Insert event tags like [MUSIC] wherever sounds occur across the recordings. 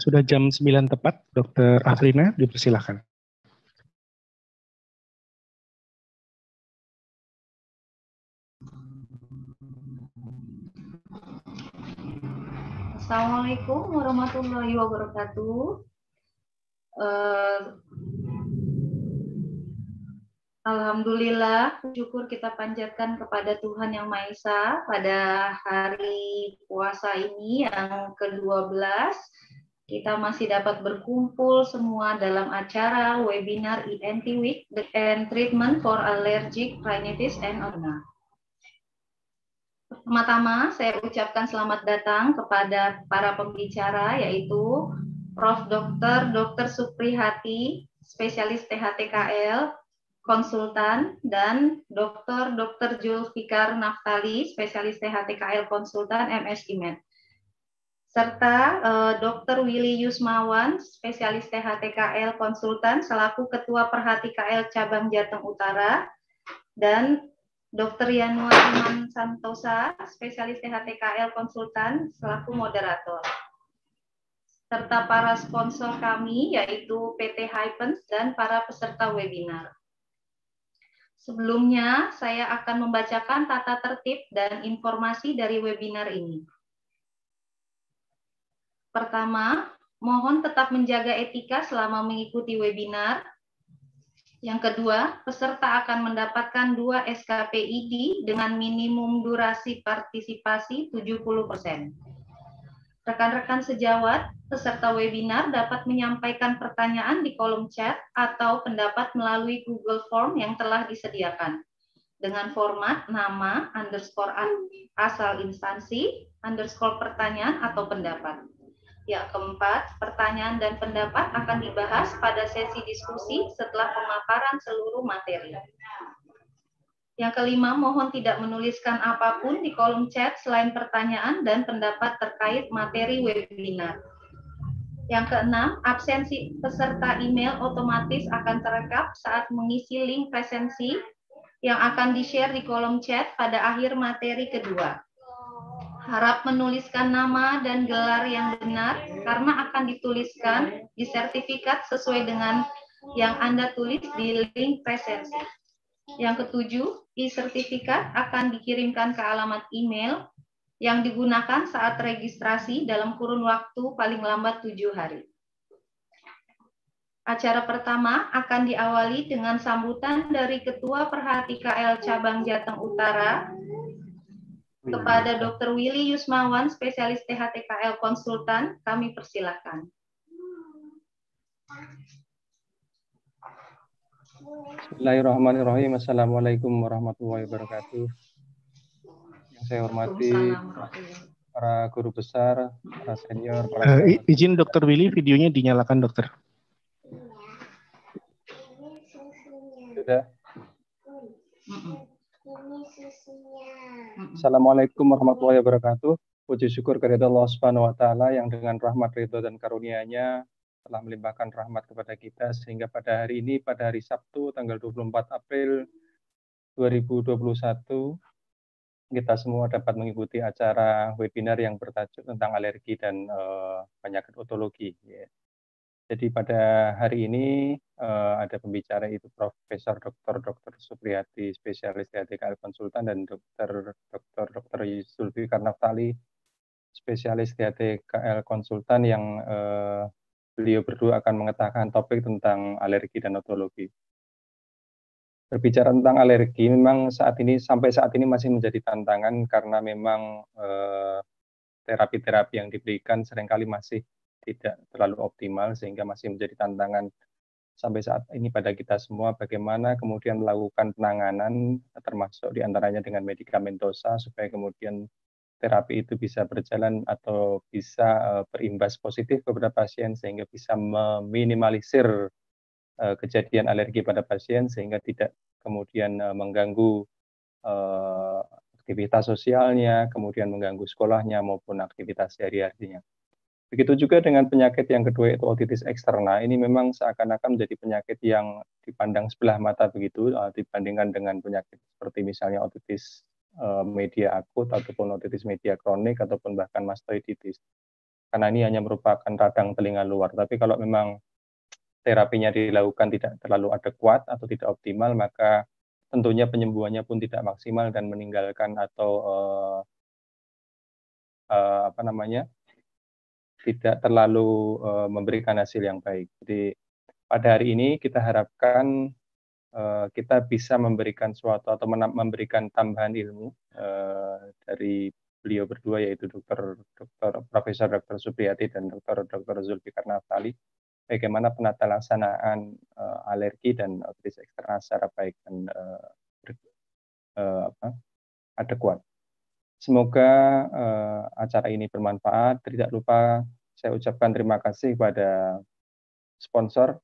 Sudah jam 9 tepat, Dokter Afrina, dipersilahkan. Assalamualaikum warahmatullahi wabarakatuh. Uh, Alhamdulillah, syukur kita panjatkan kepada Tuhan Yang Maha Esa pada hari puasa ini yang ke-12 kita masih dapat berkumpul semua dalam acara webinar ENT Week and Treatment for Allergic Rhinitis and Asthma. Pertama-tama saya ucapkan selamat datang kepada para pembicara yaitu Prof. Dr. Dr. Suprihati, spesialis THTKL, konsultan, dan Dr. Dr. Julfikar Naftali, spesialis THTKL konsultan MSIMED serta uh, eh, Dr. Willy Yusmawan, spesialis THTKL konsultan selaku Ketua Perhati KL Cabang Jateng Utara dan Dr. Yanuar Iman Santosa, spesialis THTKL konsultan selaku moderator. Serta para sponsor kami yaitu PT Hypens dan para peserta webinar. Sebelumnya, saya akan membacakan tata tertib dan informasi dari webinar ini. Pertama, mohon tetap menjaga etika selama mengikuti webinar. Yang kedua, peserta akan mendapatkan dua SKPID dengan minimum durasi partisipasi 70%. Rekan-rekan sejawat, peserta webinar dapat menyampaikan pertanyaan di kolom chat atau pendapat melalui Google Form yang telah disediakan dengan format nama, underscore asal instansi, underscore pertanyaan atau pendapat. Ya, keempat, pertanyaan dan pendapat akan dibahas pada sesi diskusi setelah pemaparan seluruh materi. Yang kelima, mohon tidak menuliskan apapun di kolom chat selain pertanyaan dan pendapat terkait materi webinar. Yang keenam, absensi peserta email otomatis akan terekap saat mengisi link presensi yang akan di-share di kolom chat pada akhir materi kedua harap menuliskan nama dan gelar yang benar karena akan dituliskan di sertifikat sesuai dengan yang Anda tulis di link presensi. Yang ketujuh, e-sertifikat akan dikirimkan ke alamat email yang digunakan saat registrasi dalam kurun waktu paling lambat tujuh hari. Acara pertama akan diawali dengan sambutan dari Ketua Perhati KL Cabang Jateng Utara, kepada Dr. Willy Yusmawan, spesialis THTKL konsultan, kami persilahkan. Bismillahirrahmanirrahim. Assalamualaikum warahmatullahi wabarakatuh. Yang saya hormati para guru besar, para senior. Para uh, izin Dokter Willy, videonya dinyalakan Dokter. Sudah. Ini susunya. Assalamualaikum warahmatullahi wabarakatuh. Puji syukur kepada Allah Subhanahu wa taala yang dengan rahmat ridho dan karunia-Nya telah melimpahkan rahmat kepada kita sehingga pada hari ini pada hari Sabtu tanggal 24 April 2021 kita semua dapat mengikuti acara webinar yang bertajuk tentang alergi dan uh, penyakit otologi. Yeah. Jadi pada hari ini uh, ada pembicara itu Profesor Dr. Dr. Supriyati, spesialis THTKL konsultan dan Dr. Dr. Dr. Yusufi Karnaftali, spesialis THTKL konsultan yang uh, beliau berdua akan mengetahui topik tentang alergi dan otologi. Berbicara tentang alergi, memang saat ini sampai saat ini masih menjadi tantangan karena memang eh, terapi-terapi uh, yang diberikan seringkali masih tidak terlalu optimal sehingga masih menjadi tantangan sampai saat ini pada kita semua bagaimana kemudian melakukan penanganan termasuk diantaranya dengan medikamentosa supaya kemudian terapi itu bisa berjalan atau bisa eh, berimbas positif kepada pasien sehingga bisa meminimalisir eh, kejadian alergi pada pasien sehingga tidak kemudian eh, mengganggu aktivitas sosialnya, kemudian mengganggu sekolahnya maupun aktivitas sehari-harinya. Begitu juga dengan penyakit yang kedua yaitu otitis eksterna. Ini memang seakan-akan menjadi penyakit yang dipandang sebelah mata begitu eh, dibandingkan dengan penyakit seperti misalnya otitis eh, media akut ataupun otitis media kronik ataupun bahkan mastoiditis. Karena ini hanya merupakan radang telinga luar. Tapi kalau memang terapinya dilakukan tidak terlalu adekuat atau tidak optimal, maka tentunya penyembuhannya pun tidak maksimal dan meninggalkan atau uh, uh, apa namanya tidak terlalu uh, memberikan hasil yang baik. Jadi pada hari ini kita harapkan uh, kita bisa memberikan suatu atau memberikan tambahan ilmu uh, dari beliau berdua yaitu Dr. Dr. Profesor Dr. Supriyati dan Dr. Dr. Zulfikar Naftali bagaimana penata laksanaan uh, alergi dan otitis eksternal secara baik dan uh, ber, uh, apa, adekuat. Semoga uh, acara ini bermanfaat. Tidak lupa saya ucapkan terima kasih kepada sponsor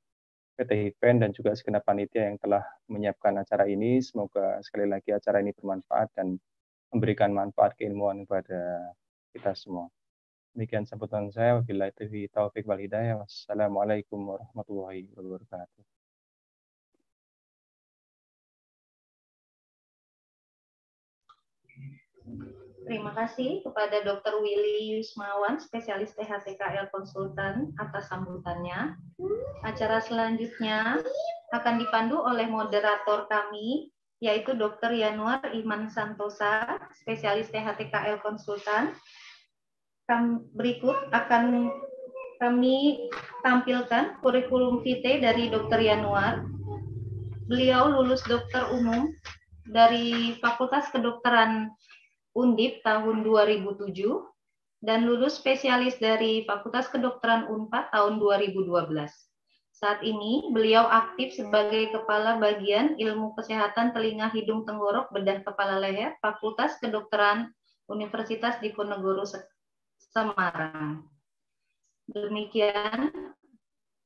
PT Hipen dan juga segenap panitia yang telah menyiapkan acara ini. Semoga sekali lagi acara ini bermanfaat dan memberikan manfaat keilmuan kepada kita semua. Demikian sambutan saya. Wabillahi taufiq wal hidayah. Wassalamualaikum warahmatullahi wabarakatuh. Terima kasih kepada Dr. Willy Yusmawan, spesialis THTKL konsultan atas sambutannya. Acara selanjutnya akan dipandu oleh moderator kami, yaitu Dr. Yanuar Iman Santosa, spesialis THTKL konsultan. berikut akan kami tampilkan kurikulum vitae dari Dr. Yanuar. Beliau lulus dokter umum dari Fakultas Kedokteran Undip tahun 2007 dan lulus spesialis dari Fakultas Kedokteran Unpad tahun 2012. Saat ini beliau aktif sebagai Kepala Bagian Ilmu Kesehatan Telinga Hidung Tenggorok Bedah Kepala Leher Fakultas Kedokteran Universitas Diponegoro Semarang. Demikian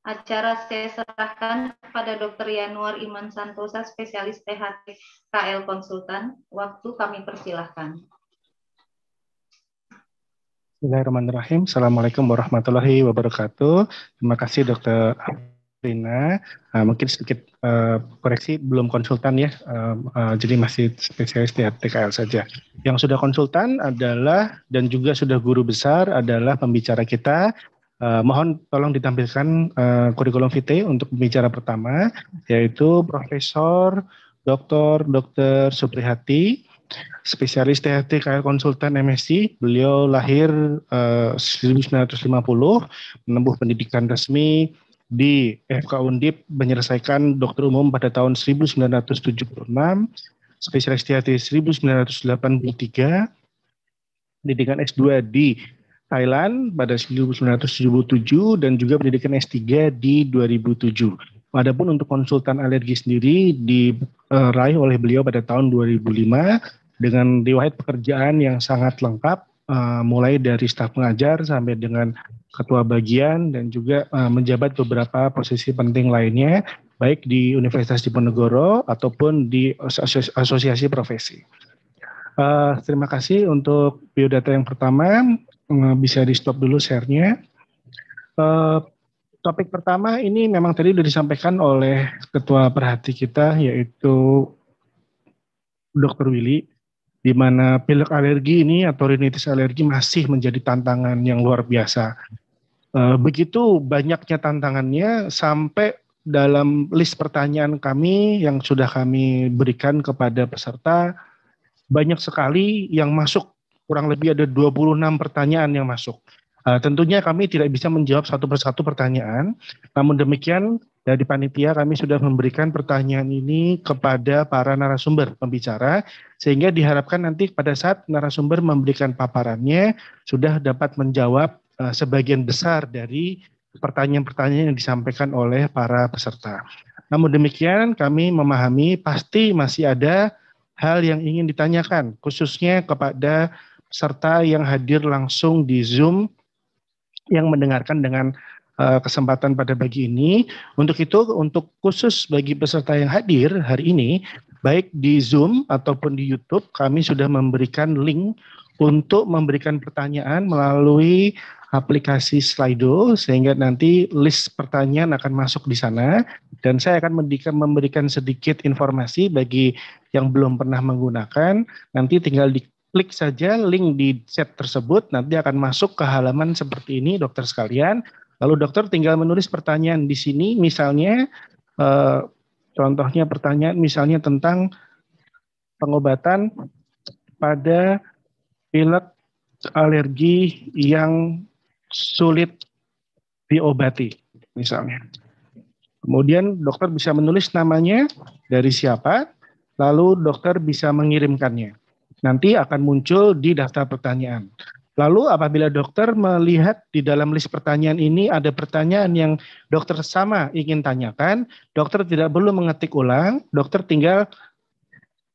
acara saya serahkan kepada Dr. Yanuar Iman Santosa, spesialis THT KL Konsultan. Waktu kami persilahkan. Bismillahirrahmanirrahim. Assalamualaikum warahmatullahi wabarakatuh. Terima kasih Dokter Rina. Uh, mungkin sedikit uh, koreksi, belum konsultan ya, uh, uh, jadi masih spesialis di TKL saja. Yang sudah konsultan adalah, dan juga sudah guru besar adalah pembicara kita, Uh, mohon tolong ditampilkan uh, kurikulum vitae untuk pembicara pertama, yaitu Profesor Dr. Dr. Suprihati spesialis THT KL konsultan MSc. Beliau lahir eh, uh, 1950, menempuh pendidikan resmi di FK Undip, menyelesaikan dokter umum pada tahun 1976, spesialis THT 1983, pendidikan S2 di Thailand pada 1977 dan juga pendidikan S3 di 2007. Adapun untuk konsultan alergi sendiri diraih eh, oleh beliau pada tahun 2005 dengan riwayat pekerjaan yang sangat lengkap uh, mulai dari staf pengajar sampai dengan ketua bagian dan juga uh, menjabat beberapa posisi penting lainnya baik di Universitas Diponegoro ataupun di asosiasi profesi. Uh, terima kasih untuk biodata yang pertama. Uh, bisa di stop dulu sharenya. Uh, topik pertama ini memang tadi sudah disampaikan oleh ketua perhati kita yaitu Dr. Willy di mana pilek alergi ini atau rinitis alergi masih menjadi tantangan yang luar biasa. Eh, begitu banyaknya tantangannya sampai dalam list pertanyaan kami yang sudah kami berikan kepada peserta banyak sekali yang masuk kurang lebih ada 26 pertanyaan yang masuk. Eh, tentunya kami tidak bisa menjawab satu persatu pertanyaan, namun demikian dari panitia kami sudah memberikan pertanyaan ini kepada para narasumber pembicara sehingga diharapkan nanti pada saat narasumber memberikan paparannya sudah dapat menjawab uh, sebagian besar dari pertanyaan-pertanyaan yang disampaikan oleh para peserta. Namun demikian kami memahami pasti masih ada hal yang ingin ditanyakan khususnya kepada peserta yang hadir langsung di Zoom yang mendengarkan dengan Eh, kesempatan pada pagi ini. Untuk itu, untuk khusus bagi peserta yang hadir hari ini, baik di Zoom ataupun di YouTube, kami sudah memberikan link untuk memberikan pertanyaan melalui aplikasi Slido sehingga nanti list pertanyaan akan masuk di sana dan saya akan memberikan sedikit informasi bagi yang belum pernah menggunakan nanti tinggal di klik saja link di chat tersebut nanti akan masuk ke halaman seperti ini dokter sekalian Lalu dokter tinggal menulis pertanyaan di sini, misalnya eh, contohnya pertanyaan misalnya tentang pengobatan pada pilek alergi yang sulit diobati misalnya. Kemudian dokter bisa menulis namanya dari siapa, lalu dokter bisa mengirimkannya. Nanti akan muncul di daftar pertanyaan. Lalu apabila dokter melihat di dalam list pertanyaan ini ada pertanyaan yang dokter sama ingin tanyakan, dokter tidak perlu mengetik ulang, dokter tinggal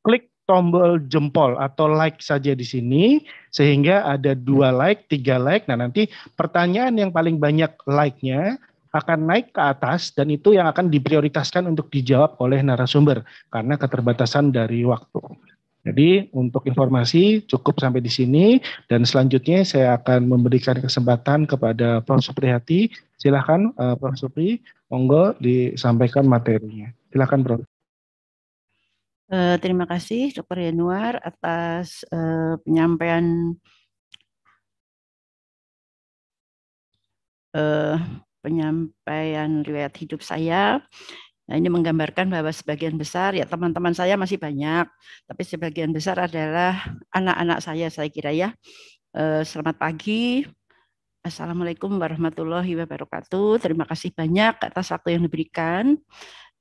klik tombol jempol atau like saja di sini sehingga ada dua like, tiga like. Nah nanti pertanyaan yang paling banyak like-nya akan naik ke atas dan itu yang akan diprioritaskan untuk dijawab oleh narasumber karena keterbatasan dari waktu. Jadi untuk informasi cukup sampai di sini dan selanjutnya saya akan memberikan kesempatan kepada Prof. Supriyati. silakan uh, Prof. Supri, monggo disampaikan materinya. silakan Prof. Uh, terima kasih Dr. Yanuar atas uh, penyampaian uh, penyampaian riwayat hidup saya. Nah, ini menggambarkan bahwa sebagian besar ya teman-teman saya masih banyak, tapi sebagian besar adalah anak-anak saya saya kira ya. Eh, selamat pagi. Assalamualaikum warahmatullahi wabarakatuh. Terima kasih banyak atas waktu yang diberikan.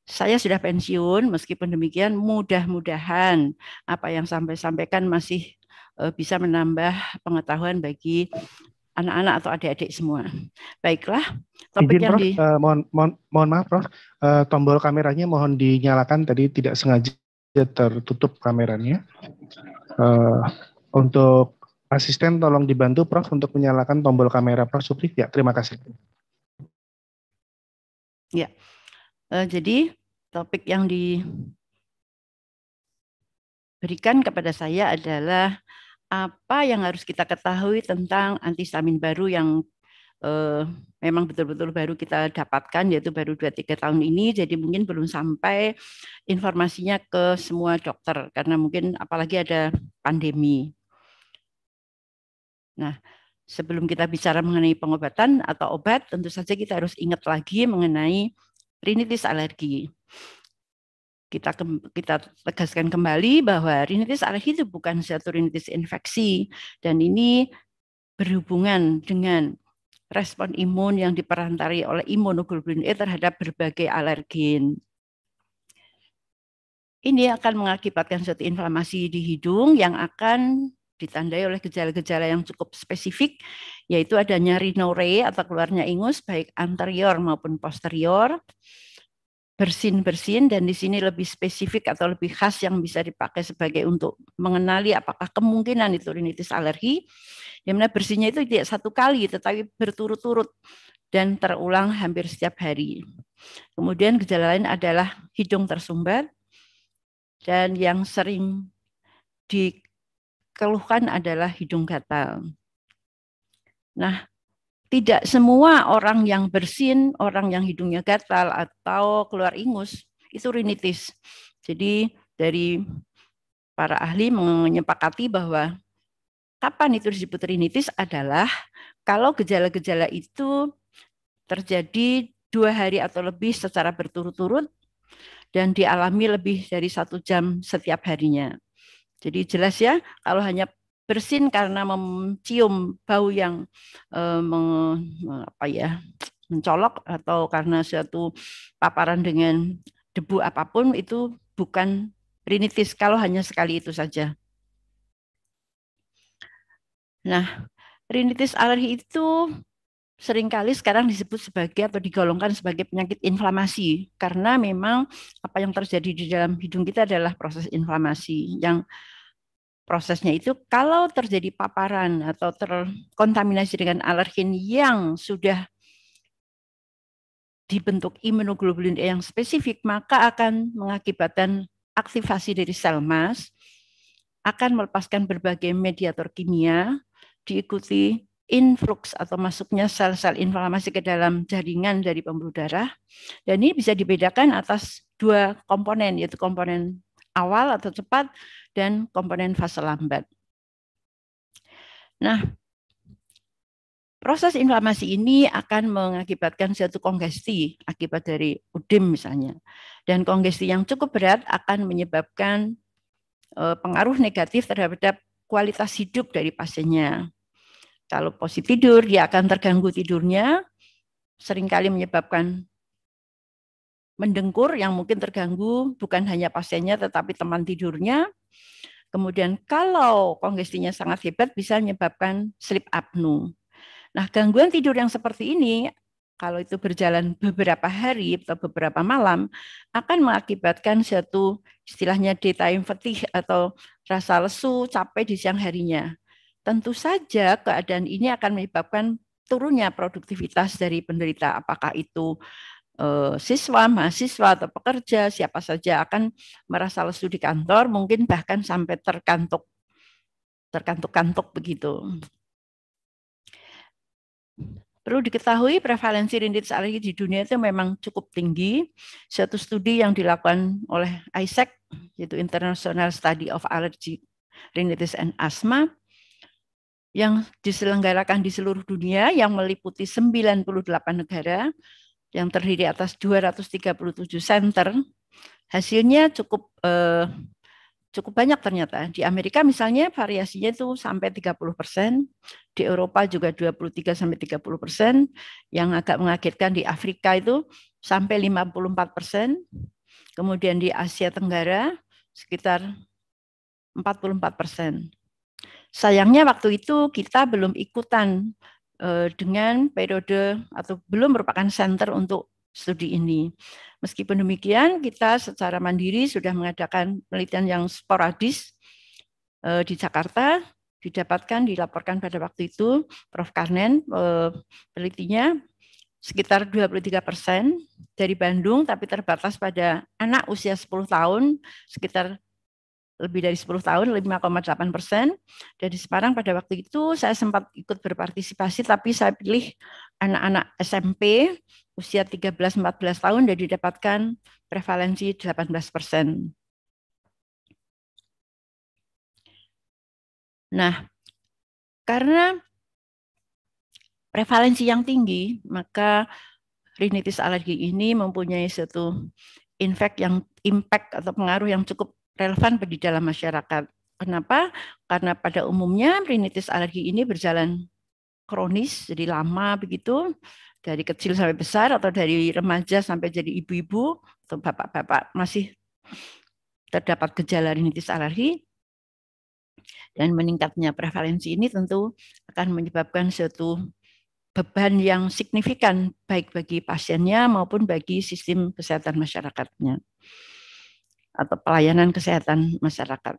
Saya sudah pensiun, meskipun demikian mudah-mudahan apa yang sampai sampaikan masih eh, bisa menambah pengetahuan bagi anak-anak atau adik-adik semua. Baiklah, topik Izin, yang Prof, di... Uh, mohon, mohon, mohon maaf Prof, uh, tombol kameranya mohon dinyalakan tadi tidak sengaja tertutup kameranya. Uh, untuk asisten tolong dibantu Prof untuk menyalakan tombol kamera Prof Supri. Ya, terima kasih. Ya, uh, jadi topik yang diberikan kepada saya adalah apa yang harus kita ketahui tentang antihistamin baru yang eh, memang betul-betul baru kita dapatkan yaitu baru 2-3 tahun ini jadi mungkin belum sampai informasinya ke semua dokter karena mungkin apalagi ada pandemi. Nah, sebelum kita bicara mengenai pengobatan atau obat tentu saja kita harus ingat lagi mengenai rinitis alergi kita kita tegaskan kembali bahwa rinitis alergi itu bukan suatu rinitis infeksi dan ini berhubungan dengan respon imun yang diperantari oleh imunoglobulin E terhadap berbagai alergen. Ini akan mengakibatkan suatu inflamasi di hidung yang akan ditandai oleh gejala-gejala yang cukup spesifik, yaitu adanya rinore atau keluarnya ingus baik anterior maupun posterior, bersin-bersin dan di sini lebih spesifik atau lebih khas yang bisa dipakai sebagai untuk mengenali apakah kemungkinan itu rinitis alergi. Di mana bersinnya itu tidak satu kali tetapi berturut-turut dan terulang hampir setiap hari. Kemudian gejala lain adalah hidung tersumbat dan yang sering dikeluhkan adalah hidung gatal. Nah, tidak semua orang yang bersin, orang yang hidungnya gatal atau keluar ingus itu rinitis. Jadi dari para ahli menyepakati bahwa kapan itu disebut rinitis adalah kalau gejala-gejala itu terjadi dua hari atau lebih secara berturut-turut dan dialami lebih dari satu jam setiap harinya. Jadi jelas ya, kalau hanya bersin karena mencium bau yang eh, meng, apa ya mencolok atau karena suatu paparan dengan debu apapun itu bukan rinitis kalau hanya sekali itu saja. Nah, rinitis alergi itu seringkali sekarang disebut sebagai atau digolongkan sebagai penyakit inflamasi karena memang apa yang terjadi di dalam hidung kita adalah proses inflamasi yang prosesnya itu kalau terjadi paparan atau terkontaminasi dengan alergen yang sudah dibentuk imunoglobulin yang spesifik maka akan mengakibatkan aktivasi dari sel mas akan melepaskan berbagai mediator kimia diikuti influx atau masuknya sel-sel inflamasi ke dalam jaringan dari pembuluh darah dan ini bisa dibedakan atas dua komponen yaitu komponen awal atau cepat dan komponen fase lambat. Nah, proses inflamasi ini akan mengakibatkan suatu kongesti akibat dari udem misalnya. Dan kongesti yang cukup berat akan menyebabkan e, pengaruh negatif terhadap kualitas hidup dari pasiennya. Kalau positif tidur, dia akan terganggu tidurnya, seringkali menyebabkan mendengkur yang mungkin terganggu bukan hanya pasiennya tetapi teman tidurnya. Kemudian kalau kongestinya sangat hebat bisa menyebabkan sleep apnu. Nah, gangguan tidur yang seperti ini kalau itu berjalan beberapa hari atau beberapa malam akan mengakibatkan satu istilahnya daytime fatigue atau rasa lesu, capek di siang harinya. Tentu saja keadaan ini akan menyebabkan turunnya produktivitas dari penderita apakah itu Eh, siswa, mahasiswa atau pekerja siapa saja akan merasa lesu di kantor, mungkin bahkan sampai terkantuk terkantuk-kantuk begitu. Perlu diketahui prevalensi rinitis alergi di dunia itu memang cukup tinggi. Suatu studi yang dilakukan oleh ISEC, yaitu International Study of Allergy, Rhinitis and Asthma, yang diselenggarakan di seluruh dunia yang meliputi 98 negara, yang terdiri atas 237 center, hasilnya cukup eh, cukup banyak ternyata. Di Amerika misalnya variasinya itu sampai 30 persen, di Eropa juga 23 sampai 30 persen, yang agak mengagetkan di Afrika itu sampai 54 persen, kemudian di Asia Tenggara sekitar 44 persen. Sayangnya waktu itu kita belum ikutan Eh, dengan periode atau belum merupakan center untuk studi ini. Meskipun demikian, kita secara mandiri sudah mengadakan penelitian yang sporadis eh, di Jakarta, didapatkan, dilaporkan pada waktu itu Prof. Karnen eh, penelitinya sekitar 23 persen dari Bandung, tapi terbatas pada anak usia 10 tahun sekitar lebih dari 10 tahun 5,8 persen. Jadi sekarang pada waktu itu saya sempat ikut berpartisipasi tapi saya pilih anak-anak SMP usia 13-14 tahun dan didapatkan prevalensi 18 persen. Nah, karena prevalensi yang tinggi, maka rinitis alergi ini mempunyai satu infek yang impact atau pengaruh yang cukup relevan di dalam masyarakat. Kenapa? Karena pada umumnya rinitis alergi ini berjalan kronis, jadi lama begitu, dari kecil sampai besar atau dari remaja sampai jadi ibu-ibu atau bapak-bapak masih terdapat gejala rinitis alergi dan meningkatnya prevalensi ini tentu akan menyebabkan suatu beban yang signifikan baik bagi pasiennya maupun bagi sistem kesehatan masyarakatnya atau pelayanan kesehatan masyarakat.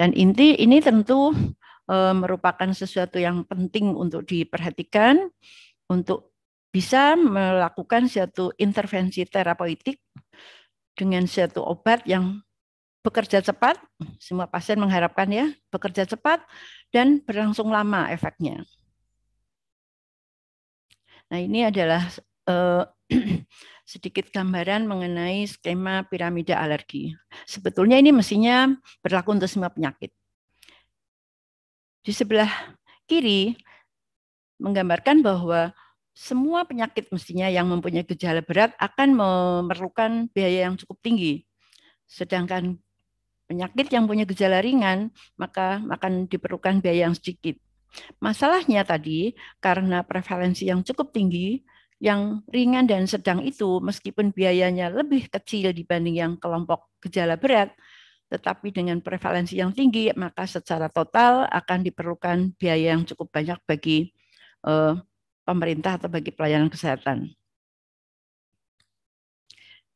Dan inti ini tentu e, merupakan sesuatu yang penting untuk diperhatikan untuk bisa melakukan suatu intervensi terapeutik dengan suatu obat yang bekerja cepat, semua pasien mengharapkan ya, bekerja cepat dan berlangsung lama efeknya. Nah, ini adalah e, sedikit gambaran mengenai skema piramida alergi. Sebetulnya ini mestinya berlaku untuk semua penyakit. Di sebelah kiri menggambarkan bahwa semua penyakit mestinya yang mempunyai gejala berat akan memerlukan biaya yang cukup tinggi. Sedangkan penyakit yang punya gejala ringan, maka akan diperlukan biaya yang sedikit. Masalahnya tadi, karena prevalensi yang cukup tinggi, yang ringan dan sedang itu meskipun biayanya lebih kecil dibanding yang kelompok gejala berat, tetapi dengan prevalensi yang tinggi maka secara total akan diperlukan biaya yang cukup banyak bagi uh, pemerintah atau bagi pelayanan kesehatan.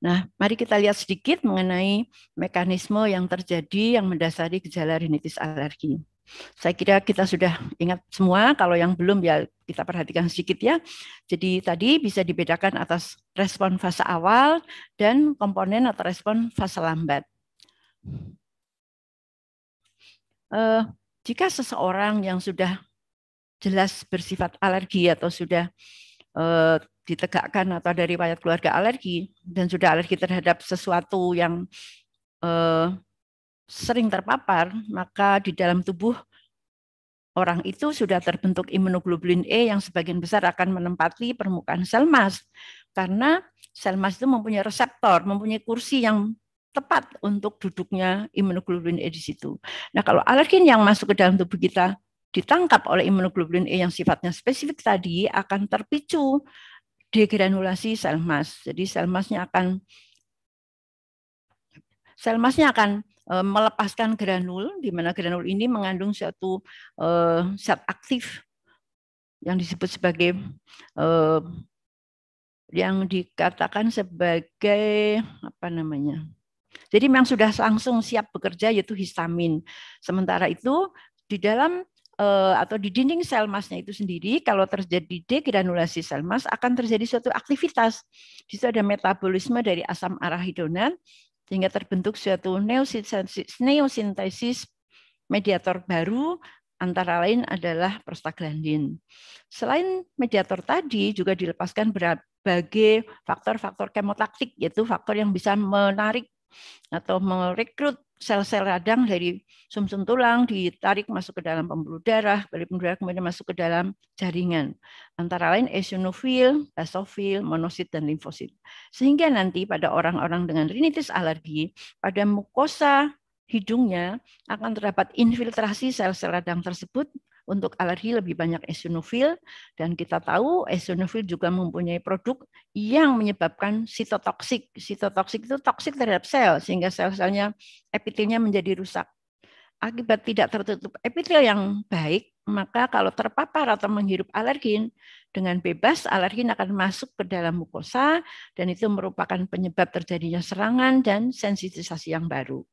Nah, mari kita lihat sedikit mengenai mekanisme yang terjadi yang mendasari gejala rinitis alergi. Saya kira kita sudah ingat semua, kalau yang belum ya kita perhatikan sedikit ya. Jadi tadi bisa dibedakan atas respon fase awal dan komponen atau respon fase lambat. Eh, jika seseorang yang sudah jelas bersifat alergi atau sudah eh, ditegakkan atau dari riwayat keluarga alergi dan sudah alergi terhadap sesuatu yang eh, sering terpapar, maka di dalam tubuh orang itu sudah terbentuk imunoglobulin E yang sebagian besar akan menempati permukaan sel mas. Karena sel mas itu mempunyai reseptor, mempunyai kursi yang tepat untuk duduknya imunoglobulin E di situ. Nah, kalau alergen yang masuk ke dalam tubuh kita ditangkap oleh imunoglobulin E yang sifatnya spesifik tadi akan terpicu degranulasi sel mas. Jadi sel masnya akan sel masnya akan Eh, melepaskan granul, di mana granul ini mengandung suatu eh, zat aktif yang disebut sebagai eh, yang dikatakan sebagai apa namanya? Jadi memang sudah langsung siap bekerja yaitu histamin. Sementara itu di dalam atau di dinding sel masnya itu sendiri kalau terjadi degranulasi sel mas akan terjadi suatu aktivitas. Di situ ada metabolisme dari asam arahidonat sehingga terbentuk suatu neosintesis, neosintesis mediator baru antara lain adalah prostaglandin. Selain mediator tadi juga dilepaskan berbagai faktor-faktor kemotaktik yaitu faktor yang bisa menarik atau merekrut sel-sel radang dari sumsum -sum tulang ditarik masuk ke dalam pembuluh darah, dari pembuluh darah kemudian masuk ke dalam jaringan. Antara lain eosinofil, basofil, monosit, dan limfosit. Sehingga nanti pada orang-orang dengan rinitis alergi, pada mukosa hidungnya akan terdapat infiltrasi sel-sel radang tersebut untuk alergi lebih banyak eosinofil dan kita tahu eosinofil juga mempunyai produk yang menyebabkan sitotoksik. Sitotoksik itu toksik terhadap sel sehingga sel-selnya epitelnya menjadi rusak. Akibat tidak tertutup epitel yang baik, maka kalau terpapar atau menghirup alergin dengan bebas alergen akan masuk ke dalam mukosa dan itu merupakan penyebab terjadinya serangan dan sensitisasi yang baru.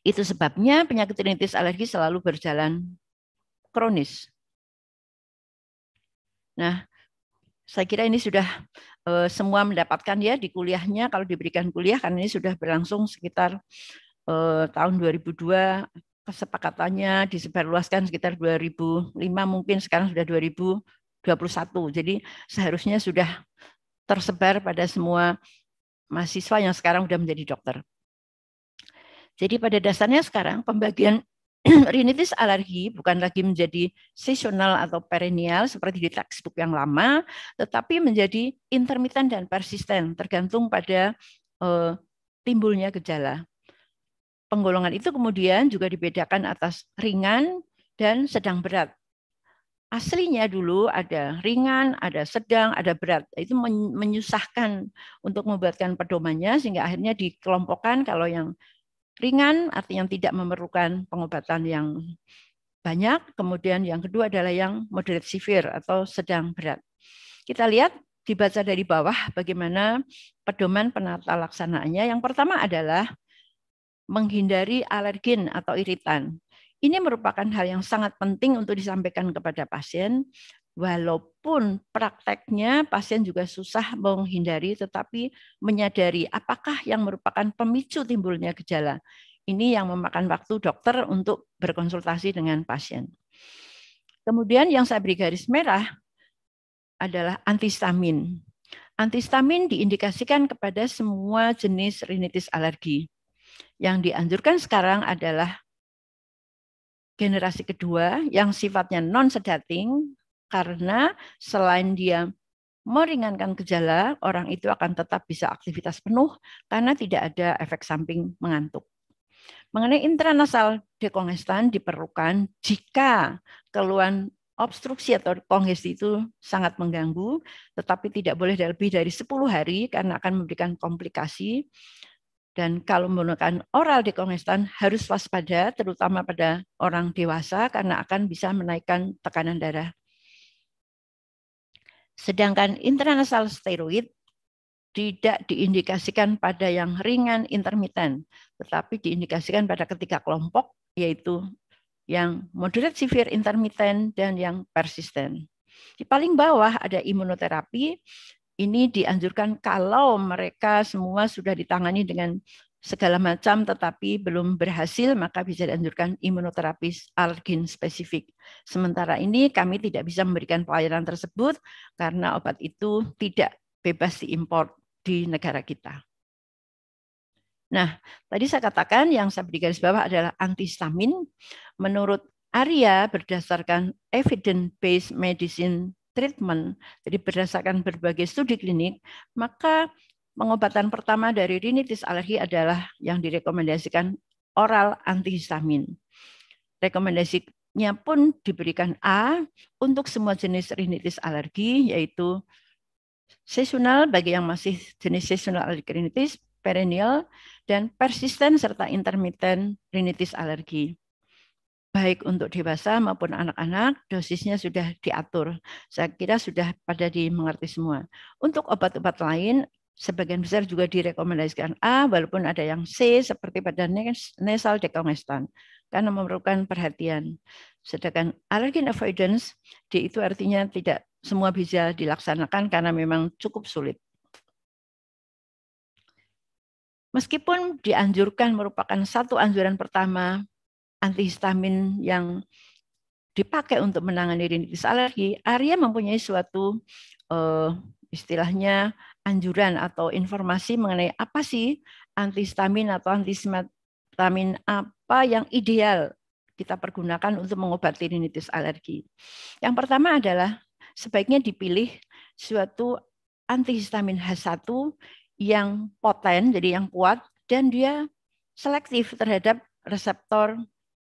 Itu sebabnya penyakit rinitis alergi selalu berjalan kronis. Nah, saya kira ini sudah eh, semua mendapatkan ya di kuliahnya kalau diberikan kuliah kan ini sudah berlangsung sekitar eh, tahun 2002 kesepakatannya disebarluaskan sekitar 2005 mungkin sekarang sudah 2021. Jadi seharusnya sudah tersebar pada semua mahasiswa yang sekarang sudah menjadi dokter. Jadi pada dasarnya sekarang pembagian [CLEARS THROAT] rinitis alergi bukan lagi menjadi seasonal atau perennial seperti di textbook yang lama, tetapi menjadi intermittent dan persisten tergantung pada uh, timbulnya gejala. Penggolongan itu kemudian juga dibedakan atas ringan dan sedang berat. Aslinya dulu ada ringan, ada sedang, ada berat. Itu menyusahkan untuk membuatkan pedomannya sehingga akhirnya dikelompokkan kalau yang ringan, artinya tidak memerlukan pengobatan yang banyak. Kemudian yang kedua adalah yang moderate severe atau sedang berat. Kita lihat dibaca dari bawah bagaimana pedoman penata laksanaannya. Yang pertama adalah menghindari alergen atau iritan. Ini merupakan hal yang sangat penting untuk disampaikan kepada pasien walaupun prakteknya pasien juga susah menghindari tetapi menyadari apakah yang merupakan pemicu timbulnya gejala. Ini yang memakan waktu dokter untuk berkonsultasi dengan pasien. Kemudian yang saya beri garis merah adalah antistamin. Antistamin diindikasikan kepada semua jenis rinitis alergi. Yang dianjurkan sekarang adalah generasi kedua yang sifatnya non sedating karena selain dia meringankan gejala, orang itu akan tetap bisa aktivitas penuh karena tidak ada efek samping mengantuk. Mengenai intranasal dekongestan diperlukan jika keluhan obstruksi atau kongesti itu sangat mengganggu, tetapi tidak boleh lebih dari 10 hari karena akan memberikan komplikasi. Dan kalau menggunakan oral dekongestan harus waspada, terutama pada orang dewasa karena akan bisa menaikkan tekanan darah Sedangkan intranasal steroid tidak diindikasikan pada yang ringan intermiten, tetapi diindikasikan pada ketiga kelompok, yaitu yang moderate severe intermiten dan yang persisten. Di paling bawah ada imunoterapi, ini dianjurkan kalau mereka semua sudah ditangani dengan segala macam tetapi belum berhasil maka bisa dianjurkan imunoterapi algin spesifik. Sementara ini kami tidak bisa memberikan pelayanan tersebut karena obat itu tidak bebas diimpor di negara kita. Nah, tadi saya katakan yang saya berikan di bawah adalah antihistamin. Menurut Arya berdasarkan evidence-based medicine treatment, jadi berdasarkan berbagai studi klinik, maka Pengobatan pertama dari rinitis alergi adalah yang direkomendasikan oral antihistamin. Rekomendasinya pun diberikan A untuk semua jenis rinitis alergi, yaitu seasonal bagi yang masih jenis seasonal alergi rinitis, perennial, dan persisten serta intermittent rinitis alergi baik untuk dewasa maupun anak-anak, dosisnya sudah diatur. Saya kira sudah pada dimengerti semua. Untuk obat-obat lain sebagian besar juga direkomendasikan A, walaupun ada yang C, seperti pada nasal dekongestan karena memerlukan perhatian. Sedangkan allergen avoidance, D itu artinya tidak semua bisa dilaksanakan karena memang cukup sulit. Meskipun dianjurkan merupakan satu anjuran pertama antihistamin yang dipakai untuk menangani rinitis alergi, Arya mempunyai suatu uh, istilahnya anjuran atau informasi mengenai apa sih antihistamin atau antihistamin apa yang ideal kita pergunakan untuk mengobati rinitis alergi. Yang pertama adalah sebaiknya dipilih suatu antihistamin H1 yang poten, jadi yang kuat, dan dia selektif terhadap reseptor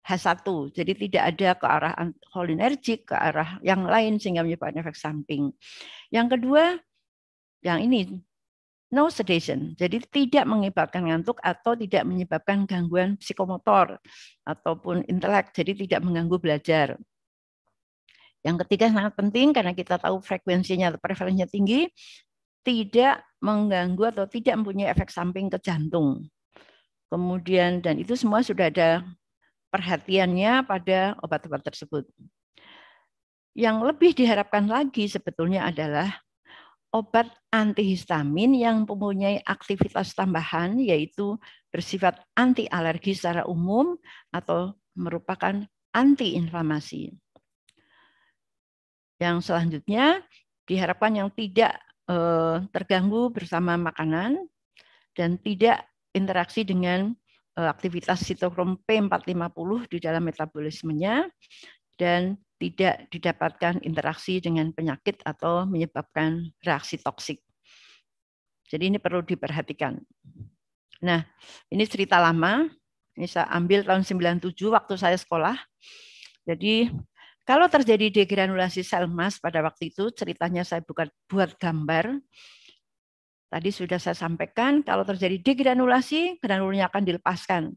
H1. Jadi tidak ada ke arah cholinergik, ke arah yang lain sehingga menyebabkan efek samping. Yang kedua, yang ini no sedation. Jadi tidak mengibatkan ngantuk atau tidak menyebabkan gangguan psikomotor ataupun intelek. Jadi tidak mengganggu belajar. Yang ketiga sangat penting karena kita tahu frekuensinya atau prevalensinya tinggi, tidak mengganggu atau tidak mempunyai efek samping ke jantung. Kemudian dan itu semua sudah ada perhatiannya pada obat-obat tersebut. Yang lebih diharapkan lagi sebetulnya adalah obat antihistamin yang mempunyai aktivitas tambahan yaitu bersifat anti alergi secara umum atau merupakan anti inflamasi. Yang selanjutnya diharapkan yang tidak eh, terganggu bersama makanan dan tidak interaksi dengan eh, aktivitas sitokrom P450 di dalam metabolismenya dan tidak didapatkan interaksi dengan penyakit atau menyebabkan reaksi toksik. Jadi ini perlu diperhatikan. Nah, ini cerita lama. Ini saya ambil tahun 97 waktu saya sekolah. Jadi kalau terjadi degranulasi sel emas pada waktu itu, ceritanya saya bukan buat gambar. Tadi sudah saya sampaikan, kalau terjadi degranulasi, granulnya akan dilepaskan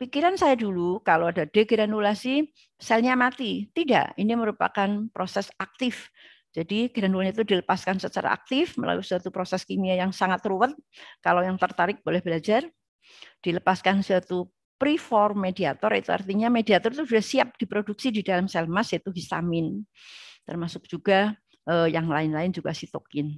pikiran saya dulu kalau ada degranulasi selnya mati. Tidak, ini merupakan proses aktif. Jadi granulnya itu dilepaskan secara aktif melalui suatu proses kimia yang sangat ruwet. Kalau yang tertarik boleh belajar. Dilepaskan suatu preform mediator, itu artinya mediator itu sudah siap diproduksi di dalam sel mas, yaitu histamin. Termasuk juga eh, yang lain-lain juga sitokin.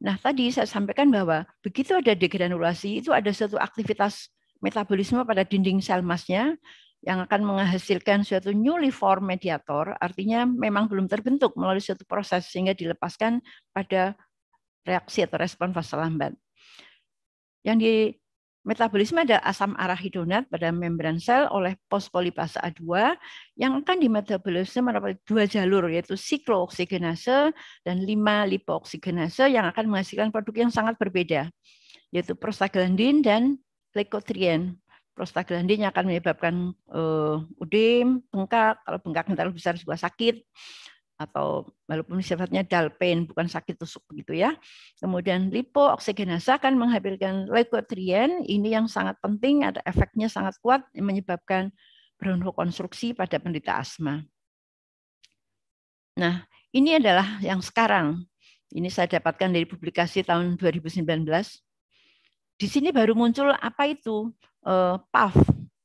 Nah tadi saya sampaikan bahwa begitu ada degranulasi itu ada suatu aktivitas metabolisme pada dinding sel masnya yang akan menghasilkan suatu newly formed mediator, artinya memang belum terbentuk melalui suatu proses sehingga dilepaskan pada reaksi atau respon fase lambat. Yang di metabolisme ada asam arahidonat pada membran sel oleh pospolipase A2 yang akan di metabolisme mendapat dua jalur yaitu siklooksigenase dan lima lipooksigenase yang akan menghasilkan produk yang sangat berbeda yaitu prostaglandin dan leukotrien prostaglandin akan menyebabkan uh, eh, udem, bengkak, kalau bengkak terlalu besar sebuah sakit atau walaupun sifatnya pain, bukan sakit tusuk begitu ya. Kemudian lipooksigenasa akan menghasilkan leukotrien, ini yang sangat penting ada efeknya sangat kuat yang menyebabkan bronkokonstruksi pada penderita asma. Nah, ini adalah yang sekarang. Ini saya dapatkan dari publikasi tahun 2019 di sini baru muncul apa itu uh, eh, PAF,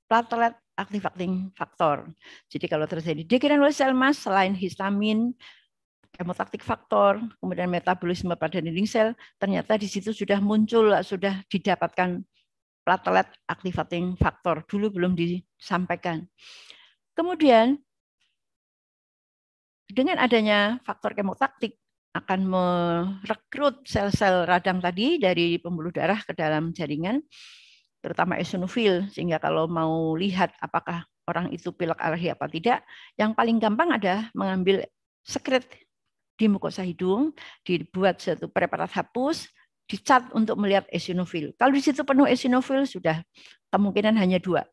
platelet activating factor. Jadi kalau terjadi degeneran sel mas selain histamin, hemotaktik faktor, kemudian metabolisme pada dinding sel, ternyata di situ sudah muncul, sudah didapatkan platelet activating factor. Dulu belum disampaikan. Kemudian dengan adanya faktor kemotaktik, akan merekrut sel-sel radang tadi dari pembuluh darah ke dalam jaringan, terutama eosinofil, sehingga kalau mau lihat apakah orang itu pilek alergi apa tidak, yang paling gampang adalah mengambil sekret di mukosa hidung, dibuat satu preparat hapus, dicat untuk melihat eosinofil. Kalau di situ penuh eosinofil sudah kemungkinan hanya dua,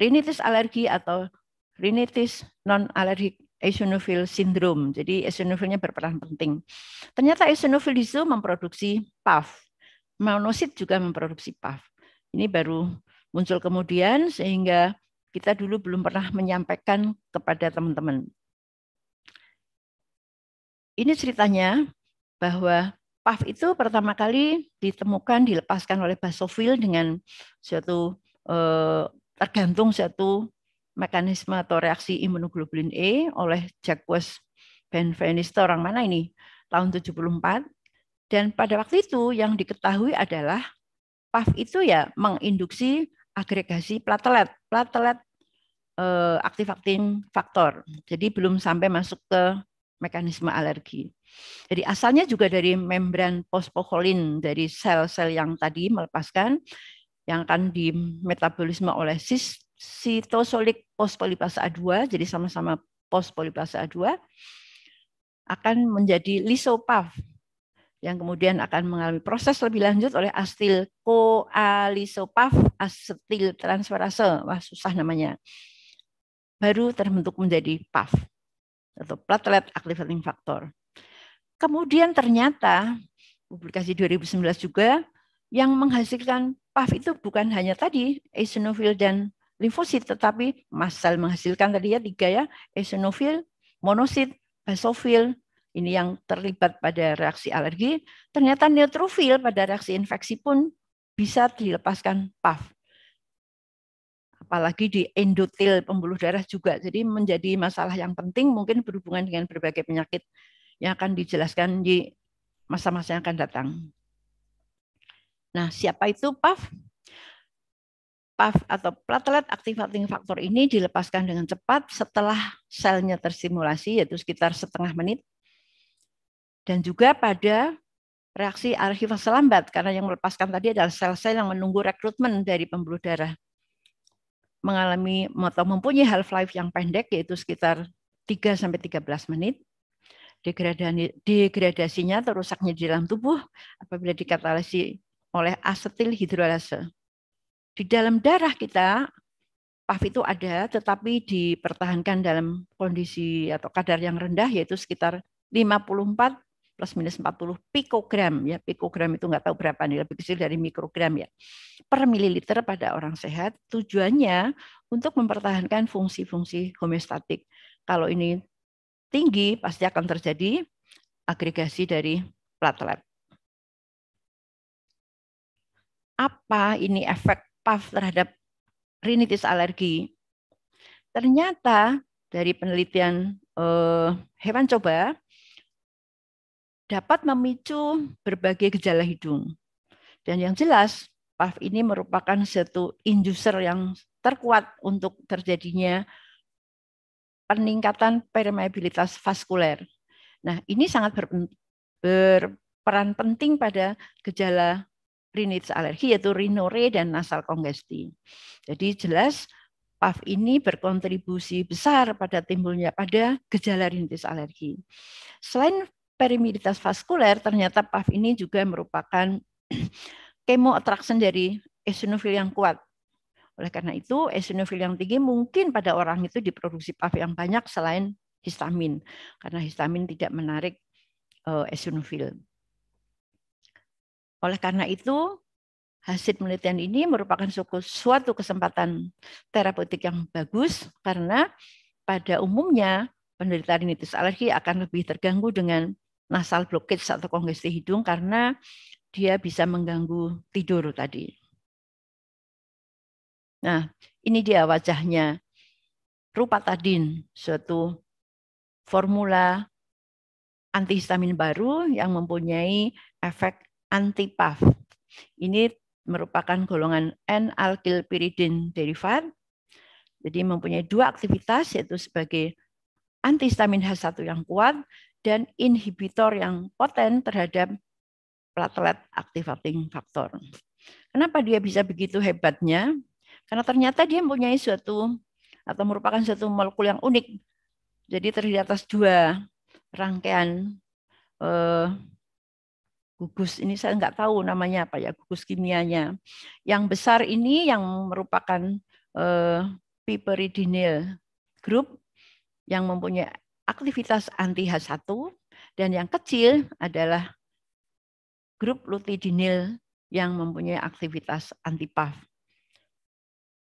rinitis alergi atau rinitis non alergik eosinofil syndrome. Jadi eosinofilnya berperan penting. Ternyata eosinofil itu memproduksi PAF. Monosit juga memproduksi PAF. Ini baru muncul kemudian sehingga kita dulu belum pernah menyampaikan kepada teman-teman. Ini ceritanya bahwa PAF itu pertama kali ditemukan dilepaskan oleh basofil dengan suatu eh, tergantung suatu mekanisme atau reaksi imunoglobulin E oleh Jacques West orang mana ini tahun 74 dan pada waktu itu yang diketahui adalah PAF itu ya menginduksi agregasi platelet platelet aktif eh, aktif faktor jadi belum sampai masuk ke mekanisme alergi. Jadi asalnya juga dari membran fosfokolin dari sel-sel yang tadi melepaskan yang akan dimetabolisme oleh sis sitosolik pospolipase A2, jadi sama-sama pospolipase A2, akan menjadi lisopaf yang kemudian akan mengalami proses lebih lanjut oleh astil koalisopaf asetil transferase. Wah, susah namanya. Baru terbentuk menjadi PAF atau platelet activating factor. Kemudian ternyata publikasi 2019 juga yang menghasilkan PAF itu bukan hanya tadi eosinofil dan limfosit tetapi massal menghasilkan tadi ya tiga ya eosinofil, monosit, basofil ini yang terlibat pada reaksi alergi. Ternyata neutrofil pada reaksi infeksi pun bisa dilepaskan PAF. Apalagi di endotel pembuluh darah juga. Jadi menjadi masalah yang penting mungkin berhubungan dengan berbagai penyakit yang akan dijelaskan di masa-masa yang akan datang. Nah, siapa itu PAF? PAF atau platelet activating factor ini dilepaskan dengan cepat setelah selnya tersimulasi yaitu sekitar setengah menit dan juga pada reaksi arhivase lambat karena yang melepaskan tadi adalah sel-sel yang menunggu rekrutmen dari pembuluh darah mengalami atau mempunyai half life yang pendek yaitu sekitar 3 13 menit degradasi degradasinya atau rusaknya di dalam tubuh apabila dikatalasi oleh asetil hidrolase. Di dalam darah kita, PAF itu ada, tetapi dipertahankan dalam kondisi atau kadar yang rendah, yaitu sekitar 54 plus minus 40 pikogram. ya Pikogram itu nggak tahu berapa, nih, lebih kecil dari mikrogram ya. Per mililiter pada orang sehat, tujuannya untuk mempertahankan fungsi-fungsi homeostatik. Kalau ini tinggi, pasti akan terjadi agregasi dari platelet. Apa ini efek PAF terhadap rinitis alergi. Ternyata dari penelitian eh, hewan coba dapat memicu berbagai gejala hidung. Dan yang jelas, PAF ini merupakan satu inducer yang terkuat untuk terjadinya peningkatan permeabilitas vaskuler. Nah, ini sangat berperan penting pada gejala rinitis alergi yaitu rinore dan nasal kongesti. Jadi jelas PAF ini berkontribusi besar pada timbulnya pada gejala rinitis alergi. Selain perimiditas vaskuler, ternyata PAF ini juga merupakan [CLEARS THROAT] attraction dari eosinofil yang kuat. Oleh karena itu, eosinofil yang tinggi mungkin pada orang itu diproduksi PAF yang banyak selain histamin, karena histamin tidak menarik eh, eosinofil. Oleh karena itu, hasil penelitian ini merupakan suatu kesempatan terapeutik yang bagus karena pada umumnya penderita rinitis alergi akan lebih terganggu dengan nasal blockage atau kongesti hidung karena dia bisa mengganggu tidur tadi. Nah, ini dia wajahnya. Rupatadin, suatu formula antihistamin baru yang mempunyai efek antipaf. Ini merupakan golongan N-alkylpiridin derivat. Jadi mempunyai dua aktivitas yaitu sebagai antihistamin H1 yang kuat dan inhibitor yang potent terhadap platelet activating factor. Kenapa dia bisa begitu hebatnya? Karena ternyata dia mempunyai suatu atau merupakan suatu molekul yang unik. Jadi terdiri atas dua rangkaian eh, gugus ini saya nggak tahu namanya apa ya gugus kimianya. Yang besar ini yang merupakan uh, piperidinil group yang mempunyai aktivitas anti H1 dan yang kecil adalah grup lutidinil yang mempunyai aktivitas anti PAF.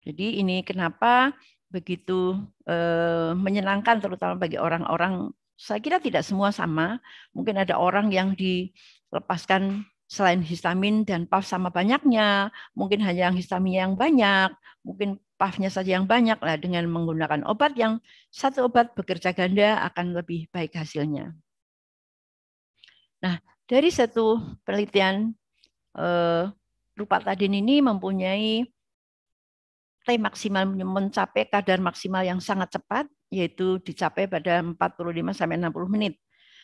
Jadi ini kenapa begitu eh, menyenangkan terutama bagi orang-orang saya kira tidak semua sama. Mungkin ada orang yang di lepaskan selain histamin dan PAF sama banyaknya, mungkin hanya yang histamin yang banyak, mungkin PAF-nya saja yang banyak. lah dengan menggunakan obat yang satu obat bekerja ganda akan lebih baik hasilnya. Nah, dari satu penelitian eh, rupatadin ini mempunyai T maksimal mencapai kadar maksimal yang sangat cepat, yaitu dicapai pada 45 sampai 60 menit.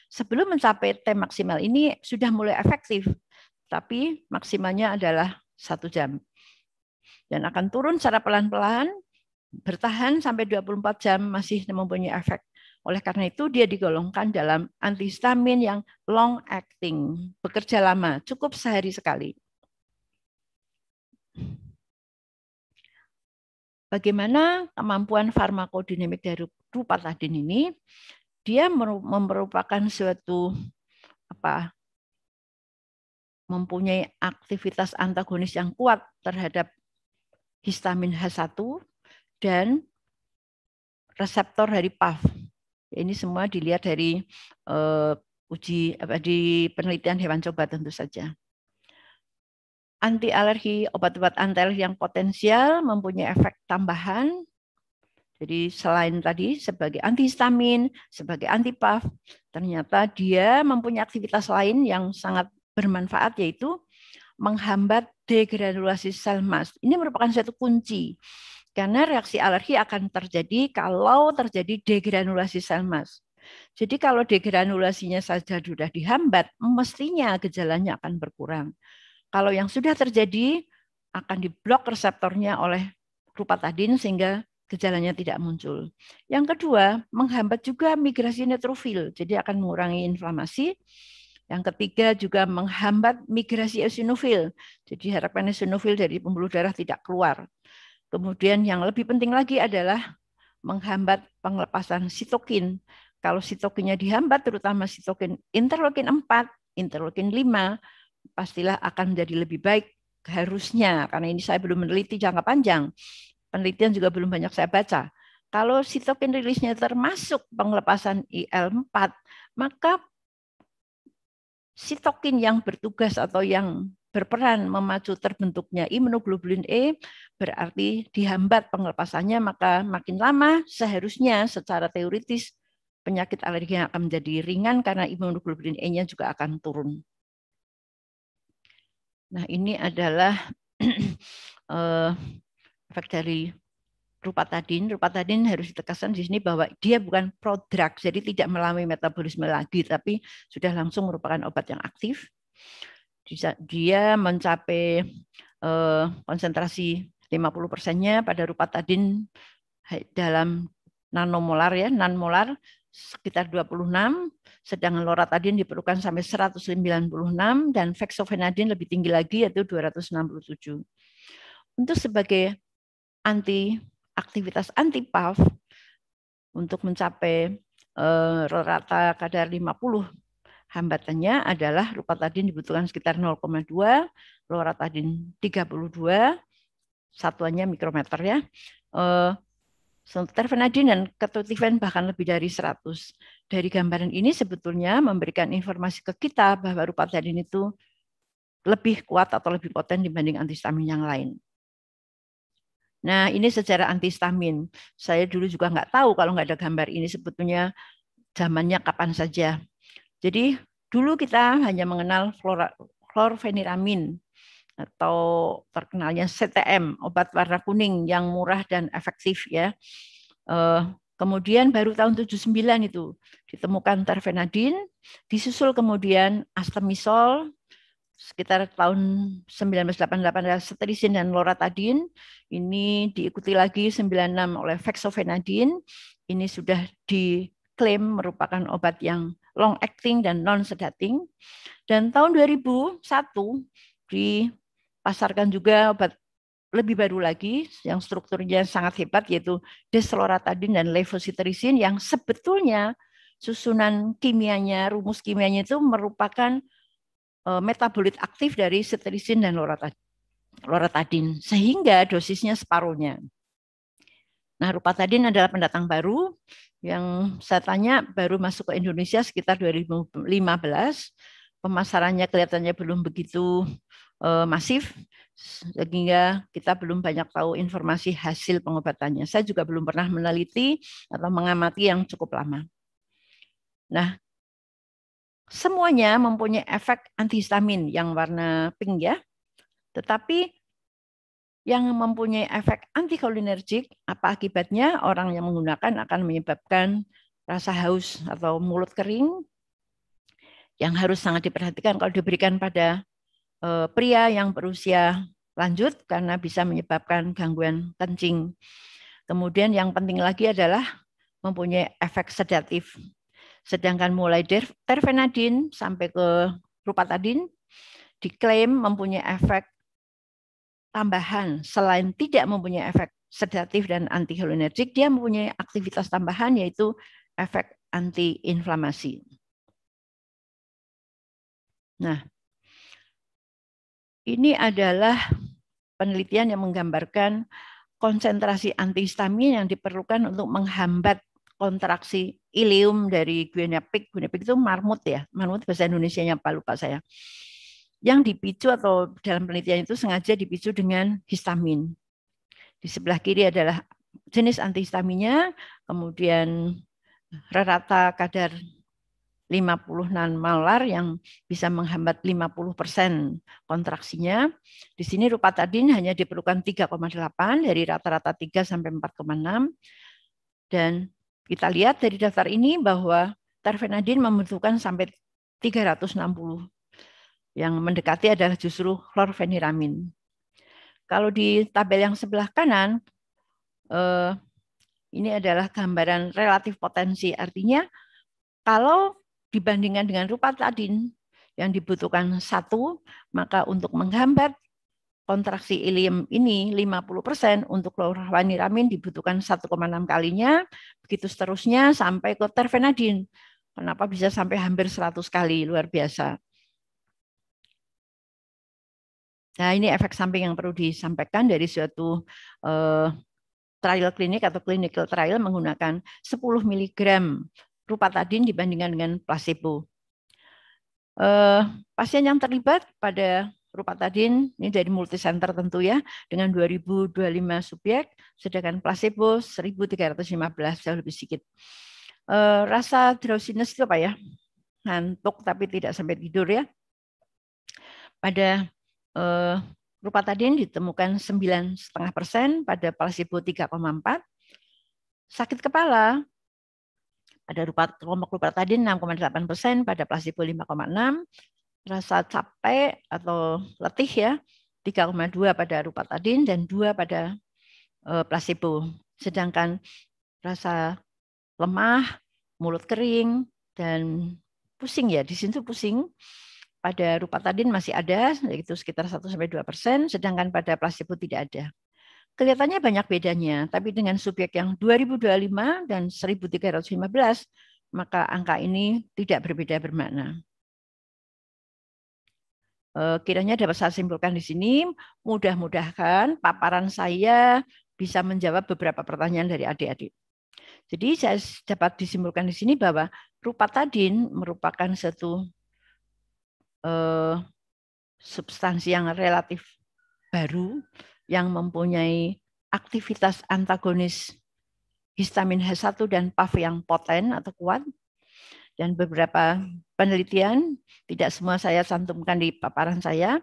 Sebelum mencapai T maksimal ini sudah mulai efektif, tapi maksimalnya adalah satu jam. Dan akan turun secara pelan-pelan, bertahan sampai 24 jam masih mempunyai efek. Oleh karena itu dia digolongkan dalam antihistamin yang long acting, bekerja lama, cukup sehari sekali. Bagaimana kemampuan farmakodinamik dari rupatadin ini? dia merupakan suatu apa mempunyai aktivitas antagonis yang kuat terhadap histamin H1 dan reseptor dari PAF. Ini semua dilihat dari uh, uji apa, di penelitian hewan coba tentu saja. Anti alergi obat-obat anti yang potensial mempunyai efek tambahan jadi selain tadi sebagai antihistamin, sebagai antipaf, ternyata dia mempunyai aktivitas lain yang sangat bermanfaat yaitu menghambat degradulasi sel mast. Ini merupakan suatu kunci karena reaksi alergi akan terjadi kalau terjadi degranulasi sel mast. Jadi kalau degranulasinya saja sudah dihambat, mestinya gejalanya akan berkurang. Kalau yang sudah terjadi akan diblok reseptornya oleh rupatadin sehingga gejalanya tidak muncul. Yang kedua, menghambat juga migrasi neutrofil, jadi akan mengurangi inflamasi. Yang ketiga juga menghambat migrasi eosinofil. Jadi harapan eosinofil dari pembuluh darah tidak keluar. Kemudian yang lebih penting lagi adalah menghambat penglepasan sitokin. Kalau sitokinnya dihambat, terutama sitokin interleukin 4, interleukin 5, pastilah akan menjadi lebih baik harusnya karena ini saya belum meneliti jangka panjang penelitian juga belum banyak saya baca. Kalau sitokin rilisnya termasuk pengelepasan IL4, maka sitokin yang bertugas atau yang berperan memacu terbentuknya imunoglobulin E berarti dihambat pengelepasannya maka makin lama seharusnya secara teoritis penyakit alergi yang akan menjadi ringan karena imunoglobulin E-nya juga akan turun. Nah, ini adalah [CLEARS THROAT] eh, efek dari rupatadin. Rupatadin harus ditekankan di sini bahwa dia bukan prodrug, jadi tidak melalui metabolisme lagi, tapi sudah langsung merupakan obat yang aktif. Dia mencapai eh, konsentrasi 50 persennya pada rupatadin dalam nanomolar ya, nanomolar sekitar 26, sedangkan loratadin diperlukan sampai 196 dan fexofenadin lebih tinggi lagi yaitu 267. Untuk sebagai anti aktivitas anti PAF untuk mencapai uh, rata kadar 50 hambatannya adalah tadi dibutuhkan sekitar 0,2, loratadin 32, satuannya mikrometer ya. Eh, terfenadin dan ketotifen bahkan lebih dari 100. Dari gambaran ini sebetulnya memberikan informasi ke kita bahwa rupatadin itu lebih kuat atau lebih poten dibanding antihistamin yang lain. Nah, ini secara antihistamin. Saya dulu juga nggak tahu kalau nggak ada gambar ini sebetulnya zamannya kapan saja. Jadi dulu kita hanya mengenal flora, atau terkenalnya CTM, obat warna kuning yang murah dan efektif ya. Eh, kemudian baru tahun 79 itu ditemukan terfenadin, disusul kemudian astemisol, sekitar tahun 1988 ada Cetirizine dan loratadin. Ini diikuti lagi 96 oleh fexofenadin. Ini sudah diklaim merupakan obat yang long acting dan non sedating. Dan tahun 2001 dipasarkan juga obat lebih baru lagi yang strukturnya sangat hebat yaitu desloratadin dan Levocetirizine yang sebetulnya susunan kimianya, rumus kimianya itu merupakan Eh, metabolit aktif dari sitilisin dan loratadin sehingga dosisnya separuhnya. Nah, rupatadin adalah pendatang baru yang saya tanya baru masuk ke Indonesia sekitar 2015. Pemasarannya kelihatannya belum begitu uh, masif sehingga kita belum banyak tahu informasi hasil pengobatannya. Saya juga belum pernah meneliti atau mengamati yang cukup lama. Nah, Semuanya mempunyai efek antihistamin yang warna pink ya. Tetapi yang mempunyai efek antikolinergik, apa akibatnya? Orang yang menggunakan akan menyebabkan rasa haus atau mulut kering yang harus sangat diperhatikan kalau diberikan pada eh, pria yang berusia lanjut karena bisa menyebabkan gangguan kencing. Kemudian yang penting lagi adalah mempunyai efek sedatif. Sedangkan mulai terfenadin sampai ke rupatadin diklaim mempunyai efek tambahan selain tidak mempunyai efek sedatif dan antiholinergik, dia mempunyai aktivitas tambahan yaitu efek antiinflamasi. Nah, ini adalah penelitian yang menggambarkan konsentrasi antihistamin yang diperlukan untuk menghambat kontraksi ilium dari Guinea pig. Guinea pig itu marmut ya, marmut bahasa Indonesia-nya apa lupa saya. Yang dipicu atau dalam penelitian itu sengaja dipicu dengan histamin. Di sebelah kiri adalah jenis antihistaminnya, kemudian rata kadar 50 nanomolar yang bisa menghambat 50% kontraksinya. Di sini tadi hanya diperlukan 3,8 dari rata-rata 3 sampai 4,6 dan kita lihat dari daftar ini bahwa terfenadin membutuhkan sampai 360. Yang mendekati adalah justru klorfeniramin. Kalau di tabel yang sebelah kanan, eh, ini adalah gambaran relatif potensi. Artinya kalau dibandingkan dengan rupatadin yang dibutuhkan satu, maka untuk menghambat kontraksi ilium ini 50% untuk loratadin dibutuhkan 1,6 kalinya, begitu seterusnya sampai ke terfenadin. Kenapa bisa sampai hampir 100 kali, luar biasa. Nah, ini efek samping yang perlu disampaikan dari suatu eh, trial klinik atau clinical trial menggunakan 10 mg rupatadin dibandingkan dengan placebo. Uh, pasien yang terlibat pada Rupatadin ini dari multisenter tentu ya dengan 2025 subjek, sedangkan placebo 1315 jauh lebih sedikit. E, rasa drowsiness itu apa ya? Ngantuk tapi tidak sampai tidur ya. Pada e, eh, Rupatadin ditemukan 9,5 persen, pada placebo 3,4. Sakit kepala pada rupa, kelompok lupa tadi 6,8 persen, pada placebo 5,6, rasa capek atau letih ya 3,2 pada rupa rupatadin dan 2 pada e, placebo. Sedangkan rasa lemah, mulut kering dan pusing ya di situ pusing pada rupa rupatadin masih ada yaitu sekitar 1 sampai 2 persen, sedangkan pada placebo tidak ada. Kelihatannya banyak bedanya, tapi dengan subjek yang 2025 dan 1315 maka angka ini tidak berbeda bermakna. Eh, kiranya dapat saya simpulkan di sini, mudah-mudahan paparan saya bisa menjawab beberapa pertanyaan dari adik-adik. Jadi saya dapat disimpulkan di sini bahwa rupa tadin merupakan satu eh, substansi yang relatif baru yang mempunyai aktivitas antagonis histamin H1 dan PAF yang poten atau kuat dan beberapa penelitian, tidak semua saya santumkan di paparan saya,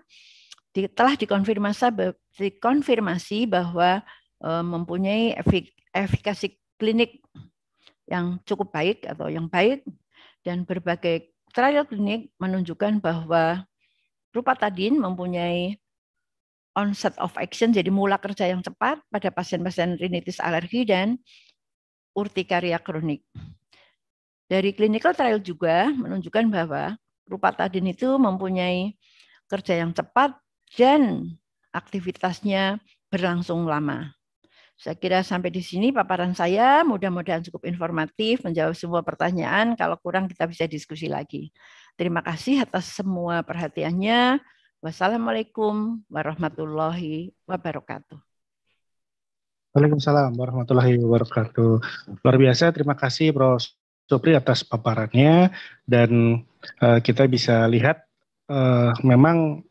telah dikonfirmasi, bahwa eh, mempunyai efik, efikasi klinik yang cukup baik atau yang baik dan berbagai trial klinik menunjukkan bahwa rupa rupatadin mempunyai onset of action, jadi mula kerja yang cepat pada pasien-pasien rinitis alergi dan urtikaria kronik. Dari clinical trial juga menunjukkan bahwa rupatadin itu mempunyai kerja yang cepat dan aktivitasnya berlangsung lama. Saya kira sampai di sini paparan saya mudah-mudahan cukup informatif menjawab semua pertanyaan. Kalau kurang kita bisa diskusi lagi. Terima kasih atas semua perhatiannya. Wassalamualaikum warahmatullahi wabarakatuh. Waalaikumsalam warahmatullahi wabarakatuh. Luar biasa, terima kasih Prof. Supri atas paparannya dan uh, kita bisa lihat uh, memang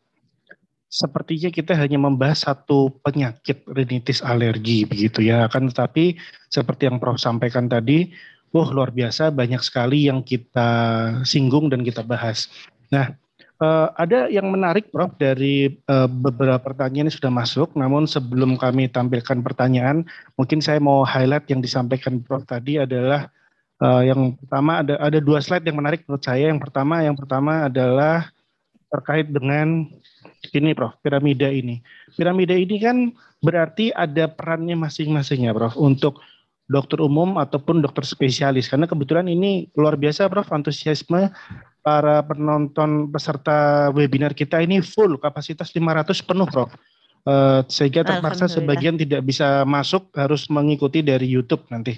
sepertinya kita hanya membahas satu penyakit rinitis alergi begitu ya kan tetapi seperti yang Prof sampaikan tadi wah luar biasa banyak sekali yang kita singgung dan kita bahas. Nah, uh, ada yang menarik Prof dari uh, beberapa pertanyaan yang sudah masuk namun sebelum kami tampilkan pertanyaan mungkin saya mau highlight yang disampaikan Prof tadi adalah Uh, yang pertama ada ada dua slide yang menarik menurut saya. Yang pertama yang pertama adalah terkait dengan ini Prof, piramida ini. Piramida ini kan berarti ada perannya masing-masing ya Prof untuk dokter umum ataupun dokter spesialis. Karena kebetulan ini luar biasa Prof antusiasme para penonton peserta webinar kita ini full kapasitas 500 penuh Prof. Uh, sehingga terpaksa sebagian tidak bisa masuk harus mengikuti dari YouTube nanti.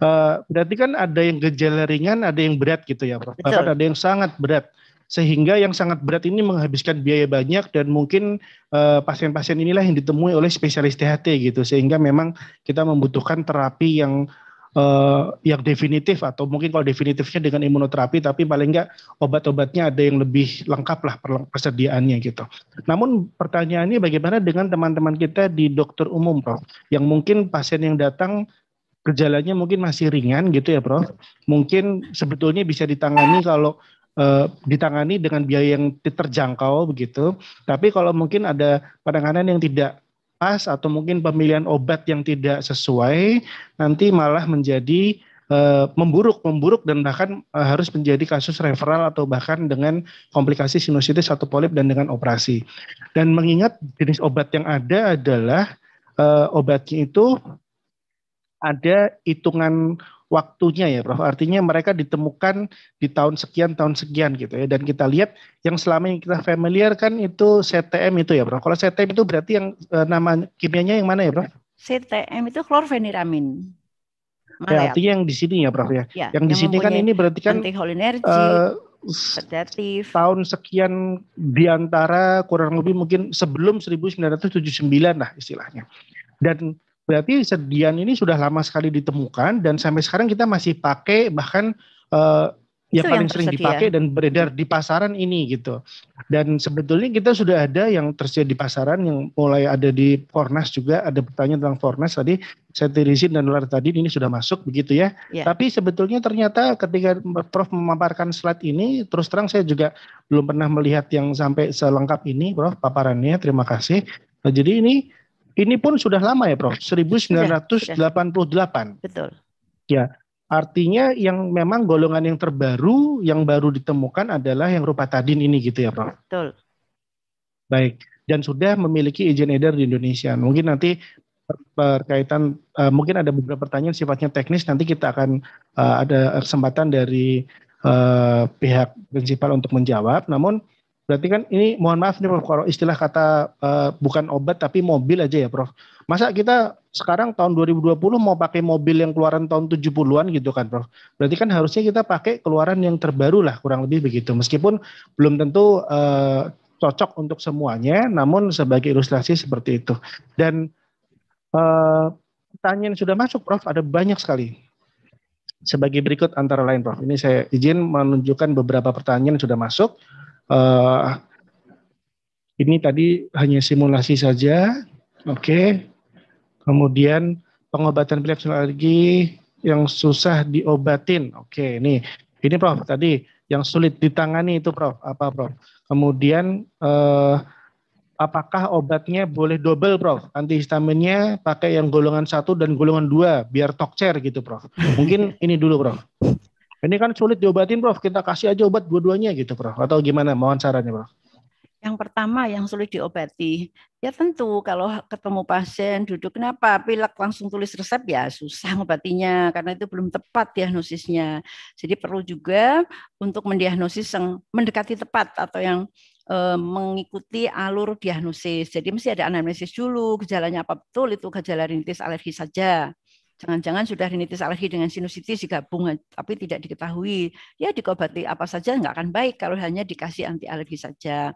Uh, berarti kan ada yang gejala ringan, ada yang berat gitu ya, Prof. Bahkan ada yang sangat berat. Sehingga yang sangat berat ini menghabiskan biaya banyak dan mungkin uh, pasien-pasien inilah yang ditemui oleh spesialis THT gitu. Sehingga memang kita membutuhkan terapi yang uh, yang definitif atau mungkin kalau definitifnya dengan imunoterapi tapi paling enggak obat-obatnya ada yang lebih lengkap lah persediaannya gitu. Namun pertanyaannya bagaimana dengan teman-teman kita di dokter umum Prof yang mungkin pasien yang datang gejalanya mungkin masih ringan gitu ya Prof. Mungkin sebetulnya bisa ditangani kalau eh, ditangani dengan biaya yang terjangkau begitu. Tapi kalau mungkin ada penanganan yang tidak pas atau mungkin pemilihan obat yang tidak sesuai nanti malah menjadi eh, memburuk memburuk dan bahkan eh, harus menjadi kasus referral atau bahkan dengan komplikasi sinusitis atau polip dan dengan operasi. Dan mengingat jenis obat yang ada adalah eh, obatnya itu ada hitungan waktunya ya Prof. Artinya mereka ditemukan di tahun sekian, tahun sekian gitu ya. Dan kita lihat yang selama ini kita familiar kan itu CTM itu ya Prof. Kalau CTM itu berarti yang e, nama kimianya yang mana ya Prof? CTM itu klorfeniramin. Ya, ya, artinya yang di sini ya Prof ya. ya yang, yang di sini kan ini berarti kan e, Tahun sekian diantara kurang lebih mungkin sebelum 1979 lah istilahnya. Dan Berarti sedian ini sudah lama sekali ditemukan dan sampai sekarang kita masih pakai bahkan uh, ya paling sering dipakai dan beredar di pasaran ini gitu. Dan sebetulnya kita sudah ada yang tersedia di pasaran yang mulai ada di Fornas juga ada pertanyaan tentang Fornas tadi setirisin dan luar tadi ini sudah masuk begitu ya. ya. Tapi sebetulnya ternyata ketika Prof memaparkan slide ini terus terang saya juga belum pernah melihat yang sampai selengkap ini Prof paparannya. Terima kasih. Nah, jadi ini ini pun sudah lama ya, Prof. 1988. Sudah, Betul. Ya, artinya yang memang golongan yang terbaru yang baru ditemukan adalah yang rupa rupatadin ini gitu ya, Prof. Betul. Baik, dan sudah memiliki izin edar di Indonesia. Mungkin nanti berkaitan uh, eh, mungkin ada beberapa pertanyaan sifatnya teknis nanti kita akan uh, ada kesempatan dari uh, pihak prinsipal untuk menjawab. Namun Berarti kan ini mohon maaf nih Prof kalau istilah kata uh, bukan obat tapi mobil aja ya Prof. Masa kita sekarang tahun 2020 mau pakai mobil yang keluaran tahun 70-an gitu kan Prof. Berarti kan harusnya kita pakai keluaran yang terbaru lah kurang lebih begitu. Meskipun belum tentu uh, cocok untuk semuanya namun sebagai ilustrasi seperti itu. Dan uh, pertanyaan yang sudah masuk Prof ada banyak sekali. Sebagai berikut antara lain Prof. Ini saya izin menunjukkan beberapa pertanyaan yang sudah masuk. Uh, ini tadi hanya simulasi saja, oke. Okay. Kemudian pengobatan pilek alergi yang susah diobatin, oke. Okay, ini, ini Prof tadi yang sulit ditangani itu Prof apa Prof? Kemudian uh, apakah obatnya boleh double Prof? Antihistaminnya pakai yang golongan satu dan golongan dua biar tokcer gitu Prof. Mungkin ini dulu Prof. Ini kan sulit diobatin, Prof. Kita kasih aja obat dua-duanya gitu, Prof. Atau gimana? Mohon sarannya, Prof. Yang pertama yang sulit diobati, ya tentu kalau ketemu pasien duduk kenapa pilek langsung tulis resep ya susah obatinya karena itu belum tepat diagnosisnya. Jadi perlu juga untuk mendiagnosis yang mendekati tepat atau yang eh, mengikuti alur diagnosis. Jadi mesti ada anamnesis dulu, gejalanya apa betul itu gejala rinitis alergi saja Jangan-jangan sudah rinitis alergi dengan sinusitis digabung, tapi tidak diketahui. Ya dikobati apa saja nggak akan baik kalau hanya dikasih anti alergi saja.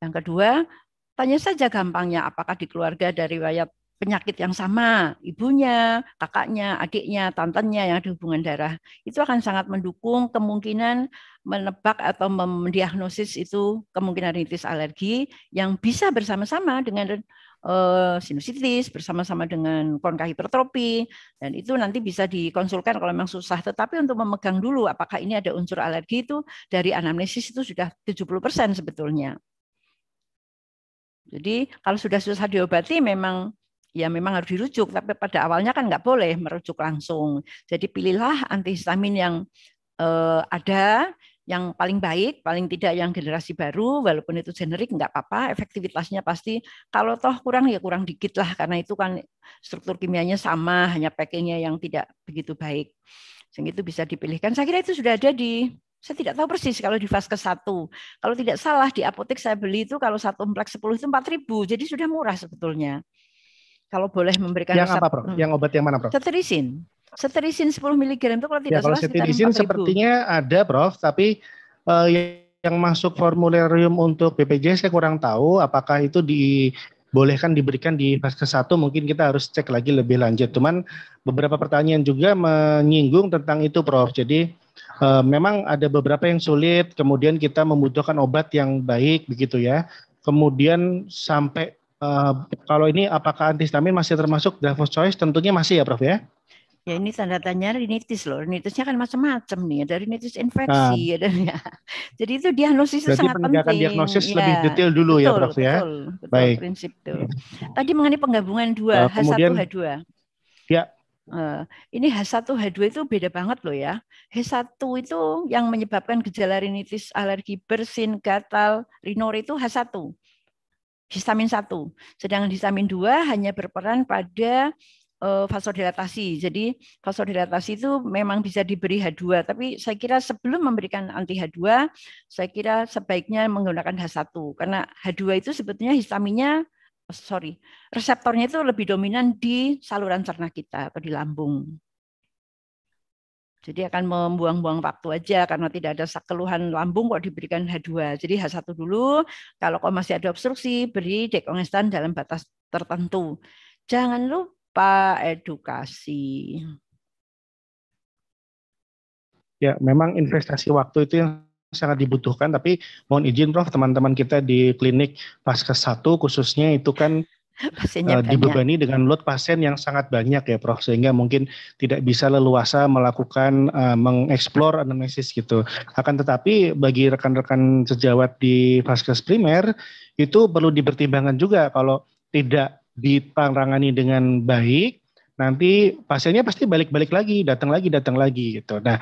Yang kedua, tanya saja gampangnya apakah di keluarga dari riwayat penyakit yang sama, ibunya, kakaknya, adiknya, tantenya yang ada hubungan darah. Itu akan sangat mendukung kemungkinan menebak atau mendiagnosis itu kemungkinan rinitis alergi yang bisa bersama-sama dengan Eh, sinusitis bersama-sama dengan konka hipertropi dan itu nanti bisa dikonsulkan kalau memang susah tetapi untuk memegang dulu apakah ini ada unsur alergi itu dari anamnesis itu sudah 70% sebetulnya. Jadi kalau sudah susah diobati memang ya memang harus dirujuk tapi pada awalnya kan nggak boleh merujuk langsung. Jadi pilihlah antihistamin yang eh, ada yang paling baik, paling tidak yang generasi baru, walaupun itu generik nggak apa-apa, efektivitasnya pasti kalau toh kurang ya kurang dikit lah, karena itu kan struktur kimianya sama, hanya packingnya yang tidak begitu baik. Sehingga itu bisa dipilihkan. Saya kira itu sudah ada di saya tidak tahu persis kalau di ke satu. Kalau tidak salah di apotek saya beli itu kalau satu emplek sepuluh itu empat ribu, jadi sudah murah sebetulnya. Kalau boleh memberikan yang resep, apa, Prof? Hmm. Yang obat yang mana, Prof? Tetrisin. Seterisin 10 mg itu kalau ya, tidak ya, kalau salah sepertinya ada Prof, tapi uh, yang, masuk formularium untuk BPJS saya kurang tahu apakah itu dibolehkan diberikan di fase 1 mungkin kita harus cek lagi lebih lanjut. Cuman beberapa pertanyaan juga menyinggung tentang itu Prof. Jadi e, memang ada beberapa yang sulit, kemudian kita membutuhkan obat yang baik begitu ya. Kemudian sampai e, kalau ini apakah antihistamin masih termasuk of Choice? Tentunya masih ya, Prof ya. Ya ini tanda tanya rinitis loh. Rinitisnya kan macam-macam nih. Ada rinitis infeksi, nah. ada ya. Jadi itu diagnosis itu sangat penegakan penting. diagnosis ya. lebih detail dulu ya, betul, ya Prof betul, ya. Betul, betul, Baik. Prinsip itu. Tadi mengenai penggabungan dua, uh, eh, H1 kemudian, H2. Ya, Uh, ini H1 H2 itu beda banget loh ya. H1 itu yang menyebabkan gejala rinitis, alergi bersin, gatal, rinori itu H1. Histamin 1. Sedangkan histamin 2 hanya berperan pada Eh, vasodilatasi. Jadi vasodilatasi itu memang bisa diberi H2, tapi saya kira sebelum memberikan anti H2, saya kira sebaiknya menggunakan H1 karena H2 itu sebetulnya histaminnya sorry, reseptornya itu lebih dominan di saluran cerna kita atau di lambung. Jadi akan membuang-buang waktu aja karena tidak ada keluhan lambung kok diberikan H2. Jadi H1 dulu, kalau kok masih ada obstruksi, beri dekongestan dalam batas tertentu. Jangan lupa apa edukasi. Ya, memang investasi waktu itu yang sangat dibutuhkan, tapi mohon izin Prof, teman-teman kita di klinik pasca satu khususnya itu kan [LAUGHS] Pasiennya eh, dibebani banyak. dengan load pasien yang sangat banyak ya Prof sehingga mungkin tidak bisa leluasa melakukan uh, mengeksplor analisis gitu. Akan tetapi bagi rekan-rekan sejawat di pasca primer itu perlu dipertimbangkan juga kalau tidak ditangani dengan baik, nanti pasiennya pasti balik-balik lagi, datang lagi, datang lagi gitu. Nah,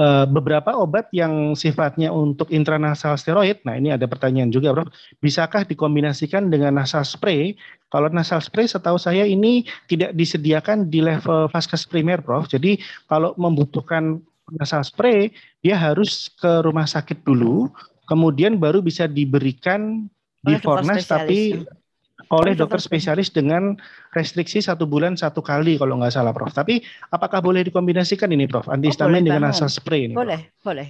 eh, beberapa obat yang sifatnya untuk intranasal steroid, nah ini ada pertanyaan juga Bro, bisakah dikombinasikan dengan nasal spray? Kalau nasal spray setahu saya ini tidak disediakan di level vaskes primer Prof. Jadi kalau membutuhkan nasal spray, dia harus ke rumah sakit dulu, kemudian baru bisa diberikan di oh, Fornas tapi oleh dokter spesialis dengan restriksi satu bulan satu kali kalau nggak salah Prof. Tapi apakah boleh dikombinasikan ini Prof? Antihistamin oh, dengan nasal spray ini? Boleh, Prof. boleh.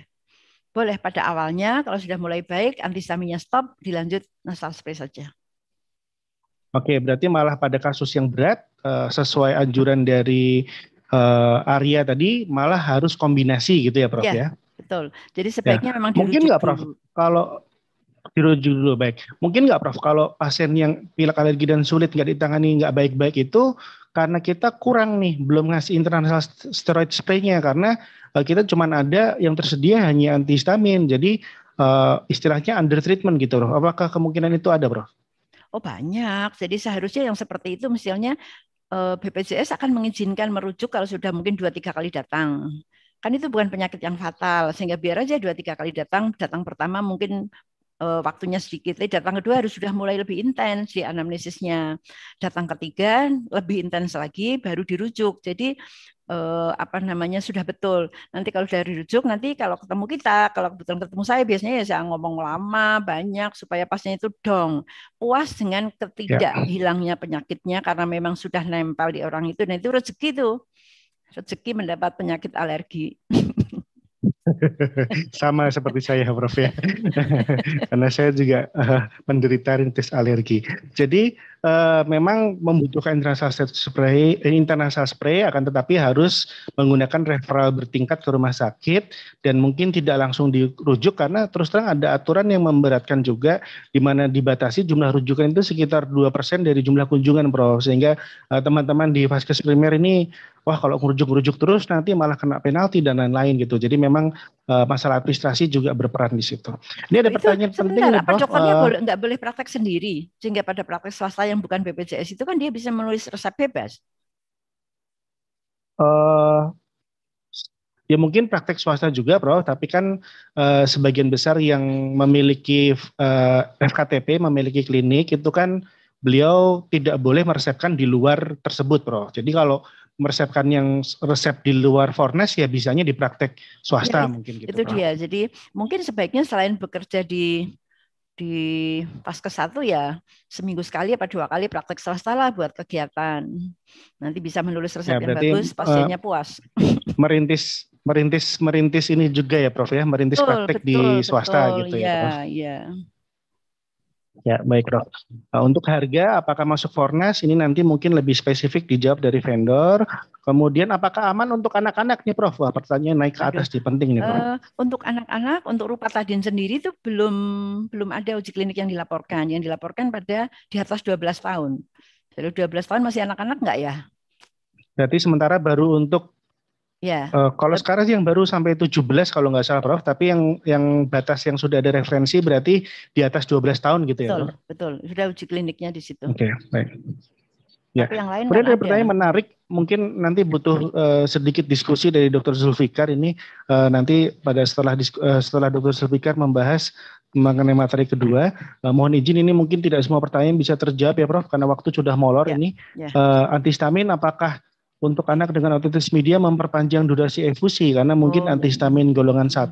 Boleh pada awalnya kalau sudah mulai baik antihistaminnya stop dilanjut nasal spray saja. Oke, berarti malah pada kasus yang berat eh, sesuai anjuran dari eh, Arya tadi malah harus kombinasi gitu ya Prof ya. ya? Betul. Jadi sebaiknya ya. memang mungkin nggak Prof kalau dirujuk dulu baik. Mungkin nggak Prof, kalau pasien yang pilek alergi dan sulit nggak ditangani nggak baik-baik itu karena kita kurang nih, belum ngasih internal steroid spray-nya karena eh, kita cuma ada yang tersedia hanya antihistamin. Jadi uh, istilahnya under treatment gitu Prof. Apakah kemungkinan itu ada Prof? Oh banyak. Jadi seharusnya yang seperti itu misalnya eh, BPJS akan mengizinkan merujuk kalau sudah mungkin dua tiga kali datang kan itu bukan penyakit yang fatal sehingga biar aja dua tiga kali datang datang pertama mungkin Eh, waktunya sedikit. tapi eh, datang kedua harus sudah mulai lebih intens di anamnesisnya. Datang ketiga lebih intens lagi baru dirujuk. Jadi eh, apa namanya sudah betul. Nanti kalau sudah dirujuk nanti kalau ketemu kita, kalau kebetulan ketemu saya biasanya ya saya ngomong lama banyak supaya pasnya itu dong puas dengan ketidak ya. hilangnya penyakitnya karena memang sudah nempel di orang itu dan itu rezeki tuh rezeki mendapat penyakit alergi. [LAUGHS] [LAUGHS] Sama seperti saya Prof ya. [LAUGHS] Karena saya juga uh, menderita rintis alergi. Jadi uh, memang membutuhkan internasal spray, eh, internasal spray akan tetapi harus menggunakan referral bertingkat ke rumah sakit dan mungkin tidak langsung dirujuk karena terus terang ada aturan yang memberatkan juga di mana dibatasi jumlah rujukan itu sekitar dua persen dari jumlah kunjungan Prof. Sehingga teman teman-teman di Vaskes Primer ini wah kalau ngerujuk-ngerujuk terus nanti malah kena penalti dan lain-lain gitu. Jadi memang uh, masalah administrasi juga berperan di situ. Ini ada itu pertanyaan penting nih, Pak Jokowi uh, eh. nggak boleh praktek sendiri, sehingga pada praktek swasta yang bukan BPJS itu kan dia bisa menulis resep bebas. Uh, ya mungkin praktek swasta juga bro tapi kan uh, sebagian besar yang memiliki uh, FKTP memiliki klinik itu kan beliau tidak boleh meresepkan di luar tersebut bro jadi kalau meresepkan yang resep di luar Fornes ya bisanya di praktek swasta ya, mungkin gitu. Itu Pak. dia. Jadi mungkin sebaiknya selain bekerja di di pas ke satu ya seminggu sekali apa dua kali praktek swasta lah buat kegiatan. Nanti bisa menulis resep ya, yang bagus, eh, pasiennya uh, puas. Merintis merintis merintis ini juga ya Prof ya, merintis betul, praktek betul, di swasta betul, gitu ya. Iya, iya. Ya, baik Prof. Eh, untuk harga, apakah masuk Fornas? Ini nanti mungkin lebih spesifik dijawab dari vendor. Kemudian apakah aman untuk anak-anak nih Prof? Wah, pertanyaan naik ke atas di penting nih Prof. Uh, untuk anak-anak, untuk rupa tadin sendiri itu belum belum ada uji klinik yang dilaporkan. Yang dilaporkan pada di atas 12 tahun. Jadi 12 tahun masih anak-anak nggak ya? Berarti sementara baru untuk Yeah. Ya. Uh, kalau sekarang sih yang baru sampai 17 kalau nggak salah Prof, tapi yang yang batas yang sudah ada referensi berarti di atas 12 tahun gitu betul, ya. Betul, Betul, sudah uji kliniknya di situ. Oke, okay, baik. Ya. yang lain Kemudian ada pertanyaan menarik, mungkin nanti butuh uh, sedikit diskusi dari Dr. Zulfikar ini uh, nanti pada setelah uh, setelah Dr. Zulfikar membahas mengenai materi kedua. Uh, mohon izin ini mungkin tidak semua pertanyaan bisa terjawab ya Prof karena waktu sudah molor ya, ini. Ya. Uh, antistamin apakah untuk anak dengan otitis media memperpanjang durasi efusi karena mungkin oh. antihistamin golongan 1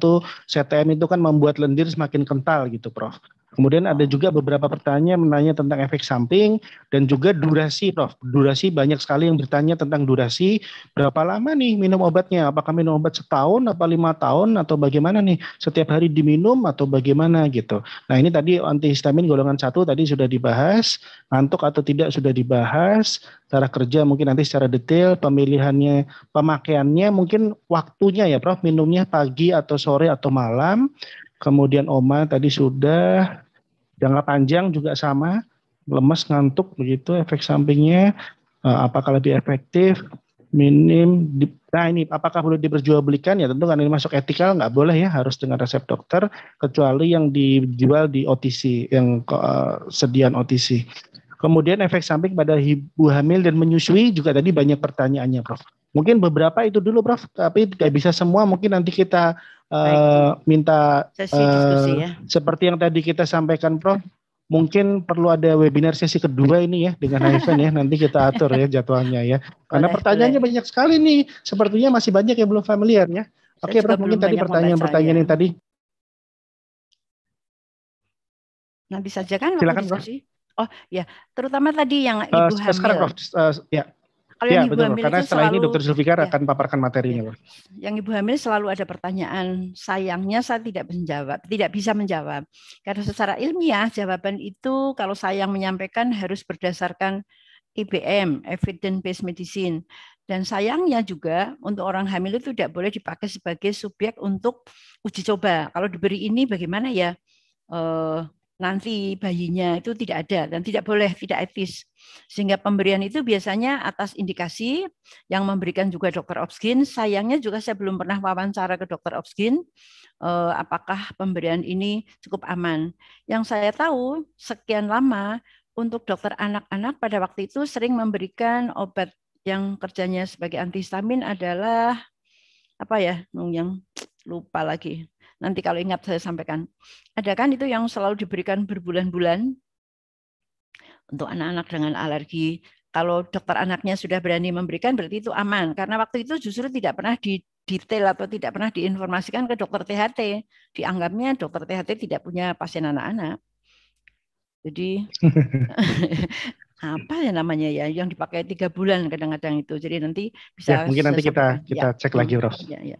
CTM itu kan membuat lendir semakin kental gitu Prof. Kemudian ada juga beberapa pertanyaan menanya tentang efek samping dan juga durasi, Prof. Durasi banyak sekali yang bertanya tentang durasi. Berapa lama nih minum obatnya? Apakah minum obat setahun, apa lima tahun, atau bagaimana nih? Setiap hari diminum atau bagaimana gitu? Nah ini tadi antihistamin golongan satu tadi sudah dibahas. Ngantuk atau tidak sudah dibahas. Cara kerja mungkin nanti secara detail. Pemilihannya, pemakaiannya mungkin waktunya ya Prof. Minumnya pagi atau sore atau malam kemudian oma tadi sudah jangka panjang juga sama lemes ngantuk begitu efek sampingnya eh, apakah lebih efektif minim di, nah ini apakah boleh diperjualbelikan ya tentu kan ini masuk etikal nggak boleh ya harus dengan resep dokter kecuali yang dijual di OTC yang uh, sediaan OTC kemudian efek samping pada ibu hamil dan menyusui juga tadi banyak pertanyaannya Prof mungkin beberapa itu dulu Prof tapi nggak bisa semua mungkin nanti kita uh, minta sesi uh, ya. seperti yang tadi kita sampaikan Prof mungkin perlu ada webinar sesi kedua ini ya dengan Ivan ya nanti kita atur ya jadwalnya ya karena pertanyaannya banyak sekali nih sepertinya masih banyak yang belum familiar ya oke Prof mungkin tadi pertanyaan-pertanyaan ya. yang tadi nanti saja kan silakan Prof Oh ya, terutama tadi yang eh, ibu uh, hamil. Sekarang Prof, uh, ya kalau ya, yang ibu betul, hamil karena itu setelah selalu, ini dokter Zulfikar ya, akan paparkan materinya, ya. Yang ibu hamil selalu ada pertanyaan. Sayangnya saya tidak menjawab, tidak bisa menjawab. Karena secara ilmiah jawaban itu kalau saya yang menyampaikan harus berdasarkan IBM, evidence based medicine. Dan sayangnya juga untuk orang hamil itu tidak boleh dipakai sebagai subjek untuk uji coba. Kalau diberi ini bagaimana ya? Eh, nanti bayinya itu tidak ada dan tidak boleh tidak etis sehingga pemberian itu biasanya atas indikasi yang memberikan juga dokter obsgin sayangnya juga saya belum pernah wawancara ke dokter obsgin eh, apakah pemberian ini cukup aman yang saya tahu sekian lama untuk dokter anak-anak pada waktu itu sering memberikan obat yang kerjanya sebagai antihistamin adalah apa ya yang lupa lagi Nanti kalau ingat saya sampaikan. Ada kan itu yang selalu diberikan berbulan-bulan untuk anak-anak dengan alergi. Kalau dokter anaknya sudah berani memberikan berarti itu aman karena waktu itu justru tidak pernah di detail atau tidak pernah diinformasikan ke dokter THT. Dianggapnya dokter THT tidak punya pasien anak-anak. Jadi [LAUGHS] apa ya namanya ya yang dipakai tiga bulan kadang-kadang itu. Jadi nanti bisa ya, mungkin nanti kita ya, kita cek lagi, Ros. Ya, ya.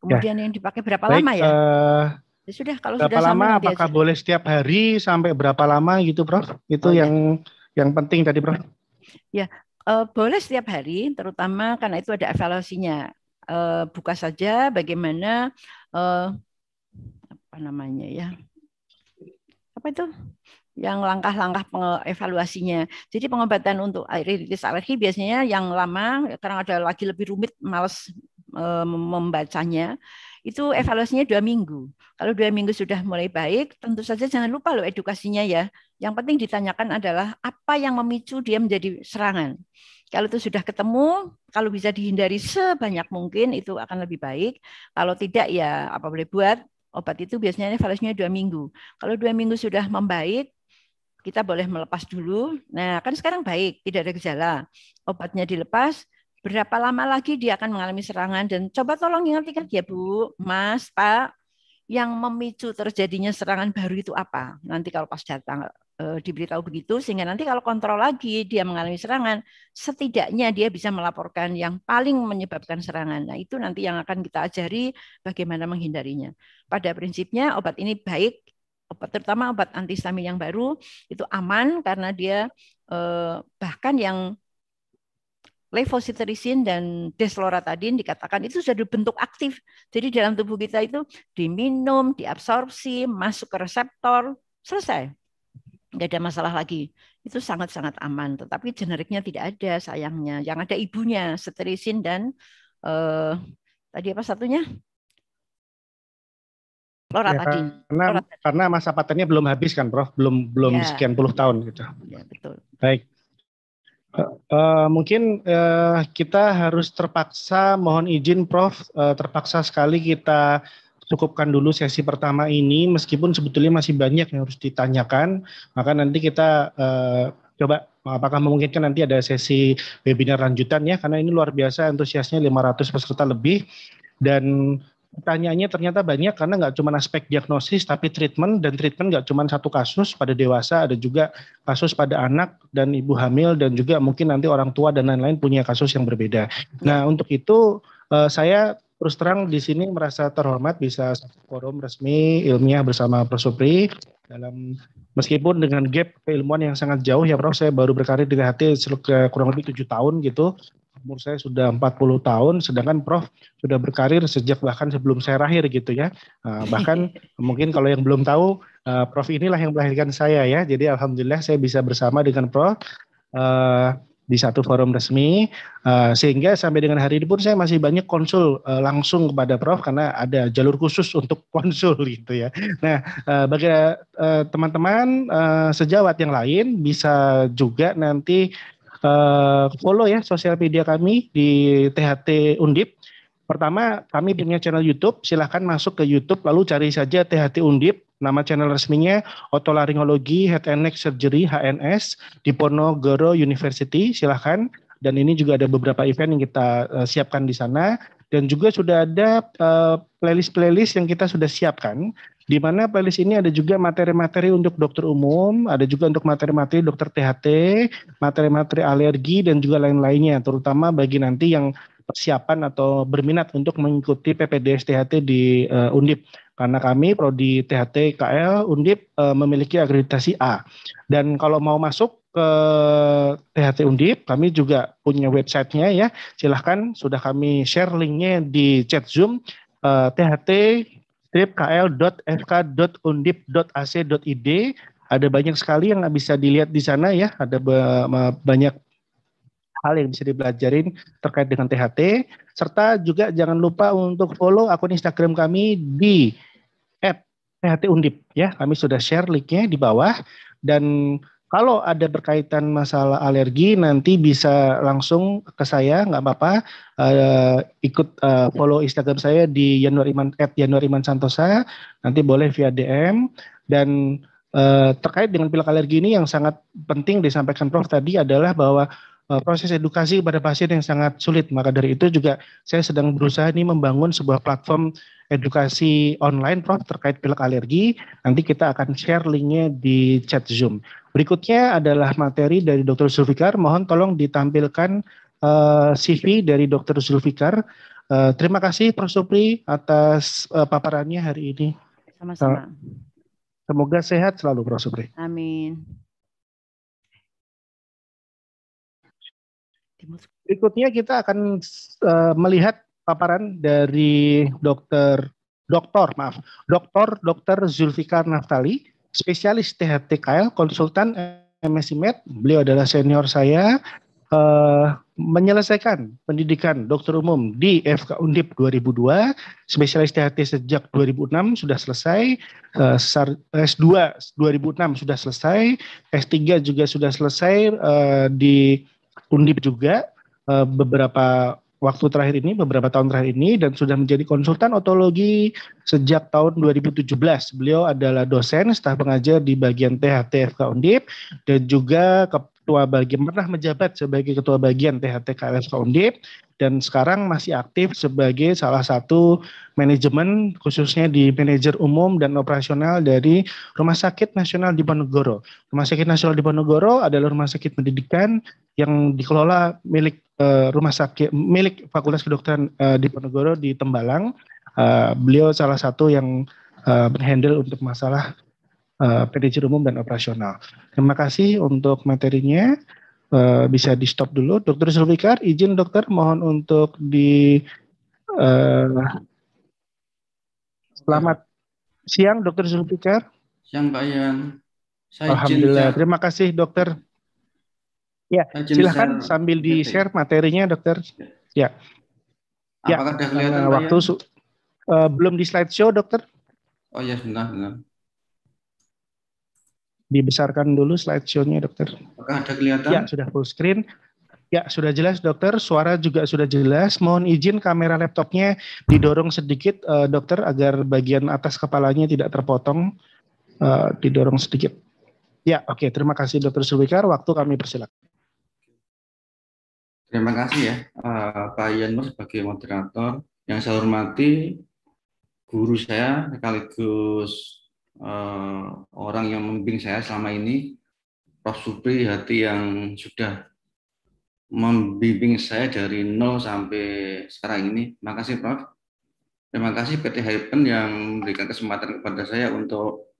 Ya. Kemudian ya. yang dipakai berapa Baik, lama ya? Uh, ya sudah kalau berapa sudah lama apakah boleh setiap hari sampai berapa lama gitu, Prof? Itu oh, yang ya. yang penting tadi, Prof. Ya, uh, boleh setiap hari terutama karena itu ada evaluasinya. Uh, buka saja bagaimana uh, apa namanya ya? Apa itu? yang langkah-langkah evaluasinya. Jadi pengobatan untuk rinitis alergi biasanya yang lama, ya karena ada lagi lebih rumit, males Eh, membacanya itu hmm. evaluasinya dua minggu. Kalau dua minggu sudah mulai baik, tentu saja jangan lupa loh edukasinya ya. Yang penting ditanyakan adalah apa yang memicu dia menjadi serangan. Kalau itu sudah ketemu, kalau bisa dihindari sebanyak mungkin itu akan lebih baik. Kalau tidak ya apa boleh buat. Obat itu biasanya evaluasinya dua minggu. Kalau dua minggu sudah membaik, kita boleh melepas dulu. Nah, kan sekarang baik, tidak ada gejala. Obatnya dilepas, berapa lama lagi dia akan mengalami serangan dan coba tolong ingatkan ingat ya Bu, Mas, Pak, yang memicu terjadinya serangan baru itu apa? Nanti kalau pas datang e, diberitahu begitu sehingga nanti kalau kontrol lagi dia mengalami serangan, setidaknya dia bisa melaporkan yang paling menyebabkan serangan. Nah, itu nanti yang akan kita ajari bagaimana menghindarinya. Pada prinsipnya obat ini baik obat terutama obat antihistamin yang baru itu aman karena dia e, bahkan yang levocitarisin dan desloratadin dikatakan itu sudah dibentuk aktif. Jadi dalam tubuh kita itu diminum, diabsorpsi, masuk ke reseptor, selesai. Tidak ada masalah lagi. Itu sangat-sangat aman. Tetapi generiknya tidak ada sayangnya. Yang ada ibunya, seterisin dan eh, tadi apa satunya? Loratadin. Ya, karena, Loratadin. karena masa patennya belum habis kan, Prof. Belum belum ya. sekian puluh tahun gitu. Ya, betul. Baik. Uh, mungkin uh, kita harus terpaksa mohon izin Prof uh, terpaksa sekali kita cukupkan dulu sesi pertama ini meskipun sebetulnya masih banyak yang harus ditanyakan maka nanti kita uh, coba apakah memungkinkan nanti ada sesi webinar lanjutan ya karena ini luar biasa antusiasnya 500 peserta lebih dan pertanyaannya ternyata banyak karena nggak cuma aspek diagnosis tapi treatment dan treatment nggak cuma satu kasus pada dewasa ada juga kasus pada anak dan ibu hamil dan juga mungkin nanti orang tua dan lain-lain punya kasus yang berbeda. Nah untuk itu eh, saya terus terang di sini merasa terhormat bisa forum resmi ilmiah bersama Prof. Supri dalam meskipun dengan gap keilmuan yang sangat jauh ya Prof saya baru berkarir di HT kurang lebih tujuh tahun gitu umur saya sudah 40 tahun, sedangkan Prof sudah berkarir sejak bahkan sebelum saya lahir gitu ya. Eh, bahkan [LAUGHS] mungkin kalau yang belum tahu, eh, Prof inilah yang melahirkan saya ya. Jadi alhamdulillah saya bisa bersama dengan Prof eh, di satu forum resmi, sehingga sampai dengan hari ini pun saya masih banyak konsul langsung kepada Prof karena ada jalur khusus untuk [LAUGHS] konsul gitu ya. Nah bagi teman-teman sejawat yang lain bisa juga nanti uh, follow ya sosial media kami di THT Undip. Pertama, kami punya channel YouTube. Silahkan masuk ke YouTube, lalu cari saja THT Undip. Nama channel resminya Otolaringologi Head and Neck Surgery HNS di Ponorogo University. Silahkan. Dan ini juga ada beberapa event yang kita eh, siapkan di sana. Dan juga sudah ada eh, playlist-playlist yang kita sudah siapkan di mana playlist ini ada juga materi-materi untuk dokter umum, ada juga untuk materi-materi dokter THT, materi-materi alergi dan juga lain-lainnya terutama bagi nanti yang persiapan atau berminat untuk mengikuti PPDS THT di uh, Undip karena kami prodi THT KL Undip uh, memiliki akreditasi A. Dan kalau mau masuk ke THT Undip, kami juga punya websitenya ya. Silahkan sudah kami share linknya di chat Zoom uh, eh, THT www.kl.fk.undip.ac.id. ada banyak sekali yang bisa dilihat di sana ya ada banyak hal yang bisa dipelajarin terkait dengan THT serta juga jangan lupa untuk follow akun Instagram kami di app THT Undip ya kami sudah share linknya di bawah dan kalau ada berkaitan masalah alergi, nanti bisa langsung ke saya, nggak apa-apa. Uh, ikut uh, follow Instagram saya di Januar Iman, at Santosa. Nanti boleh via DM. Dan uh, terkait dengan pilek alergi ini yang sangat penting disampaikan Prof tadi adalah bahwa proses edukasi kepada pasien yang sangat sulit. Maka dari itu juga saya sedang berusaha ini membangun sebuah platform edukasi online Prof terkait pilek alergi. Nanti kita akan share linknya di chat Zoom. Berikutnya adalah materi dari Dr. Zulfikar. Mohon tolong ditampilkan uh, eh, CV dari Dr. Zulfikar. Uh, terima kasih Prof Supri atas uh, paparannya hari ini. Sama-sama. Semoga sehat selalu Prof Supri. Amin. Berikutnya kita akan uh, melihat paparan dari dokter dokter maaf doktor dokter Zulfikar Naftali spesialis THTKL konsultan MSI Med beliau adalah senior saya uh, menyelesaikan pendidikan dokter umum di FK Undip 2002, spesialis THT sejak 2006 sudah selesai, uh, S2 2006 sudah selesai, S3 juga sudah selesai uh, di Undip juga eh, beberapa waktu terakhir ini beberapa tahun terakhir ini dan sudah menjadi konsultan otologi sejak tahun 2017. Beliau adalah dosen staf pengajar di bagian THT FK Undip dan juga ke ketua bagian pernah menjabat sebagai ketua bagian THT KLS Undip dan sekarang masih aktif sebagai salah satu manajemen khususnya di manajer umum dan operasional dari Rumah Sakit Nasional Diponegoro. Rumah Sakit Nasional Diponegoro adalah rumah sakit pendidikan yang dikelola milik uh, rumah sakit milik Fakultas Kedokteran uh, Diponegoro di Tembalang. Uh, beliau salah satu yang uh, berhandle untuk masalah manajer eh, PDJ umum dan operasional. Terima kasih untuk materinya. Uh, bisa di stop dulu. Dokter Zulfikar, izin dokter mohon untuk di uh, selamat siang dokter Zulfikar. Siang Pak Ian. Saya Alhamdulillah. Izin, Terima kasih dokter. Ya, silahkan share. sambil di share materinya dokter. Ya. ya. Apakah ya. kelihatan? Uh, waktu uh, belum di slide show dokter. Oh ya, benar benar dibesarkan dulu slideshow-nya dokter. Apakah ada kelihatan? Ya, sudah full screen. Ya, sudah jelas dokter, suara juga sudah jelas. Mohon izin kamera laptopnya didorong sedikit uh, dokter agar bagian atas kepalanya tidak terpotong. Uh, didorong sedikit. Ya, oke. Okay. Terima kasih dokter Sulwikar Waktu kami persilakan. Terima kasih ya uh, Pak Yanmur sebagai moderator. Yang saya hormati guru saya sekaligus uh, orang yang membimbing saya selama ini, Prof. Supri Hati yang sudah membimbing saya dari nol sampai sekarang ini. Terima kasih Prof. Terima kasih PT Hypen yang memberikan kesempatan kepada saya untuk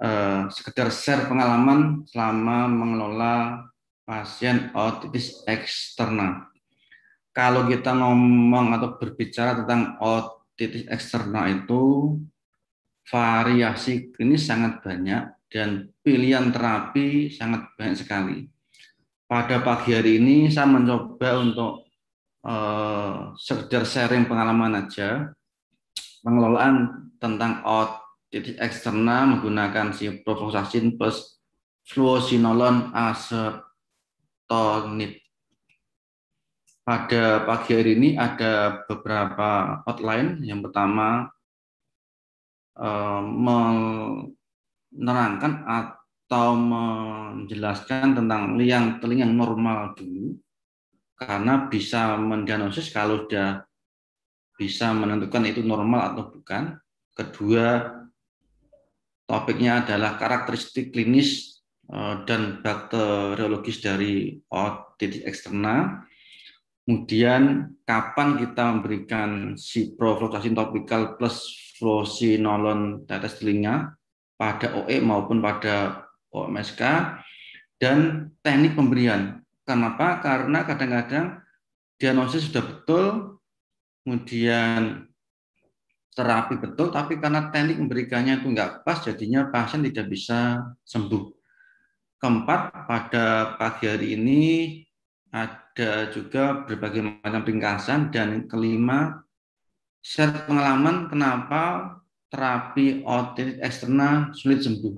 uh, sekedar share pengalaman selama mengelola pasien otitis eksternal. Kalau kita ngomong atau berbicara tentang otitis eksternal itu variasi ini sangat banyak dan pilihan terapi sangat banyak sekali. Pada pagi hari ini saya mencoba untuk eh, sekedar sharing pengalaman aja pengelolaan tentang otitis eksternal menggunakan si provoksasin plus fluosinolon asetonid. Pada pagi hari ini ada beberapa outline. Yang pertama Eh, menerangkan atau menjelaskan tentang liang telinga normal dulu karena bisa mendiagnosis kalau sudah bisa menentukan itu normal atau bukan. Kedua, topiknya adalah karakteristik klinis eh, dan bakteriologis dari otitis eksternal. Kemudian kapan kita memberikan si provokasi topikal plus fluosinolon tetes telinga pada OE maupun pada OMSK dan teknik pemberian. Kenapa? Karena kadang-kadang diagnosis sudah betul, kemudian terapi betul, tapi karena teknik memberikannya itu nggak pas, jadinya pasien tidak bisa sembuh. Keempat, pada pagi hari ini ada juga berbagai macam ringkasan, dan kelima, share pengalaman kenapa terapi otitis eksternal sulit sembuh.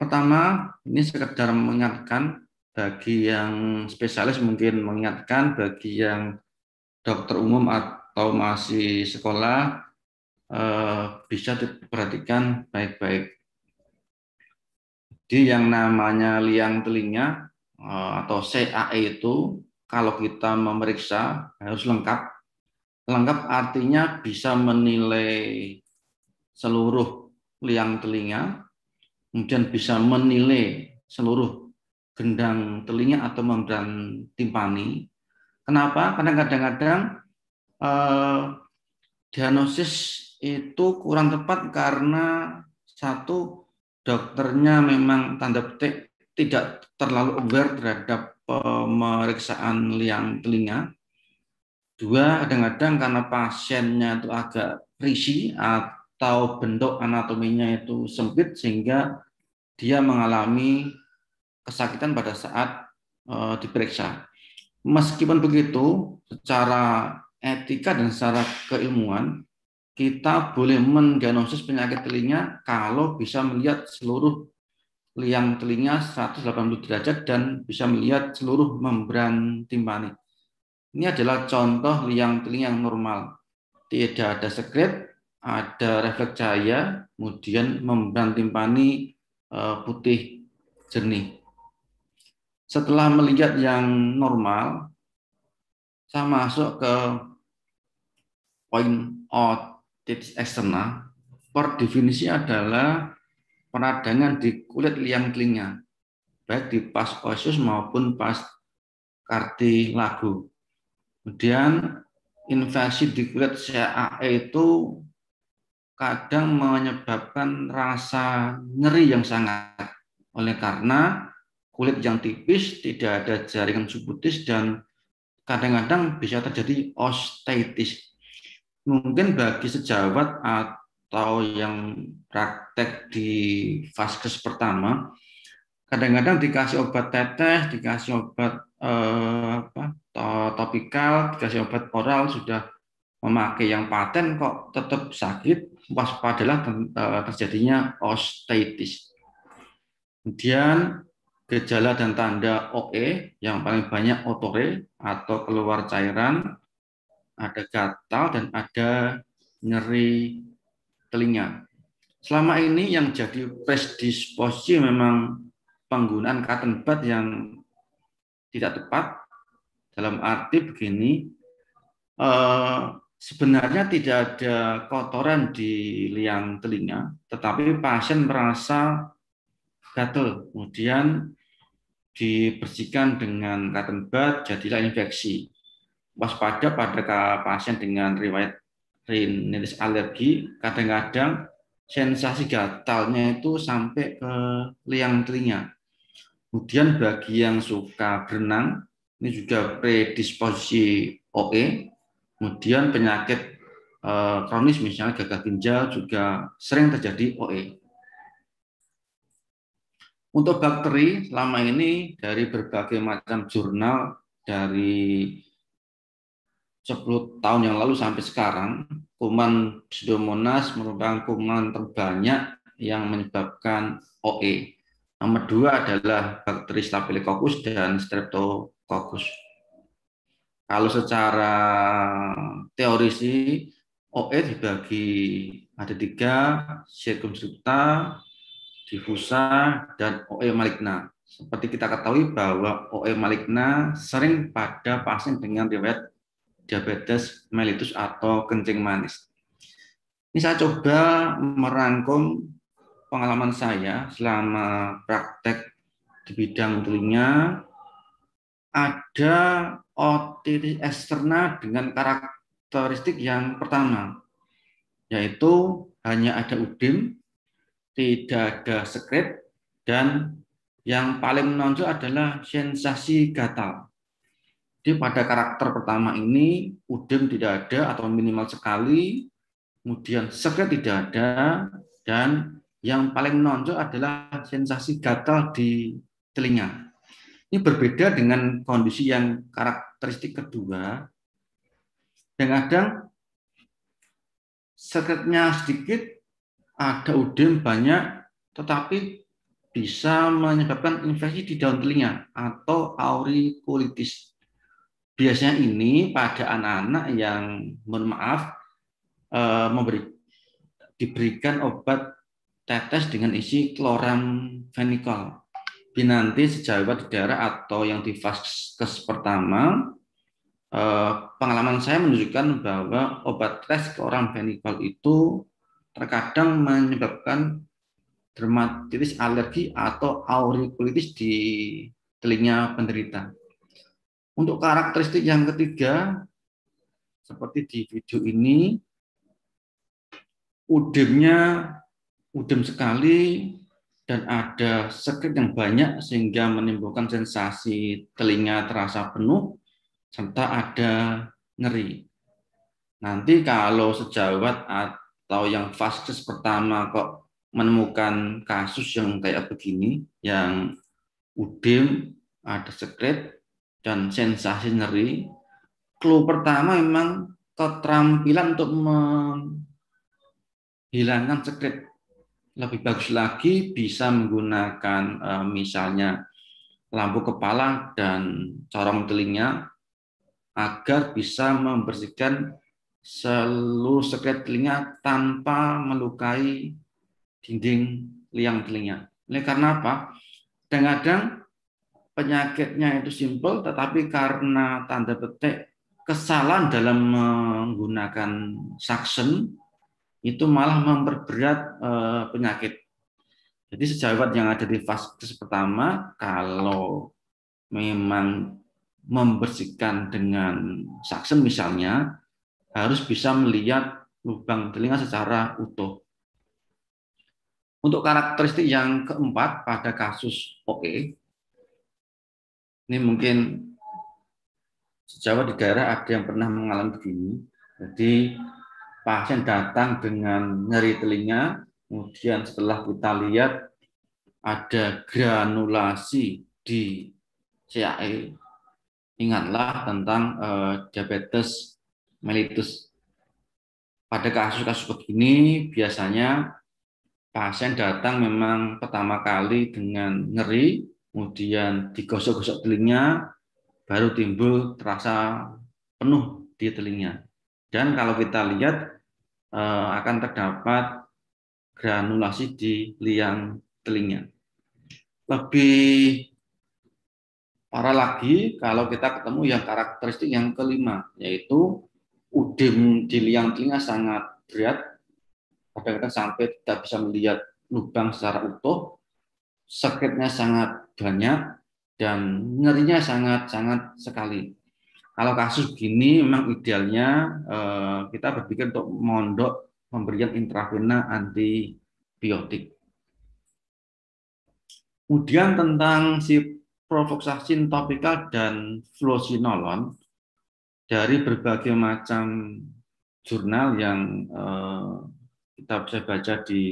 Pertama, ini sekedar mengingatkan bagi yang spesialis mungkin mengingatkan bagi yang dokter umum atau masih sekolah eh, bisa diperhatikan baik-baik. Di yang namanya liang telinga eh, atau CAE itu kalau kita memeriksa harus lengkap Lengkap artinya bisa menilai seluruh liang telinga, kemudian bisa menilai seluruh gendang telinga atau membran timpani. Kenapa? Karena kadang-kadang eh, diagnosis itu kurang tepat karena satu dokternya memang tanda petik tidak terlalu aware terhadap eh, pemeriksaan liang telinga Dua, kadang-kadang karena pasiennya itu agak risi atau bentuk anatominya itu sempit sehingga dia mengalami kesakitan pada saat e, diperiksa. Meskipun begitu, secara etika dan secara keilmuan, kita boleh mendiagnosis penyakit telinga kalau bisa melihat seluruh liang telinga 180 derajat dan bisa melihat seluruh membran timpani. Ini adalah contoh liang telinga yang normal. Tidak ada sekret, ada refleks cahaya, kemudian membran timpani eh, putih jernih. Setelah melihat yang normal, saya masuk ke point out titik eksternal. Per definisi adalah peradangan di kulit liang telinga, baik di pas osus maupun pas kartilago. Kemudian invasi di kulit CAE itu kadang menyebabkan rasa nyeri yang sangat. Oleh karena kulit yang tipis, tidak ada jaringan subkutis dan kadang-kadang bisa terjadi osteitis. Mungkin bagi sejawat atau yang praktek di vaskes pertama, kadang-kadang dikasih obat tetes, dikasih obat eh, apa, topikal dikasih obat oral sudah memakai yang paten kok tetap sakit waspadalah eh, terjadinya osteitis kemudian gejala dan tanda OE yang paling banyak otore atau keluar cairan ada gatal dan ada nyeri telinga selama ini yang jadi predisposisi memang penggunaan cotton bud yang tidak tepat dalam arti begini, eh, sebenarnya tidak ada kotoran di liang telinga, tetapi pasien merasa gatel, kemudian dibersihkan dengan cotton bud, jadilah infeksi. Waspada pada pasien dengan riwayat rinitis alergi, kadang-kadang sensasi gatalnya itu sampai ke liang telinga. Kemudian bagi yang suka berenang, ini juga predisposisi OE, kemudian penyakit eh, kronis misalnya gagal ginjal juga sering terjadi OE. Untuk bakteri selama ini dari berbagai macam jurnal dari 10 tahun yang lalu sampai sekarang, kuman pseudomonas merupakan kuman terbanyak yang menyebabkan OE. Nomor dua adalah bakteri Staphylococcus dan Streptococcus bagus. Kalau secara teori sih, OE dibagi ada tiga, circumscripta, difusa, dan OE maligna. Seperti kita ketahui bahwa OE maligna sering pada pasien dengan riwayat diabetes mellitus atau kencing manis. Ini saya coba merangkum pengalaman saya selama praktek di bidang telinga ada otitis eksterna dengan karakteristik yang pertama, yaitu hanya ada udin, tidak ada sekret, dan yang paling menonjol adalah sensasi gatal. Jadi pada karakter pertama ini udin tidak ada atau minimal sekali, kemudian sekret tidak ada, dan yang paling menonjol adalah sensasi gatal di telinga. Ini berbeda dengan kondisi yang karakteristik kedua. yang kadang sekretnya sedikit, ada udem banyak, tetapi bisa menyebabkan infeksi di daun telinga atau aurikulitis. Biasanya ini pada anak-anak yang mohon maaf eh, memberi diberikan obat tetes dengan isi kloramfenikol dinanti sejawat di daerah atau yang di vaskes pertama, eh, pengalaman saya menunjukkan bahwa obat tes ke orang penikal itu terkadang menyebabkan dermatitis alergi atau aurikulitis di telinga penderita. Untuk karakteristik yang ketiga, seperti di video ini, udemnya udem sekali, dan ada sekret yang banyak sehingga menimbulkan sensasi telinga terasa penuh serta ada ngeri. Nanti kalau sejawat atau yang vaskes pertama kok menemukan kasus yang kayak begini, yang udem, ada sekret, dan sensasi nyeri, clue pertama memang keterampilan untuk menghilangkan sekret lebih bagus lagi bisa menggunakan eh, misalnya lampu kepala dan corong telinga agar bisa membersihkan seluruh sekret telinga tanpa melukai dinding liang telinga. Ini karena apa? Kadang-kadang penyakitnya itu simpel, tetapi karena tanda petik kesalahan dalam menggunakan suction itu malah memperberat eh, penyakit. Jadi sejawat yang ada di vaskes pertama, kalau memang membersihkan dengan saksen misalnya, harus bisa melihat lubang telinga secara utuh. Untuk karakteristik yang keempat pada kasus OE, ini mungkin sejawat di daerah ada yang pernah mengalami begini. Jadi pasien datang dengan nyeri telinga, kemudian setelah kita lihat ada granulasi di CAE, ingatlah tentang eh, diabetes mellitus. Pada kasus-kasus begini biasanya pasien datang memang pertama kali dengan nyeri, kemudian digosok-gosok telinga, baru timbul terasa penuh di telinga. Dan kalau kita lihat Eh, akan terdapat granulasi di liang telinga. Lebih parah lagi kalau kita ketemu yang karakteristik yang kelima, yaitu udem di liang telinga sangat berat, kadang-kadang sampai tidak bisa melihat lubang secara utuh, sakitnya sangat banyak, dan nyerinya sangat-sangat sekali kalau kasus gini memang idealnya eh, kita berpikir untuk mondok pemberian intravena antibiotik. Kemudian tentang si provoxacin topikal dan fluocinolon dari berbagai macam jurnal yang eh, kita bisa baca di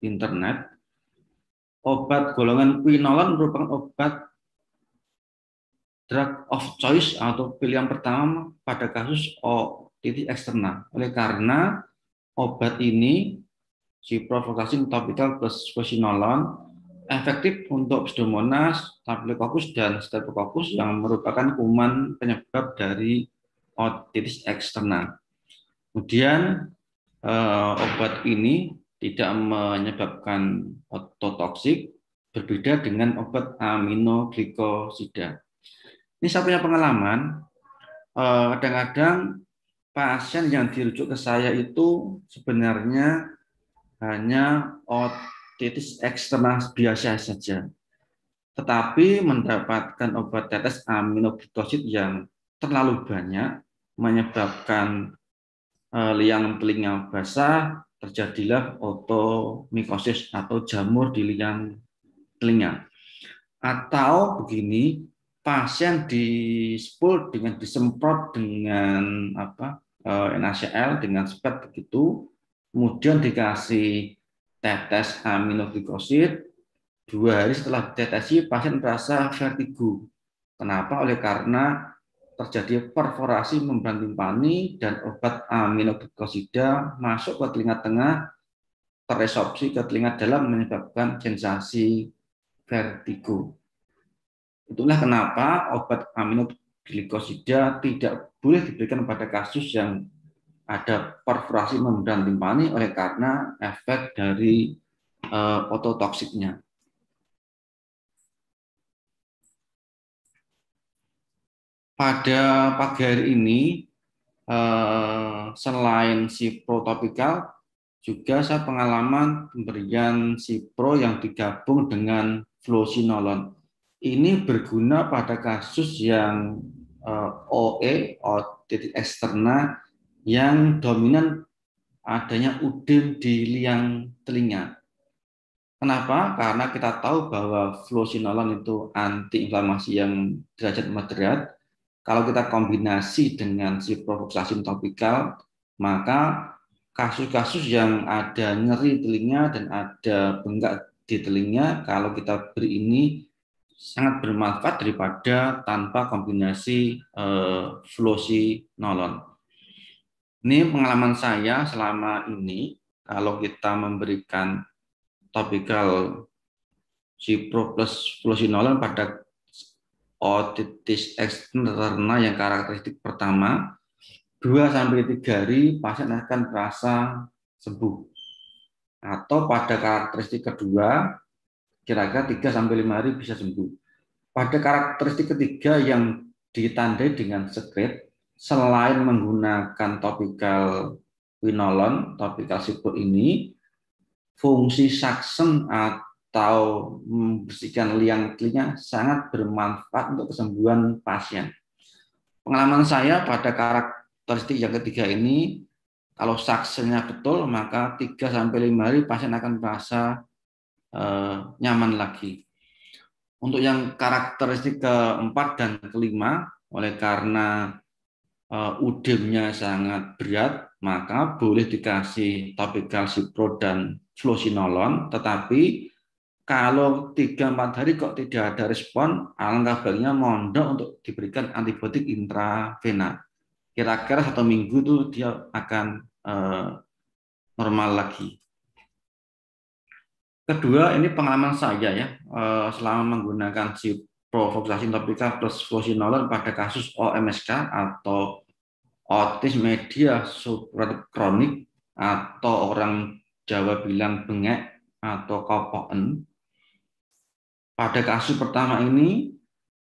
internet, obat golongan quinolon merupakan obat drug of choice atau pilihan pertama pada kasus O otitis eksternal. Oleh karena obat ini si provokasi topikal plus fosinolon efektif untuk pseudomonas, staphylococcus dan streptococcus yang merupakan kuman penyebab dari otitis eksternal. Kemudian eh, obat ini tidak menyebabkan ototoksik berbeda dengan obat aminoglikosida. Ini saya punya pengalaman, eh, kadang-kadang pasien yang dirujuk ke saya itu sebenarnya hanya otitis eksternal biasa saja. Tetapi mendapatkan obat tetes aminobutosit yang terlalu banyak menyebabkan eh, liang telinga basah, terjadilah otomikosis atau jamur di liang telinga. Atau begini, pasien disemprot dengan disemprot dengan apa eh, NaCl dengan spek begitu, kemudian dikasih tetes aminoglikosid. Dua hari setelah ditetesi, pasien merasa vertigo. Kenapa? Oleh karena terjadi perforasi membran timpani dan obat aminoglikosida masuk ke telinga tengah, teresorpsi ke telinga dalam menyebabkan sensasi vertigo. Itulah kenapa obat aminoglikosida tidak boleh diberikan pada kasus yang ada perforasi membran timpani oleh karena efek dari uh, ototoksiknya. Pada pagi hari ini, uh, selain protopikal, juga saya pengalaman pemberian si pro yang digabung dengan flosinolon ini berguna pada kasus yang eh, OE, titik eksterna, yang dominan adanya udem di liang telinga. Kenapa? Karena kita tahu bahwa fluosinolon itu antiinflamasi yang derajat moderat. Kalau kita kombinasi dengan ciprofloxacin topikal, maka kasus-kasus yang ada nyeri telinga dan ada bengkak di telinga, kalau kita beri ini sangat bermanfaat daripada tanpa kombinasi eh, nolon. Ini pengalaman saya selama ini kalau kita memberikan topical cipro plus fluosinolon pada otitis eksterna yang karakteristik pertama 2 sampai 3 hari pasien akan merasa sembuh. Atau pada karakteristik kedua kira-kira 3 sampai 5 hari bisa sembuh. Pada karakteristik ketiga yang ditandai dengan secret selain menggunakan topical quinolon, topical sipur ini fungsi saksen atau membersihkan liang telinga sangat bermanfaat untuk kesembuhan pasien. Pengalaman saya pada karakteristik yang ketiga ini kalau saksennya betul maka 3 sampai 5 hari pasien akan merasa Eh, nyaman lagi. Untuk yang karakteristik keempat dan kelima, oleh karena eh, udemnya sangat berat, maka boleh dikasih topikal cipro dan flosinolon. tetapi kalau tiga empat hari kok tidak ada respon, alangkah baiknya mondok untuk diberikan antibiotik intravena. Kira-kira satu minggu itu dia akan eh, normal lagi. Kedua, ini pengalaman saya ya eh, selama menggunakan si provokasi topika plus fosinoler pada kasus OMSK atau otis media subret kronik atau orang Jawa bilang bengek atau kopoen. Pada kasus pertama ini,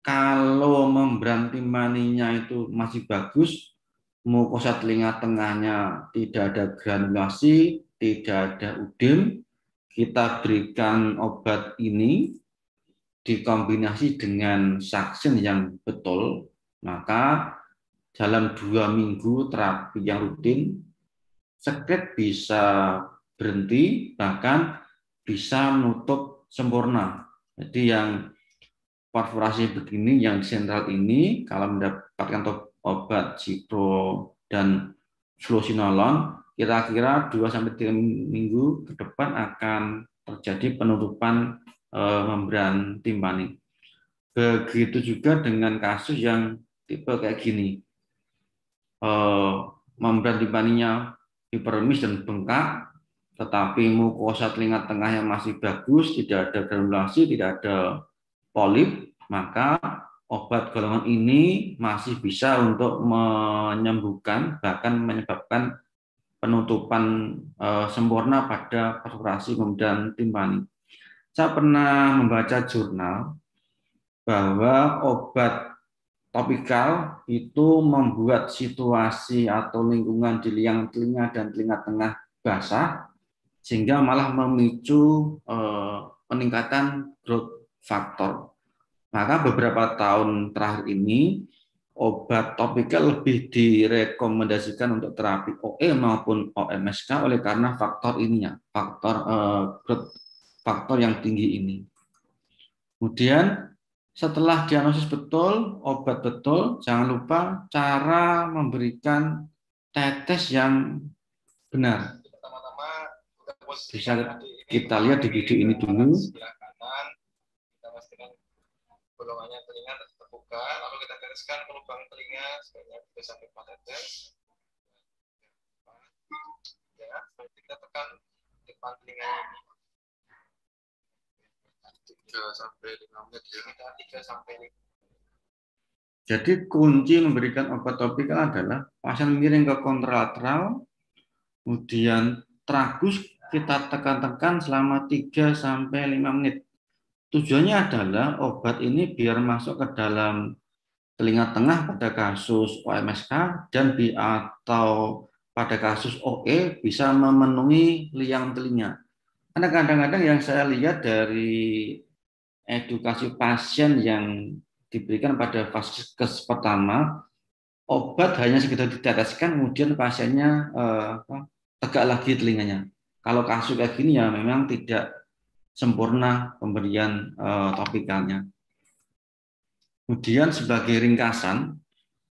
kalau memberanti maninya itu masih bagus, mukosa telinga tengahnya tidak ada granulasi, tidak ada udem, kita berikan obat ini dikombinasi dengan vaksin yang betul, maka dalam dua minggu terapi yang rutin, sekret bisa berhenti, bahkan bisa menutup sempurna. Jadi yang perforasi begini, yang sentral ini, kalau mendapatkan obat cipro dan fluocinolon, kira-kira 2 sampai 3 minggu ke depan akan terjadi penutupan eh, membran timpani. Begitu juga dengan kasus yang tipe kayak gini. Eh, membran timpaninya hipermis dan bengkak, tetapi mukosa telinga tengah yang masih bagus, tidak ada granulasi, tidak ada polip, maka obat golongan ini masih bisa untuk menyembuhkan bahkan menyebabkan penutupan uh, sempurna pada perforasi kemudian timpani. Saya pernah membaca jurnal bahwa obat topikal itu membuat situasi atau lingkungan di liang telinga dan telinga tengah basah sehingga malah memicu eh, peningkatan growth factor. Maka beberapa tahun terakhir ini obat topikal lebih direkomendasikan untuk terapi OE maupun OMSK oleh karena faktor ininya, faktor eh, faktor yang tinggi ini. Kemudian setelah diagnosis betul, obat betul, jangan lupa cara memberikan tetes yang benar. Bisa kita lihat di video ini dulu. Golongannya lalu kita gariskan lubang telinga sebanyak 3 sampai 4 detik. Ya, berarti kita tekan depan telinga ini. 3 sampai 5 menit ya. Kita 3 sampai 5 jadi kunci memberikan obat topikal adalah pasien miring ke kontralateral, kemudian tragus kita tekan-tekan selama 3 sampai 5 menit. Tujuannya adalah obat ini biar masuk ke dalam telinga tengah pada kasus OMSK dan bi atau pada kasus OE bisa memenuhi liang telinga. Karena kadang-kadang yang saya lihat dari edukasi pasien yang diberikan pada vaskes pertama, obat hanya sekedar diteteskan, kemudian pasiennya eh, tegak lagi telinganya. Kalau kasus kayak gini ya memang tidak sempurna pemberian uh, eh, topikalnya. Kemudian sebagai ringkasan,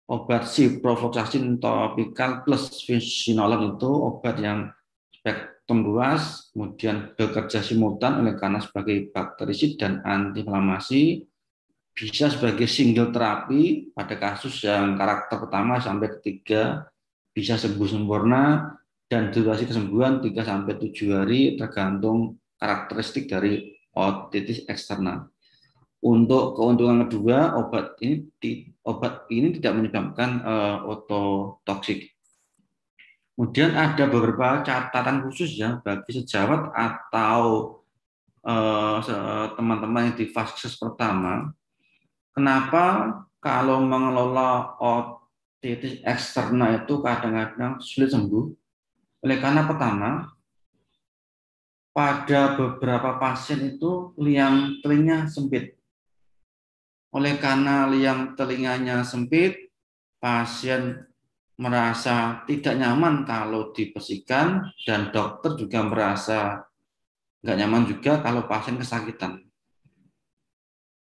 obat siprofloxacin topikal plus fisinolon itu obat yang spektrum luas, kemudian bekerja simultan oleh karena sebagai bakterisid dan antiinflamasi, bisa sebagai single terapi pada kasus yang karakter pertama sampai ketiga, bisa sembuh sempurna, dan durasi kesembuhan 3 sampai 7 hari tergantung karakteristik dari otitis eksternal. Untuk keuntungan kedua, obat ini obat ini tidak menyebabkan uh, ototoksik. Kemudian ada beberapa catatan khusus ya bagi sejawat atau eh, teman-teman yang di fase pertama, kenapa kalau mengelola otitis eksternal itu kadang-kadang sulit sembuh? Oleh karena pertama, pada beberapa pasien itu liang telinga sempit. Oleh karena liang telinganya sempit, pasien merasa tidak nyaman kalau dibersihkan dan dokter juga merasa nggak nyaman juga kalau pasien kesakitan.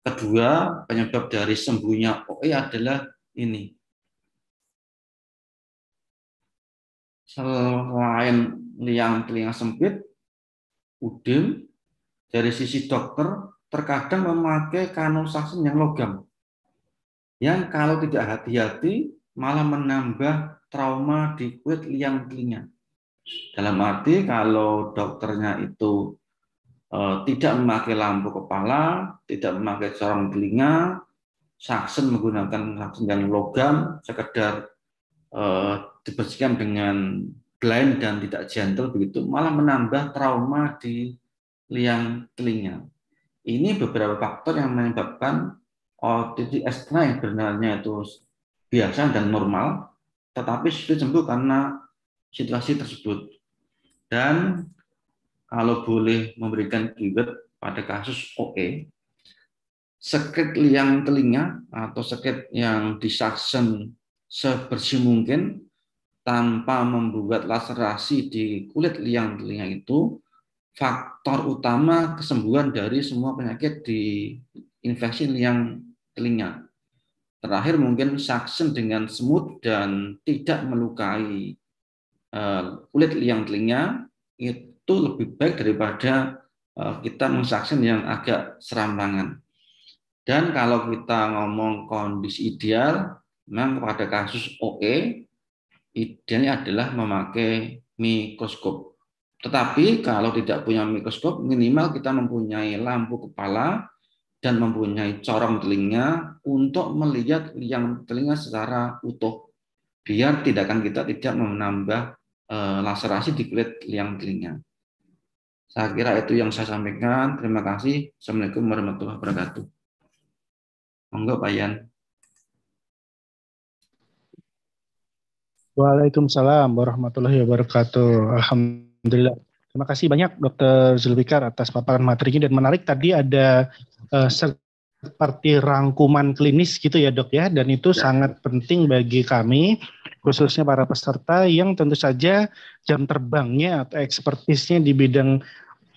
Kedua, penyebab dari sembuhnya OE adalah ini. Selain liang telinga sempit, Udin dari sisi dokter terkadang memakai saksen yang logam yang kalau tidak hati-hati malah menambah trauma di kulit liang telinga. Dalam arti kalau dokternya itu e, tidak memakai lampu kepala, tidak memakai corong telinga, saksen menggunakan saksen yang logam sekedar e, dibersihkan dengan blind dan tidak gentle begitu malah menambah trauma di liang telinga. Ini beberapa faktor yang menyebabkan otitis ekstra yang itu biasa dan normal, tetapi sudah sembuh karena situasi tersebut. Dan kalau boleh memberikan keyword pada kasus OE, sekret liang telinga atau sekret yang disaksen sebersih mungkin tanpa membuat laserasi di kulit liang telinga itu faktor utama kesembuhan dari semua penyakit di infeksi liang telinga. Terakhir mungkin saksen dengan semut dan tidak melukai eh, kulit liang telinga itu lebih baik daripada eh, kita mensaksen yang agak serampangan. Dan kalau kita ngomong kondisi ideal, memang pada kasus OE idealnya adalah memakai mikroskop. Tetapi kalau tidak punya mikroskop, minimal kita mempunyai lampu kepala dan mempunyai corong telinga untuk melihat yang telinga secara utuh, biar tidak tindakan kita tidak menambah e, laserasi di kulit liang telinga. Saya kira itu yang saya sampaikan. Terima kasih. Assalamualaikum warahmatullahi wabarakatuh. Monggo Pak Yan. Waalaikumsalam warahmatullahi wabarakatuh. Alhamdulillah. Terima kasih banyak Dr. Zulfikar atas paparan materinya dan menarik tadi ada uh, seperti rangkuman klinis gitu ya dok ya dan itu ya. sangat penting bagi kami khususnya para peserta yang tentu saja jam terbangnya atau ekspertisnya di bidang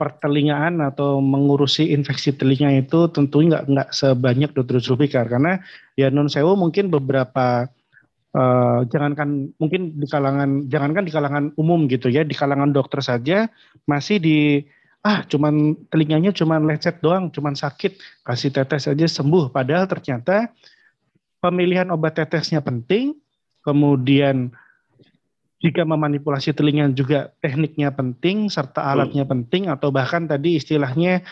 pertelingaan atau mengurusi infeksi telinga itu tentunya nggak nggak sebanyak Dokter Zulfikar karena ya non sewo mungkin beberapa Eh, jangankan mungkin di kalangan jangankan di kalangan umum gitu ya di kalangan dokter saja masih di ah cuman telinganya cuman lecet doang cuman sakit kasih tetes aja sembuh padahal ternyata pemilihan obat tetesnya penting kemudian jika memanipulasi telinga juga tekniknya penting serta hmm. alatnya hmm. penting atau bahkan tadi istilahnya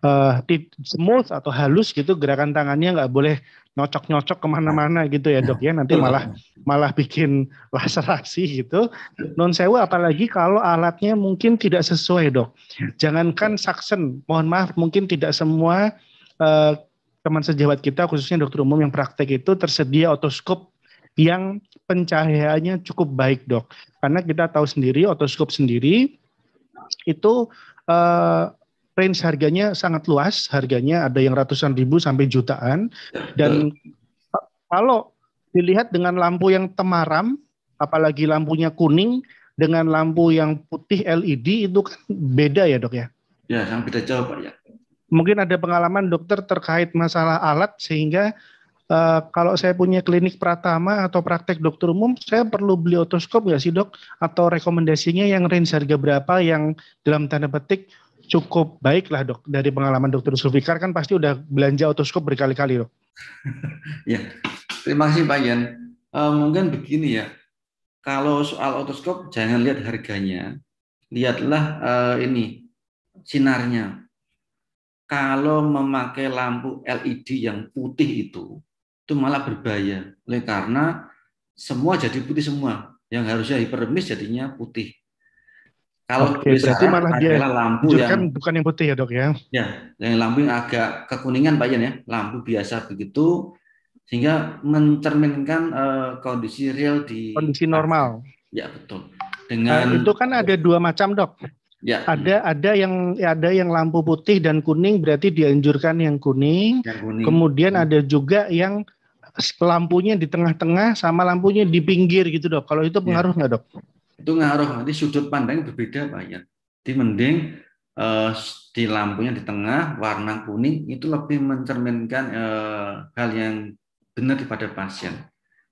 uh, smooth atau halus gitu gerakan tangannya nggak boleh nyocok-nyocok kemana-mana nah. gitu ya dok ya nanti malah malah bikin [LAUGHS] laserasi gitu non sewa apalagi kalau alatnya mungkin tidak sesuai dok jangankan suction, mohon maaf mungkin tidak semua eh, teman sejawat kita khususnya dokter umum yang praktek itu tersedia otoskop yang pencahayaannya cukup baik dok karena kita tahu sendiri otoskop sendiri itu eh, range harganya sangat luas, harganya ada yang ratusan ribu sampai jutaan dan kalau dilihat dengan lampu yang temaram, apalagi lampunya kuning dengan lampu yang putih LED itu kan beda ya, Dok ya? Ya, yang beda jauh, Pak ya. Mungkin ada pengalaman dokter terkait masalah alat sehingga Uh, kalau saya punya klinik pratama atau praktek dokter umum, saya perlu beli otoskop nggak sih dok? Atau rekomendasinya yang range harga berapa yang dalam tanda petik cukup baik lah dok dari pengalaman dokter Sulfikar kan pasti udah belanja otoskop berkali-kali dok. [LAUGHS] ya terima kasih Pak Yan. E, eh, mungkin begini ya kalau soal otoskop jangan lihat harganya lihatlah e, ini sinarnya. Kalau memakai lampu LED yang putih itu itu malah berbahaya oleh karena semua jadi putih semua yang harusnya hipermis jadinya putih kalau Oke, berarti malah dia lampu yang kan bukan yang putih ya dok ya? Ya, yang lampu yang agak kekuningan pak Ian ya, lampu biasa begitu sehingga mencerminkan uh, kondisi real di kondisi normal. Ya betul. Dengan nah, itu kan ada dua macam dok. Ya. Ada ada yang ada yang lampu putih dan kuning berarti dianjurkan yang kuning. Yang kuning. Kemudian hmm. ada juga yang lampunya di tengah-tengah sama lampunya di pinggir gitu dok. Kalau itu ya. pengaruh ya. nggak dok? itu ngaruh nanti sudut pandang berbeda Pak ya. Jadi mending uh, di lampunya di tengah warna kuning itu lebih mencerminkan uh, hal yang benar kepada pasien.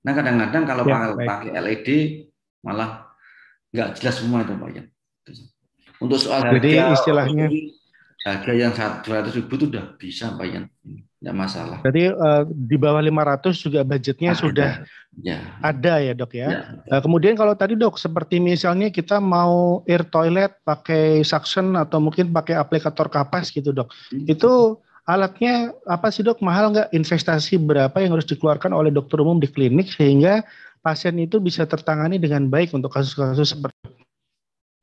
Nah kadang-kadang kalau ya, pakai, pakai LED malah nggak jelas semua itu Pak ya. Untuk soal Jadi harga, istilahnya harga yang satu ratus ribu itu udah bisa Pak ya. Tidak masalah. Jadi uh, eh, di bawah 500 juga budgetnya ada. sudah ya. ada ya dok ya. ya. Uh, kemudian kalau tadi dok seperti misalnya kita mau air toilet pakai suction atau mungkin pakai aplikator kapas gitu dok. Hmm. Itu alatnya apa sih dok mahal nggak? Investasi berapa yang harus dikeluarkan oleh dokter umum di klinik sehingga pasien itu bisa tertangani dengan baik untuk kasus-kasus seperti itu?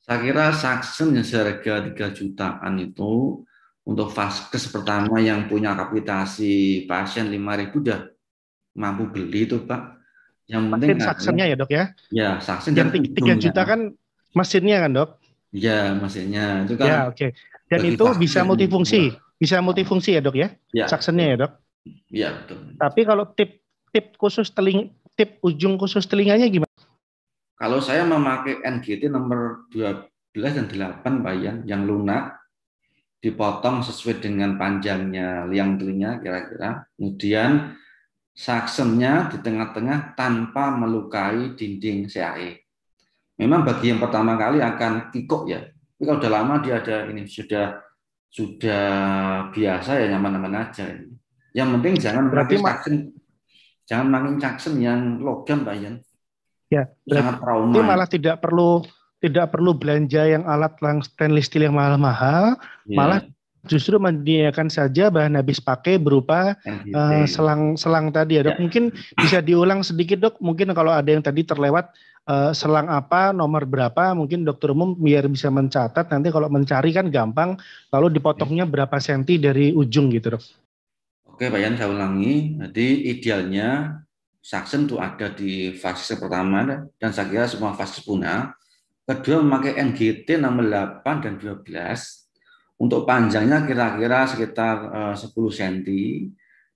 saya kira suction yang seharga 3 jutaan itu untuk vaskes pertama yang punya kapitasi pasien 5000 udah mampu beli itu Pak. Yang penting saksennya ya dok ya? Ya saksen yang tiga ya. juta kan mesinnya kan dok? Ya mesinnya itu kan. Ya oke. Okay. Dan itu bisa multifungsi, juga. bisa multifungsi ya dok ya? ya. Saksennya ya dok? Ya betul. Tapi kalau tip tip khusus teling tip ujung khusus telinganya gimana? Kalau saya memakai NGT nomor 12 dan 8 Pak yang lunak dipotong sesuai dengan panjangnya liang telinga kira-kira. Kemudian saksennya di tengah-tengah tanpa melukai dinding CAE. Memang bagi yang pertama kali akan kikuk ya. Tapi kalau sudah lama dia ada ini sudah sudah biasa ya nyaman-nyaman aja ini. Yang penting jangan berarti saksen, jangan makin saksen yang logam Pak Yan. Ya, berarti, trauma. malah tidak perlu tidak perlu belanja yang alat lang stainless steel yang mahal-mahal, yeah. malah justru menyediakan saja bahan habis pakai berupa selang-selang eh, uh, tadi ya dok. Yeah. Mungkin bisa diulang sedikit dok. Mungkin kalau ada yang tadi terlewat uh, selang apa, nomor berapa, mungkin dokter umum biar bisa mencatat. Nanti kalau mencari kan gampang. Lalu dipotongnya berapa senti dari ujung gitu dok. Oke Pak Yan, saya ulangi. Jadi idealnya saksen itu ada di fase pertama dan saya kira semua fase punah Kedua memakai NGT 68 dan 12. Untuk panjangnya kira-kira sekitar 10 eh, cm.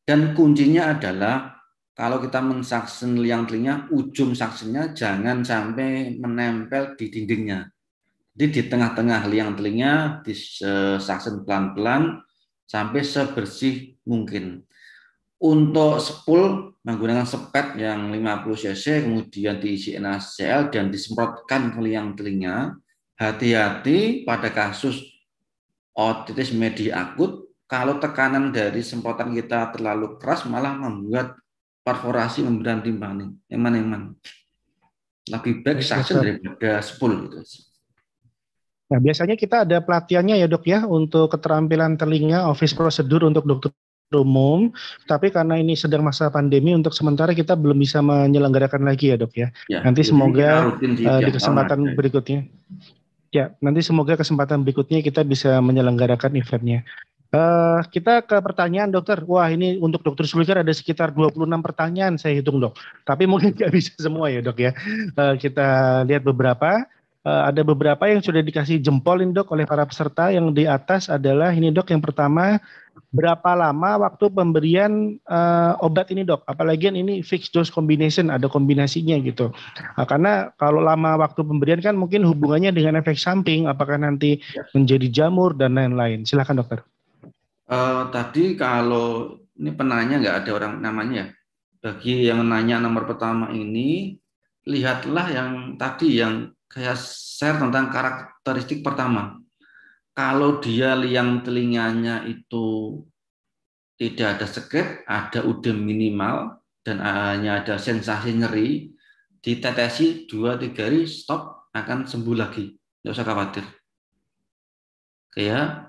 Dan kuncinya adalah kalau kita mensaksen liang telinga, ujung saksennya jangan sampai menempel di dindingnya. Jadi di tengah-tengah liang telinga disaksen eh, pelan-pelan sampai sebersih mungkin. Untuk spool menggunakan sepet yang 50 cc kemudian diisi NaCl dan disemprotkan ke liang telinga. Hati-hati pada kasus otitis media akut kalau tekanan dari semprotan kita terlalu keras malah membuat perforasi membran timpangan eman-eman lebih baik saja daripada spool gitu. Nah, biasanya kita ada pelatihannya ya dok ya untuk keterampilan telinga office prosedur untuk dokter umum, tapi karena ini sedang masa pandemi, untuk sementara kita belum bisa menyelenggarakan lagi ya dok ya. ya nanti semoga di, uh, di kesempatan tahun, ya. berikutnya, ya nanti semoga kesempatan berikutnya kita bisa menyelenggarakan eventnya. Uh, kita ke pertanyaan dokter. Wah ini untuk dokter Sulikar ada sekitar 26 pertanyaan saya hitung dok. Tapi mungkin nggak bisa semua ya dok ya. Uh, kita lihat beberapa. Uh, ada beberapa yang sudah dikasih jempolin dok oleh para peserta. Yang di atas adalah ini dok yang pertama berapa lama waktu pemberian uh, obat ini dok? Apalagi ini fixed dose combination, ada kombinasinya gitu. Nah, karena kalau lama waktu pemberian kan mungkin hubungannya dengan efek samping, apakah nanti menjadi jamur dan lain-lain. Silahkan dokter. Uh, tadi kalau ini penanya nggak ada orang namanya ya? Bagi yang nanya nomor pertama ini, lihatlah yang tadi yang saya share tentang karakteristik pertama kalau dia liang telinganya itu tidak ada sekret, ada udem minimal, dan hanya ada sensasi nyeri, ditetesi 2-3 hari, stop, akan sembuh lagi. Tidak usah khawatir. Oke ya.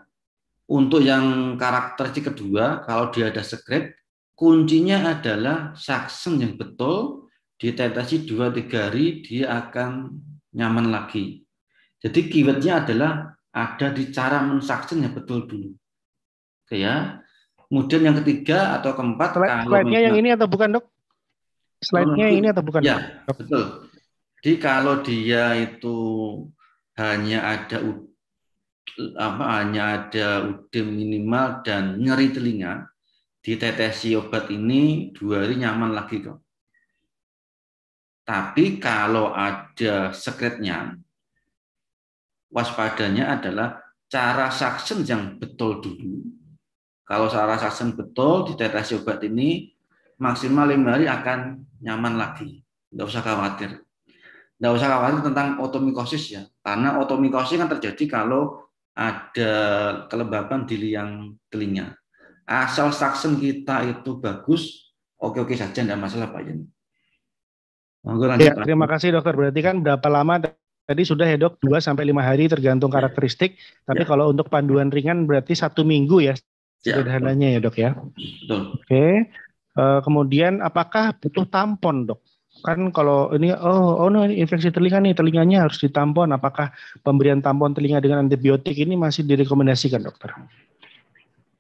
Untuk yang karakteristik kedua, kalau dia ada sekret, kuncinya adalah saksen yang betul, ditetesi 2-3 hari, dia akan nyaman lagi. Jadi keywordnya adalah ada di cara mensaksikan ya betul dulu. Oke ya. Kemudian yang ketiga atau keempat Slide, kalau slide-nya yang ini atau bukan, Dok? Slide-nya yang ini atau bukan? Ya, dok? betul. Jadi kalau dia itu hanya ada apa hanya ada udem minimal dan nyeri telinga, ditetesi obat ini dua hari nyaman lagi kok. Tapi kalau ada sekretnya, waspadanya adalah cara suction yang betul dulu. Kalau cara suction betul ditetesi obat ini maksimal lima hari akan nyaman lagi. Tidak usah khawatir. Tidak usah khawatir tentang otomikosis ya. Karena otomikosis kan terjadi kalau ada kelembapan di liang telinga. Asal suction kita itu bagus, oke-oke saja, tidak masalah Pak Yen. Ya, terima kasih dokter. Berarti kan berapa lama Tadi sudah ya dok, 2 sampai 5 hari tergantung ya. karakteristik. Tapi ya. kalau untuk panduan ringan berarti satu minggu ya, ya sederhananya ya, ya dok ya. Betul. Oke. Okay. Uh, eh, kemudian apakah butuh tampon dok? Kan kalau ini oh oh no, infeksi telinga nih telinganya harus ditampon. Apakah pemberian tampon telinga dengan antibiotik ini masih direkomendasikan dokter?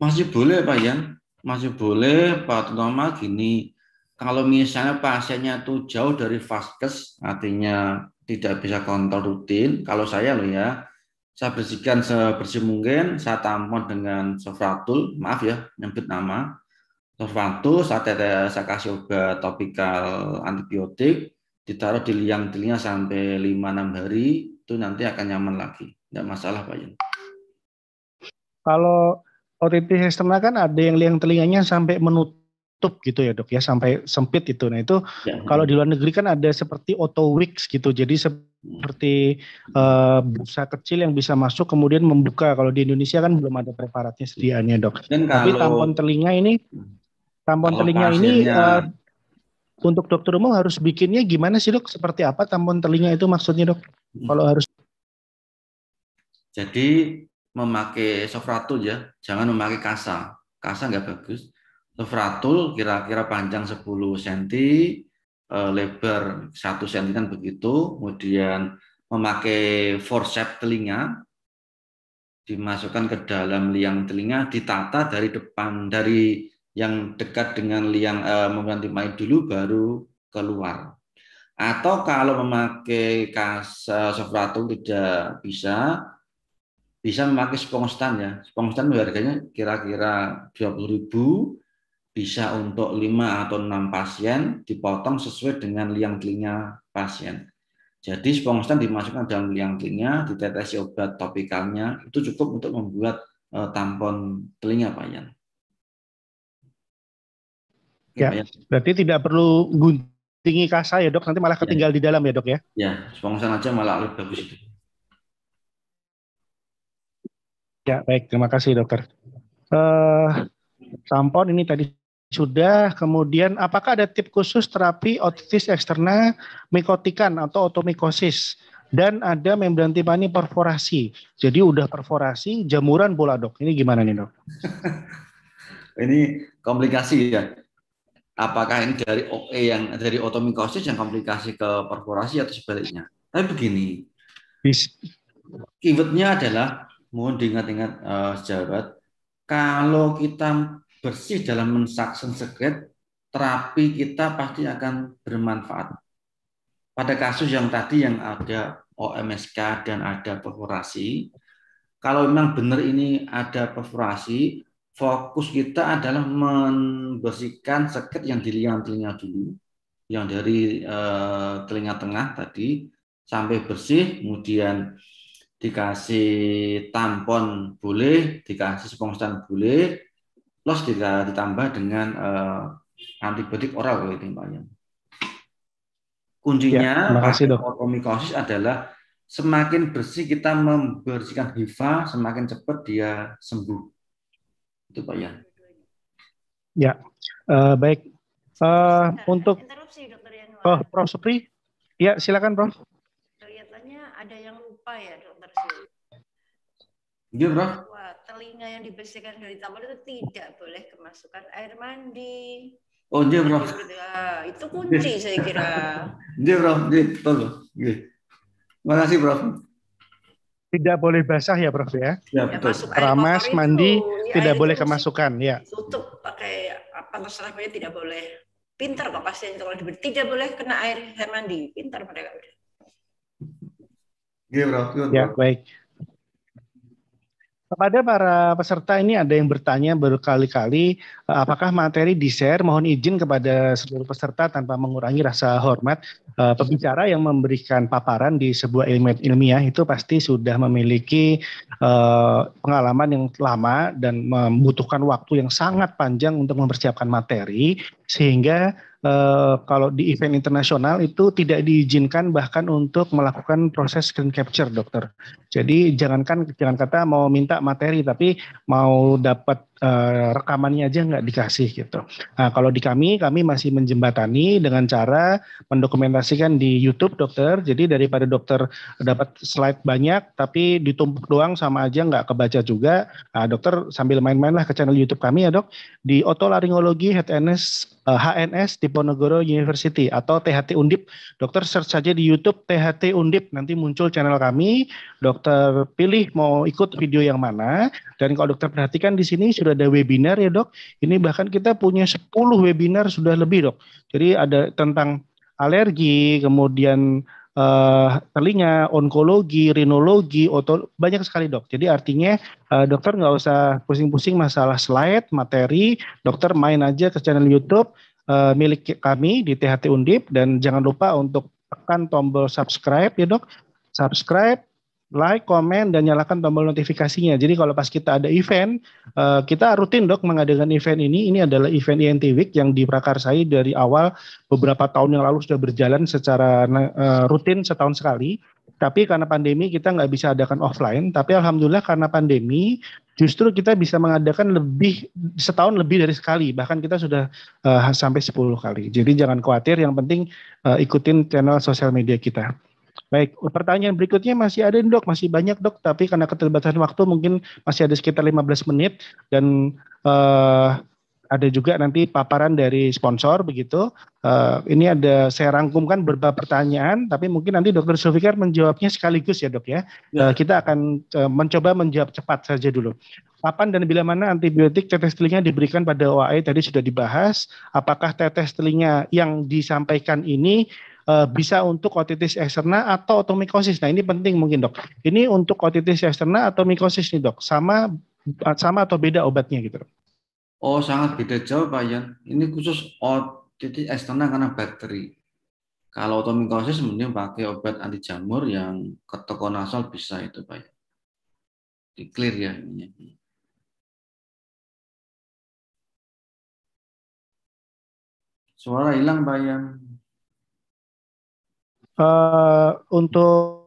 Masih boleh Pak Yan, masih boleh Pak Terutama gini, kalau misalnya pasiennya tuh jauh dari vaskes, artinya tidak bisa kontrol rutin, kalau saya loh ya, saya bersihkan sebersih mungkin, saya tampon dengan sofratul, maaf ya, nyebut nama, sofratul, saya, tete, saya kasih obat topikal antibiotik, ditaruh di liang telinga sampai 5-6 hari, itu nanti akan nyaman lagi. Tidak masalah Pak Yun. Kalau otitis sistemnya kan ada yang liang telinganya sampai menutup tertutup gitu ya dok ya sampai sempit itu. Nah itu ya. kalau di luar negeri kan ada seperti auto wicks gitu. Jadi seperti uh, eh, busa kecil yang bisa masuk kemudian membuka. Kalau di Indonesia kan belum ada preparatnya sediaannya dok. Dan kalau, Tapi tampon telinga ini tampon telinga ini uh, untuk dokter umum harus bikinnya gimana sih dok? Seperti apa tampon telinga itu maksudnya dok? Hmm. Kalau harus jadi memakai sofratul ya, jangan memakai kasa. Kasa nggak bagus Lefratul kira-kira panjang 10 cm, eh, lebar 1 cm kan begitu, kemudian memakai forcep telinga, dimasukkan ke dalam liang telinga, ditata dari depan, dari yang dekat dengan liang eh, mengganti main dulu baru keluar. Atau kalau memakai kas eh, sefratul tidak bisa, bisa memakai spongstan ya. Spongstan harganya kira-kira ribu bisa untuk 5 atau 6 pasien dipotong sesuai dengan liang telinga pasien. Jadi spongstan dimasukkan dalam liang telinga, ditetesi obat topikalnya, itu cukup untuk membuat eh, tampon telinga Pak Yan. Ya, ya, berarti tidak perlu guntingi kasa ya dok, nanti malah iya. ketinggal ya. di dalam ya dok ya? Ya, spongstan aja malah lebih bagus itu. Ya, baik. Terima kasih dokter. Uh, tampon ini tadi sudah, kemudian apakah ada tip khusus terapi otitis eksterna mikotikan atau otomikosis? Dan ada membran timpani perforasi. Jadi udah perforasi, jamuran bola dok. Ini gimana nih dok? [LAUGHS] ini komplikasi ya. Apakah ini dari OE yang dari otomikosis yang komplikasi ke perforasi atau sebaliknya? Tapi begini, keywordnya adalah mohon diingat-ingat uh, Kalau kita bersih dalam mensaksen seket terapi kita pasti akan bermanfaat. Pada kasus yang tadi yang ada OMSK dan ada perforasi, kalau memang benar ini ada perforasi, fokus kita adalah membersihkan seket yang di liang telinga dulu, yang dari eh, telinga tengah tadi sampai bersih, kemudian dikasih tampon boleh, dikasih sponstan boleh, plus ditambah dengan uh, antibiotik oral kalau banyak. Kuncinya ya, makasih, dok. adalah semakin bersih kita membersihkan hifa, semakin cepat dia sembuh. Itu Pak Yan. Ya, uh, baik. Uh, untuk Oh, Prof Supri, ya silakan Prof. Kelihatannya ada yang lupa ya Dokter Iya Prof telinga yang dibersihkan dari tampon itu tidak boleh kemasukan air mandi. Oh, dia bro. Ah, itu kunci saya kira. [LAUGHS] Dia bro, dia betul. Terima kasih bro. Tidak boleh basah ya bro ya? ya. Ya, betul. Masuk Ramas itu, mandi ya, tidak boleh kemasukan ya. Tutup pakai apa terserah tidak boleh. Pintar kok pasti kalau tidak boleh kena air air mandi. Pintar mereka. Ya, bro. Ya, baik kepada para peserta ini ada yang bertanya berkali kali apakah materi di-share? Mohon izin kepada seluruh peserta tanpa mengurangi rasa hormat. Uh, pembicara yang memberikan paparan di sebuah ilmiah itu pasti sudah memiliki uh, pengalaman yang lama dan membutuhkan waktu yang sangat panjang untuk mempersiapkan materi, sehingga Uh, kalau di event internasional itu tidak diizinkan bahkan untuk melakukan proses screen capture dokter. Jadi jangankan jangan kata mau minta materi tapi mau dapat uh, rekamannya aja nggak dikasih gitu. Nah, kalau di kami, kami masih menjembatani dengan cara mendokumentasikan di YouTube dokter. Jadi daripada dokter dapat slide banyak tapi ditumpuk doang sama aja nggak kebaca juga, nah, dokter sambil main-main lah ke channel YouTube kami ya dok di otolaringologi head and HNS eh, Diponegoro University atau THT Undip. Dokter search saja di YouTube THT Undip nanti muncul channel kami. Dokter pilih mau ikut video yang mana dan kalau dokter perhatikan di sini sudah ada webinar ya, Dok. Ini bahkan kita punya 10 webinar sudah lebih, Dok. Jadi ada tentang alergi, kemudian uh, telinga, onkologi, rinologi, oto, banyak sekali dok. Jadi artinya uh, dokter nggak usah pusing-pusing masalah slide, materi, dokter main aja ke channel YouTube uh, milik kami di THT Undip dan jangan lupa untuk tekan tombol subscribe ya dok, subscribe, like, komen, dan nyalakan tombol notifikasinya. Jadi kalau pas kita ada event, eh, kita rutin dok mengadakan event ini. Ini adalah event INT e Week yang diprakarsai dari awal beberapa tahun yang lalu sudah berjalan secara eh, rutin setahun sekali. Tapi karena pandemi kita nggak bisa adakan offline. Tapi alhamdulillah karena pandemi justru kita bisa mengadakan lebih setahun lebih dari sekali. Bahkan kita sudah uh, sampai 10 kali. Jadi jangan khawatir. Yang penting uh, ikutin channel sosial media kita. Baik, pertanyaan berikutnya masih ada dok, masih banyak dok, tapi karena keterbatasan waktu mungkin masih ada sekitar 15 menit dan uh, ada juga nanti paparan dari sponsor begitu. Uh, ini ada saya rangkumkan beberapa pertanyaan, tapi mungkin nanti Dokter Sofikar menjawabnya sekaligus ya dok ya. Uh, kita akan uh, mencoba menjawab cepat saja dulu. Kapan dan bila mana antibiotik tetes telinga diberikan pada OAE tadi sudah dibahas. Apakah tetes telinga yang disampaikan ini Eh, bisa untuk otitis eksterna atau otomikosis. Nah ini penting mungkin dok. Ini untuk otitis eksterna atau mikosis nih dok, sama sama atau beda obatnya gitu Oh sangat beda jauh Pak Yan. Ini khusus otitis eksterna karena bakteri. Kalau otomikosis mending pakai obat anti jamur yang ketokonasol bisa itu Pak Yan. Di clear ya ini. Suara hilang Pak Yan. Eh, untuk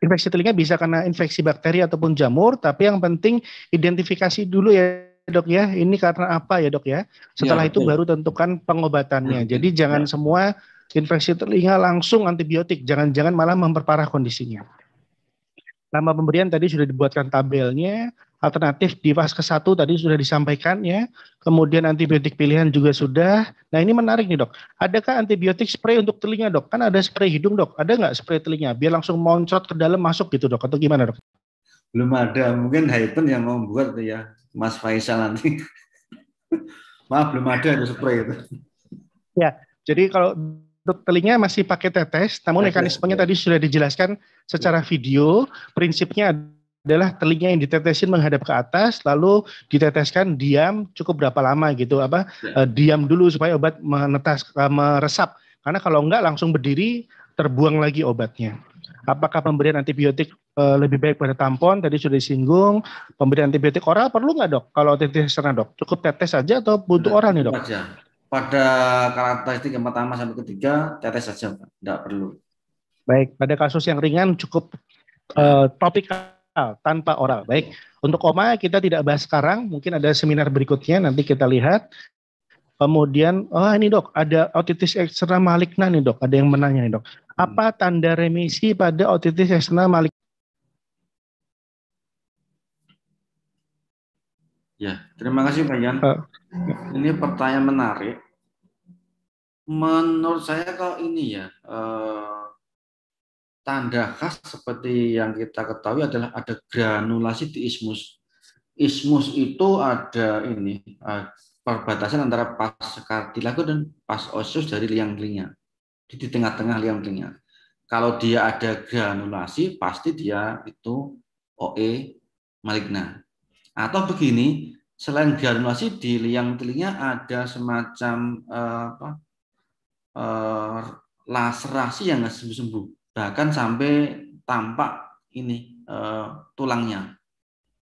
infeksi telinga bisa karena infeksi bakteri ataupun jamur, tapi yang penting identifikasi dulu ya dok ya, ini karena apa ya dok ya. Setelah ya, itu ya. baru tentukan pengobatannya. Hmm. Jadi ya. jangan semua infeksi telinga langsung antibiotik, jangan-jangan malah memperparah kondisinya. Nama pemberian tadi sudah dibuatkan tabelnya, alternatif di pas ke satu tadi sudah disampaikan ya. Kemudian antibiotik pilihan juga sudah. Nah ini menarik nih dok. Adakah antibiotik spray untuk telinga dok? Kan ada spray hidung dok. Ada nggak spray telinga? Biar langsung moncot ke dalam masuk gitu dok. Atau gimana dok? Belum ada. Mungkin Hayden yang mau buat ya. Mas Faisal nanti. [LAUGHS] Maaf belum ada itu spray itu. Ya. Jadi kalau telinga masih pakai tetes, namun mekanismenya ya. tadi sudah dijelaskan secara ya. video. Prinsipnya adalah telinga yang ditetesin menghadap ke atas, lalu diteteskan diam cukup berapa lama gitu, apa uh, diam dulu supaya obat menetas eh, meresap. Karena kalau enggak langsung berdiri terbuang lagi obatnya. Apakah pemberian antibiotik uh, lebih baik pada tampon? Tadi sudah disinggung. Pemberian antibiotik oral perlu nggak dok? Kalau tetes dok, cukup tetes saja atau butuh nah, oral nih dok? pada karakteristik yang pertama sampai ketiga tetes saja Pak. Tidak perlu. Baik, pada kasus yang ringan cukup uh, topikal tanpa oral. Baik, untuk koma kita tidak bahas sekarang, mungkin ada seminar berikutnya nanti kita lihat. Kemudian, oh ini dok, ada otitis eksternal malikna nih dok, ada yang menanya nih dok. Hmm. Apa tanda remisi pada otitis eksternal malik? Ya, terima kasih Pak Jan. Uh, eh. ini pertanyaan menarik menurut saya kalau ini ya eh, tanda khas seperti yang kita ketahui adalah ada granulasi di ismus. Ismus itu ada ini eh, perbatasan antara pas kartilago dan pas osus dari liang telinga. Di tengah-tengah liang telinga. Kalau dia ada granulasi, pasti dia itu OE maligna. Atau begini, selain granulasi di liang telinga ada semacam eh, apa, eh, laserasi yang nggak sembuh-sembuh, bahkan sampai tampak ini eh, tulangnya.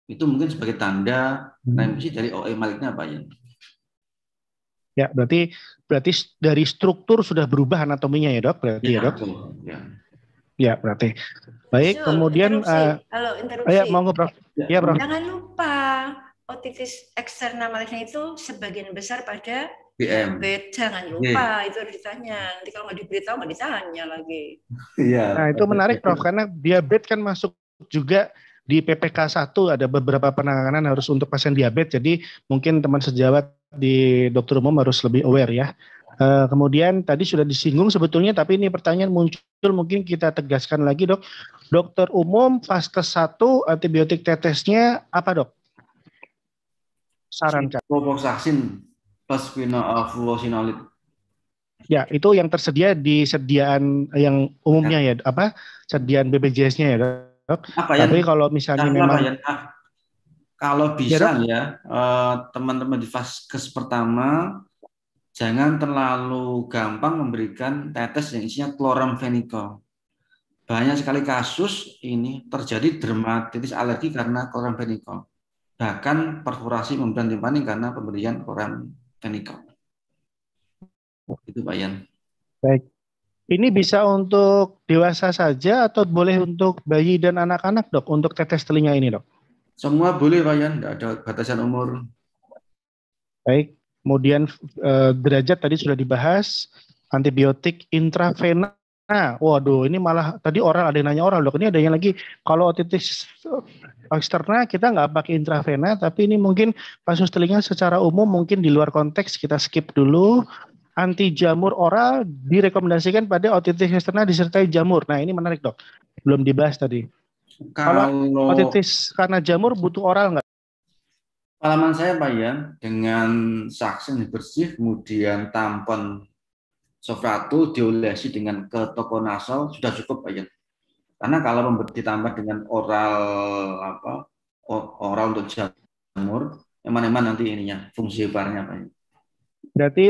Itu mungkin sebagai tanda hmm. remisi dari OE maliknya apa ya? Ya, berarti berarti dari struktur sudah berubah anatominya ya, Dok? Berarti ya, ya Dok. Ya. Ya, berarti. Baik, so, kemudian interupsi. Uh, Halo, interupsi. Ayo, mau ngobrol Ya, Prof. Jangan lupa otitis eksternal maligna itu sebagian besar pada PM. jangan lupa yeah. itu harus ditanya. Nanti kalau nggak diberitahu nggak ditanya lagi. Iya. yeah. Nah itu menarik Prof karena diabetes kan masuk juga di PPK 1 ada beberapa penanganan harus untuk pasien diabetes. Jadi mungkin teman sejawat di dokter umum harus lebih aware ya. Uh, kemudian tadi sudah disinggung sebetulnya, tapi ini pertanyaan muncul mungkin kita tegaskan lagi dok. Dokter umum fase satu antibiotik tetesnya apa dok? Sarankan. Klofloxacin final afu uh, Ya, itu yang tersedia di sediaan yang umumnya ya, ya apa? Sediaan BPJS-nya ya, Dok. Apa Tapi kalau misalnya yang memang yang, Ah, kalau ya, bisa ya, ya uh, teman-teman di vaskes pertama jangan terlalu gampang memberikan tetes yang isinya kloramfenikol. Banyak sekali kasus ini terjadi dermatitis alergi karena kloramfenikol. Bahkan perforasi membran timpani karena pemberian kloram teknikal. Itu Pak Yan. Baik. Ini bisa untuk dewasa saja atau boleh untuk bayi dan anak-anak dok untuk tetes telinga ini dok? Semua boleh Pak Yan, tidak ada batasan umur. Baik, kemudian eh, derajat tadi sudah dibahas, antibiotik intravena. Nah, waduh, ini malah tadi orang ada yang nanya orang dok. Ini ada yang lagi kalau otitis eksterna kita nggak pakai intravena, tapi ini mungkin kasus telinga secara umum mungkin di luar konteks kita skip dulu. Anti jamur oral direkomendasikan pada otitis eksterna disertai jamur. Nah ini menarik dok, belum dibahas tadi. Kalau, otitis karena jamur butuh oral nggak? Pengalaman saya Pak Ian, dengan saksen bersih kemudian tampon sofratul diolesi dengan ketokonasal sudah cukup Pak Ian. Karena kalau ditambah dengan oral apa oral untuk jamur, emang-emang nanti ininya fungsi barnya apa ini. Berarti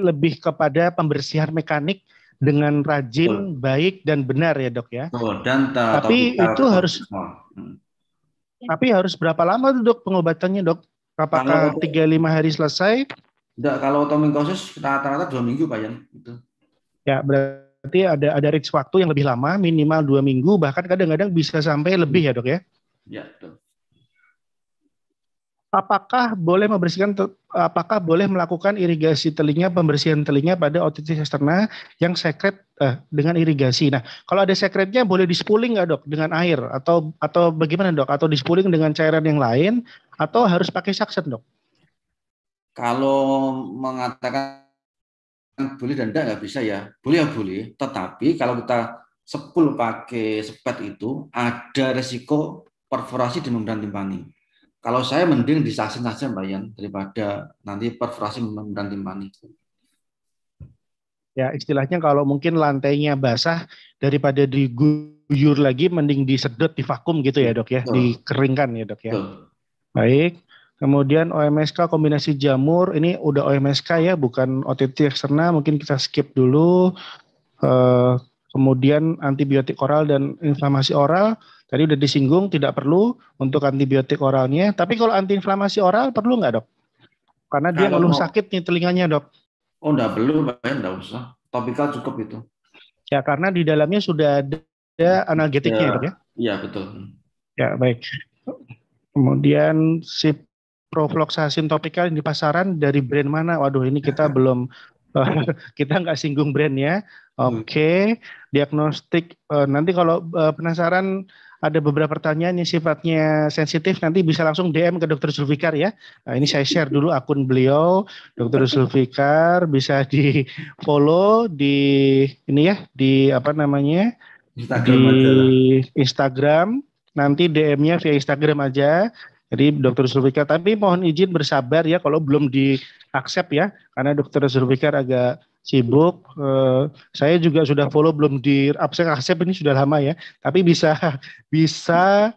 lebih kepada pembersihan mekanik dengan rajin, Betul. baik dan benar ya dok ya. Betul. Dan tapi itu harus oh, hmm. tapi harus berapa lama tuh dok pengobatannya dok? Apakah tiga lima hari selesai? Tidak kalau otomikosis rata-rata dua minggu pak ya Itu. Ya berarti berarti ada ada range waktu yang lebih lama, minimal dua minggu, bahkan kadang-kadang bisa sampai lebih ya dok ya? Ya, betul. Apakah boleh membersihkan, apakah boleh melakukan irigasi telinga, pembersihan telinga pada otitis eksterna yang sekret eh, dengan irigasi? Nah, kalau ada sekretnya boleh dispuling nggak dok dengan air atau atau bagaimana dok? Atau dispuling dengan cairan yang lain atau harus pakai saksen dok? Kalau mengatakan boleh dan tidak nggak bisa ya. Boleh ya boleh, tetapi kalau kita sepul pakai sepet itu ada resiko perforasi di membran timpani. Kalau saya mending disasin saja Mbak Yan daripada nanti perforasi membran timpani. Ya istilahnya kalau mungkin lantainya basah daripada diguyur lagi mending disedot, di vakum gitu ya dok ya, dikeringkan ya dok ya. Betul. Baik. Kemudian OMSK kombinasi jamur, ini udah OMSK ya, bukan OTT eksternal, mungkin kita skip dulu. Eh, kemudian antibiotik oral dan inflamasi oral, tadi udah disinggung tidak perlu untuk antibiotik oralnya. Tapi kalau antiinflamasi oral perlu nggak dok? Karena dia ngeluh sakit nih telinganya dok. Oh nggak perlu, nggak usah. Topikal cukup itu. Ya karena di dalamnya sudah ada analgetiknya ya, dok ya? Iya betul. Ya baik. Kemudian sip provloksasin topikal di pasaran dari brand mana? Waduh, ini kita [LAUGHS] belum [LAUGHS] kita nggak singgung brandnya. Hmm. Oke, okay. diagnostik. Eh, nanti kalau eh, penasaran ada beberapa pertanyaan yang sifatnya sensitif, nanti bisa langsung DM ke Dokter Zulfikar ya. Nah, ini saya share dulu akun beliau, Dokter Zulfikar, bisa di follow di ini ya, di apa namanya Instagram di aja. Instagram. Nanti DM-nya via Instagram aja. Jadi Dokter Zulfikar, tapi mohon izin bersabar ya kalau belum diaksep ya, karena Dokter Zulfikar agak sibuk. Eh, saya juga sudah follow belum di aksep ini sudah lama ya, tapi bisa [LAUGHS] bisa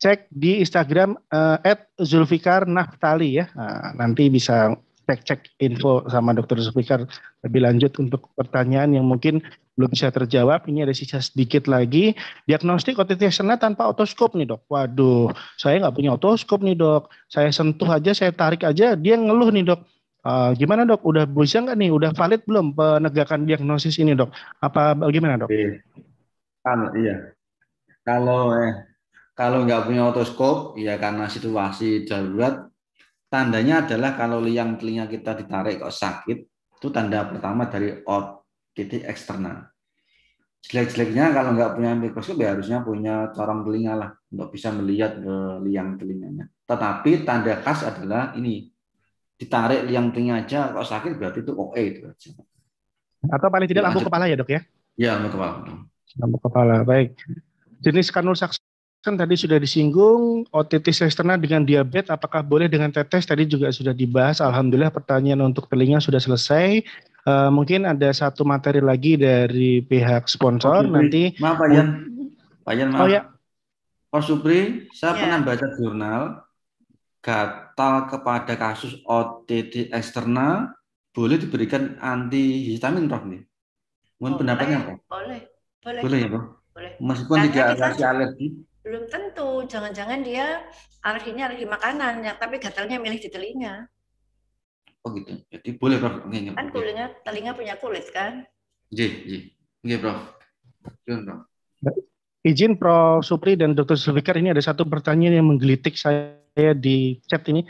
cek di Instagram uh, eh, @zulfikarnaftali ya. Nah, nanti bisa cek-cek info sama Dokter Zulfikar lebih lanjut untuk pertanyaan yang mungkin belum bisa terjawab. Ini ada sisa sedikit lagi. Diagnostik OTT sena tanpa otoskop nih dok. Waduh, saya nggak punya otoskop nih dok. Saya sentuh aja, saya tarik aja, dia ngeluh nih dok. Uh, gimana dok? Udah bisa nggak nih? Udah valid belum penegakan diagnosis ini dok? Apa bagaimana dok? Iya. Kalau iya, kalau eh, kalau nggak punya otoskop, ya karena situasi darurat, tandanya adalah kalau liang telinga kita ditarik kok sakit, itu tanda pertama dari ot titik eksternal. Jelek-jeleknya kalau nggak punya mikroskop ya harusnya punya corong telinga lah untuk bisa melihat ke eh, liang telinganya. Tetapi tanda khas adalah ini ditarik liang telinga aja kalau sakit berarti itu oke itu aja. Atau paling tidak lampu kepala ya dok ya? Ya lampu kepala. Lampu kepala baik. Jenis kanul saksen tadi sudah disinggung otitis eksternal dengan diabetes apakah boleh dengan tetes tadi juga sudah dibahas alhamdulillah pertanyaan untuk telinga sudah selesai Eh, mungkin ada satu materi lagi dari pihak sponsor Pak nanti. Maaf Pak Jan. Pak Jan maaf. Oh ya. Pak Supri, saya yeah. pernah baca jurnal gatal kepada kasus OTT eksternal boleh diberikan anti antihistamin Prof nih. Mohon oh, pendapatnya Pak. Boleh. Boleh. Boleh ya Pak. Boleh. Meskipun tidak alergi alergi. Belum tentu, jangan-jangan dia alerginya alergi makanan, ya, tapi gatalnya milih di telinga. Oh gitu. Jadi boleh Prof. Kan kulitnya telinga punya kulit kan? jih. nggih. Nggih, Prof. Nggih, Prof. Izin Prof. Supri dan Dr. Sulfikar, ini ada satu pertanyaan yang menggelitik saya di chat ini.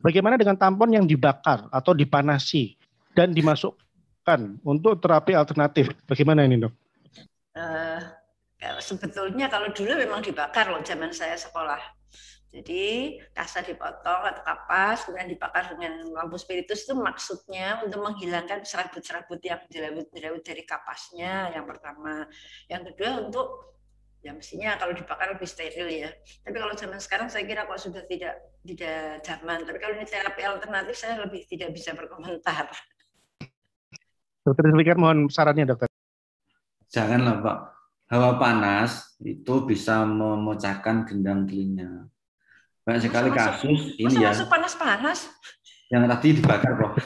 Bagaimana dengan tampon yang dibakar atau dipanasi dan dimasukkan untuk terapi alternatif? Bagaimana ini, Dok? Uh, sebetulnya kalau dulu memang dibakar loh zaman saya sekolah. Jadi kasar dipotong atau kapas, kemudian dibakar dengan lampu spiritus itu maksudnya untuk menghilangkan serabut-serabut yang jerawut-jerawut dari kapasnya yang pertama. Yang kedua untuk ya mestinya kalau dibakar lebih steril ya. Tapi kalau zaman sekarang saya kira kok sudah tidak tidak zaman. Tapi kalau ini terapi alternatif saya lebih tidak bisa berkomentar. Dokter Zulfikar mohon sarannya dokter. Janganlah Pak. Hawa panas itu bisa memecahkan gendang telinga banyak sekali masa kasus masuk, ini ya. Masuk panas-panas. Yang tadi dibakar, bro. [LAUGHS]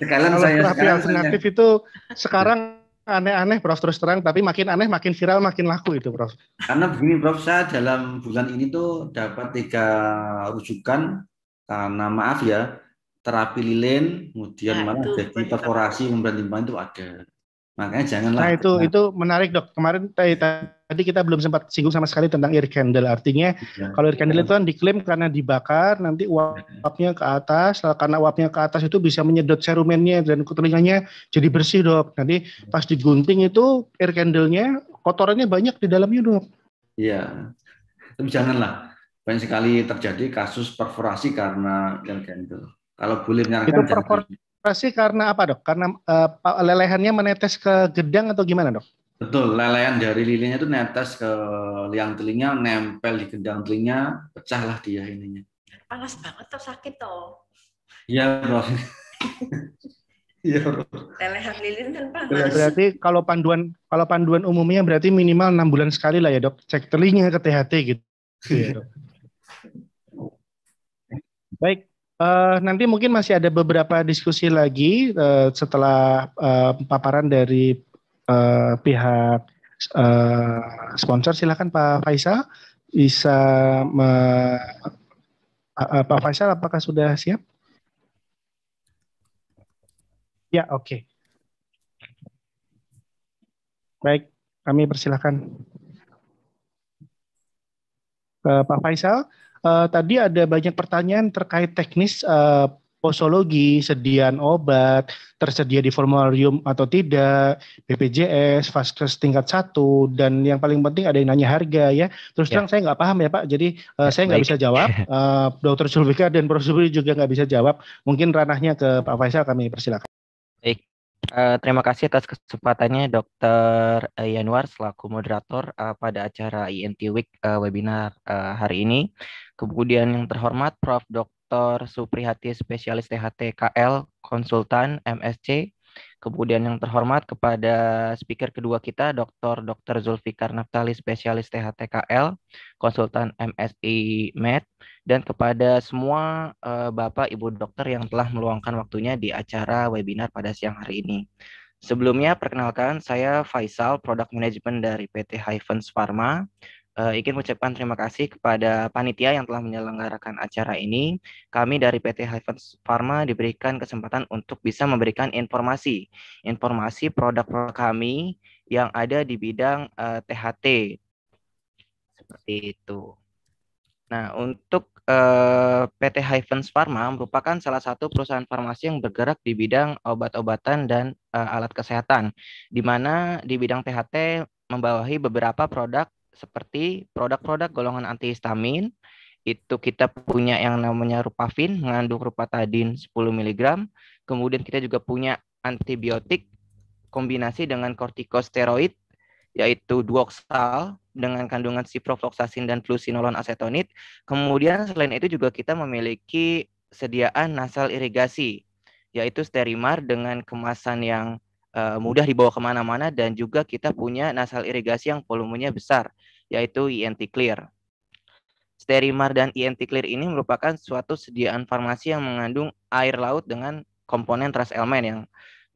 sekalian saya terapi alternatif saya. itu sekarang aneh-aneh Prof terus terang tapi makin aneh makin viral makin laku itu Prof. Karena begini Prof saya dalam bulan ini tuh dapat tiga rujukan karena maaf ya terapi lilin kemudian nah, malah jadi perforasi pemberantiman itu ada. Makanya janganlah. Nah itu itu menarik dok. Kemarin tadi kita belum sempat singgung sama sekali tentang air candle. Artinya ya. kalau air candle itu kan diklaim karena dibakar nanti iya. uapnya ke atas. Karena uapnya ke atas itu bisa menyedot serumennya dan telinganya jadi bersih dok. Nanti pas digunting itu air candlenya kotorannya banyak di dalamnya dok. Iya. Tapi janganlah. Banyak sekali terjadi kasus perforasi karena air candle. Kalau boleh menyarankan itu perfor- pasti karena apa dok? Karena uh, lelehannya menetes ke gedang atau gimana dok? Betul, lelehan dari lilinnya itu netes ke liang telinga, nempel di gedang telinga, pecahlah dia ininya. Panas banget atau sakit toh? Iya dok. Iya dok. Lelehan lilin kan panas. Berarti kalau panduan kalau panduan umumnya berarti minimal enam bulan sekali lah ya dok, cek telinga ke THT gitu. iya. [LAUGHS] Baik, Uh, nanti mungkin masih ada beberapa diskusi lagi uh, setelah uh, paparan dari uh, pihak uh, sponsor. Silakan Pak Faisal bisa me, uh, Pak Faisal apakah sudah siap? Ya oke. Okay. Baik, kami persilahkan. Uh, Pak Faisal, Eh, tadi ada banyak pertanyaan terkait teknis uh, posologi, sediaan obat, tersedia di formularium atau tidak, BPJS, vaskes tingkat satu, dan yang paling penting ada yang nanya harga ya. Terus ya. terang ya. saya nggak paham ya Pak, jadi uh, saya nggak bisa jawab. Uh, [LAUGHS] Dokter Sulvika dan Prof. Subri juga nggak bisa jawab. Mungkin ranahnya ke Pak Faisal kami persilakan. Baik, Uh, terima kasih atas kesempatannya Dr. Eh, Yanuar selaku moderator uh, pada acara INT Week uh, webinar uh, hari ini. Kemudian yang terhormat Prof. Dr. Suprihati Spesialis THT KL, Konsultan MSC, Kemudian yang terhormat kepada speaker kedua kita, Dr. Dr. Zulfikar Naftali, spesialis THTKL, konsultan MSI Med, dan kepada semua uh, Bapak Ibu dokter yang telah meluangkan waktunya di acara webinar pada siang hari ini. Sebelumnya, perkenalkan saya Faisal, Product Management dari PT Hyphens Pharma uh, eh, ingin mengucapkan terima kasih kepada panitia yang telah menyelenggarakan acara ini. Kami dari PT Hyphen Pharma diberikan kesempatan untuk bisa memberikan informasi, informasi produk kami yang ada di bidang uh, eh, THT. Seperti itu. Nah, untuk eh, PT Hyphens Pharma merupakan salah satu perusahaan farmasi yang bergerak di bidang obat-obatan dan eh, alat kesehatan, di mana di bidang THT membawahi beberapa produk seperti produk-produk golongan antihistamin itu kita punya yang namanya rupafin mengandung rupatadin 10 mg. Kemudian kita juga punya antibiotik kombinasi dengan kortikosteroid yaitu duoxal dengan kandungan ciprofloxacin dan flusinolon acetonid. Kemudian selain itu juga kita memiliki sediaan nasal irigasi yaitu sterimar dengan kemasan yang eh, mudah dibawa kemana-mana dan juga kita punya nasal irigasi yang volumenya besar yaitu INT e Clear. Sterimar dan INT e Clear ini merupakan suatu sediaan farmasi yang mengandung air laut dengan komponen trace elemen yang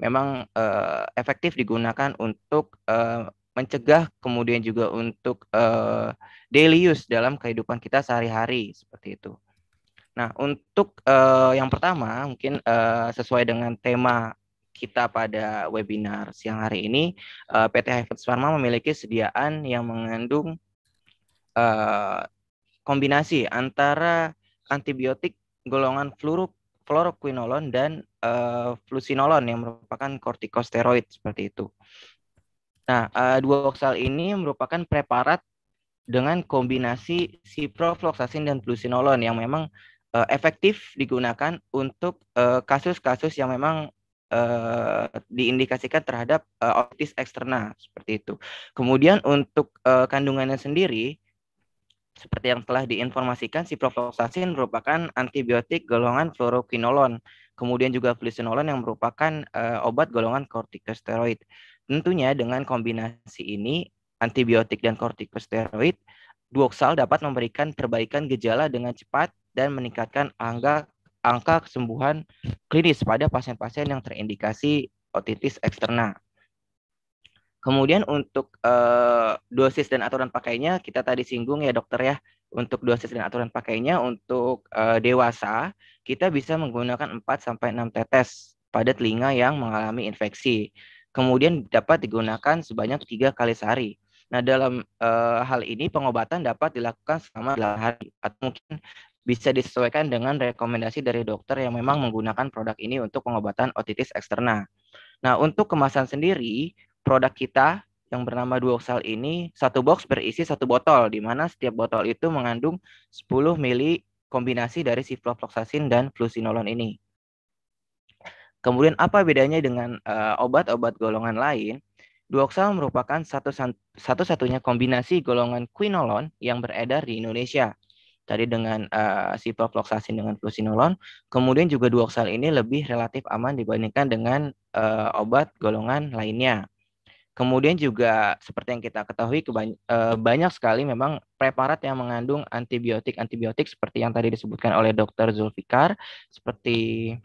memang uh, efektif digunakan untuk uh, mencegah kemudian juga untuk uh, daily use dalam kehidupan kita sehari-hari seperti itu. Nah, untuk uh, yang pertama mungkin uh, sesuai dengan tema kita pada webinar siang hari ini, uh, eh, PT Havens Pharma memiliki sediaan yang mengandung uh, kombinasi antara antibiotik golongan fluoro fluoroquinolon dan uh, eh, flusinolon yang merupakan kortikosteroid seperti itu. Nah, uh, dua oksal ini merupakan preparat dengan kombinasi ciprofloxacin dan flusinolon yang memang uh, efektif digunakan untuk kasus-kasus uh, kasus -kasus yang memang Eh, diindikasikan terhadap uh, eh, otitis eksternal seperti itu. Kemudian untuk uh, kandungannya sendiri seperti yang telah diinformasikan si ciprofloxacin merupakan antibiotik golongan fluoroquinolon, kemudian juga fluocinolon yang merupakan uh, obat golongan kortikosteroid. Tentunya dengan kombinasi ini antibiotik dan kortikosteroid duoksal dapat memberikan perbaikan gejala dengan cepat dan meningkatkan angka angka kesembuhan klinis pada pasien-pasien yang terindikasi otitis eksterna. Kemudian untuk uh, dosis dan aturan pakainya kita tadi singgung ya dokter ya. Untuk dosis dan aturan pakainya untuk uh, dewasa kita bisa menggunakan 4 sampai 6 tetes pada telinga yang mengalami infeksi. Kemudian dapat digunakan sebanyak tiga kali sehari. Nah, dalam uh, hal ini pengobatan dapat dilakukan selama 8 hari atau mungkin bisa disesuaikan dengan rekomendasi dari dokter yang memang menggunakan produk ini untuk pengobatan otitis eksterna. Nah, untuk kemasan sendiri, produk kita yang bernama Duoxal ini satu box berisi satu botol, di mana setiap botol itu mengandung 10 mili kombinasi dari siflofloxacin dan flusinolon ini. Kemudian apa bedanya dengan eh, obat-obat uh, golongan lain? Duoxal merupakan satu-satunya kombinasi golongan quinolon yang beredar di Indonesia tadi dengan uh, eh, ciprofloxacin dengan fluocinolone. Kemudian juga duoxal ini lebih relatif aman dibandingkan dengan uh, obat golongan lainnya. Kemudian juga seperti yang kita ketahui eh, banyak sekali memang preparat yang mengandung antibiotik-antibiotik seperti yang tadi disebutkan oleh Dr. Zulfikar seperti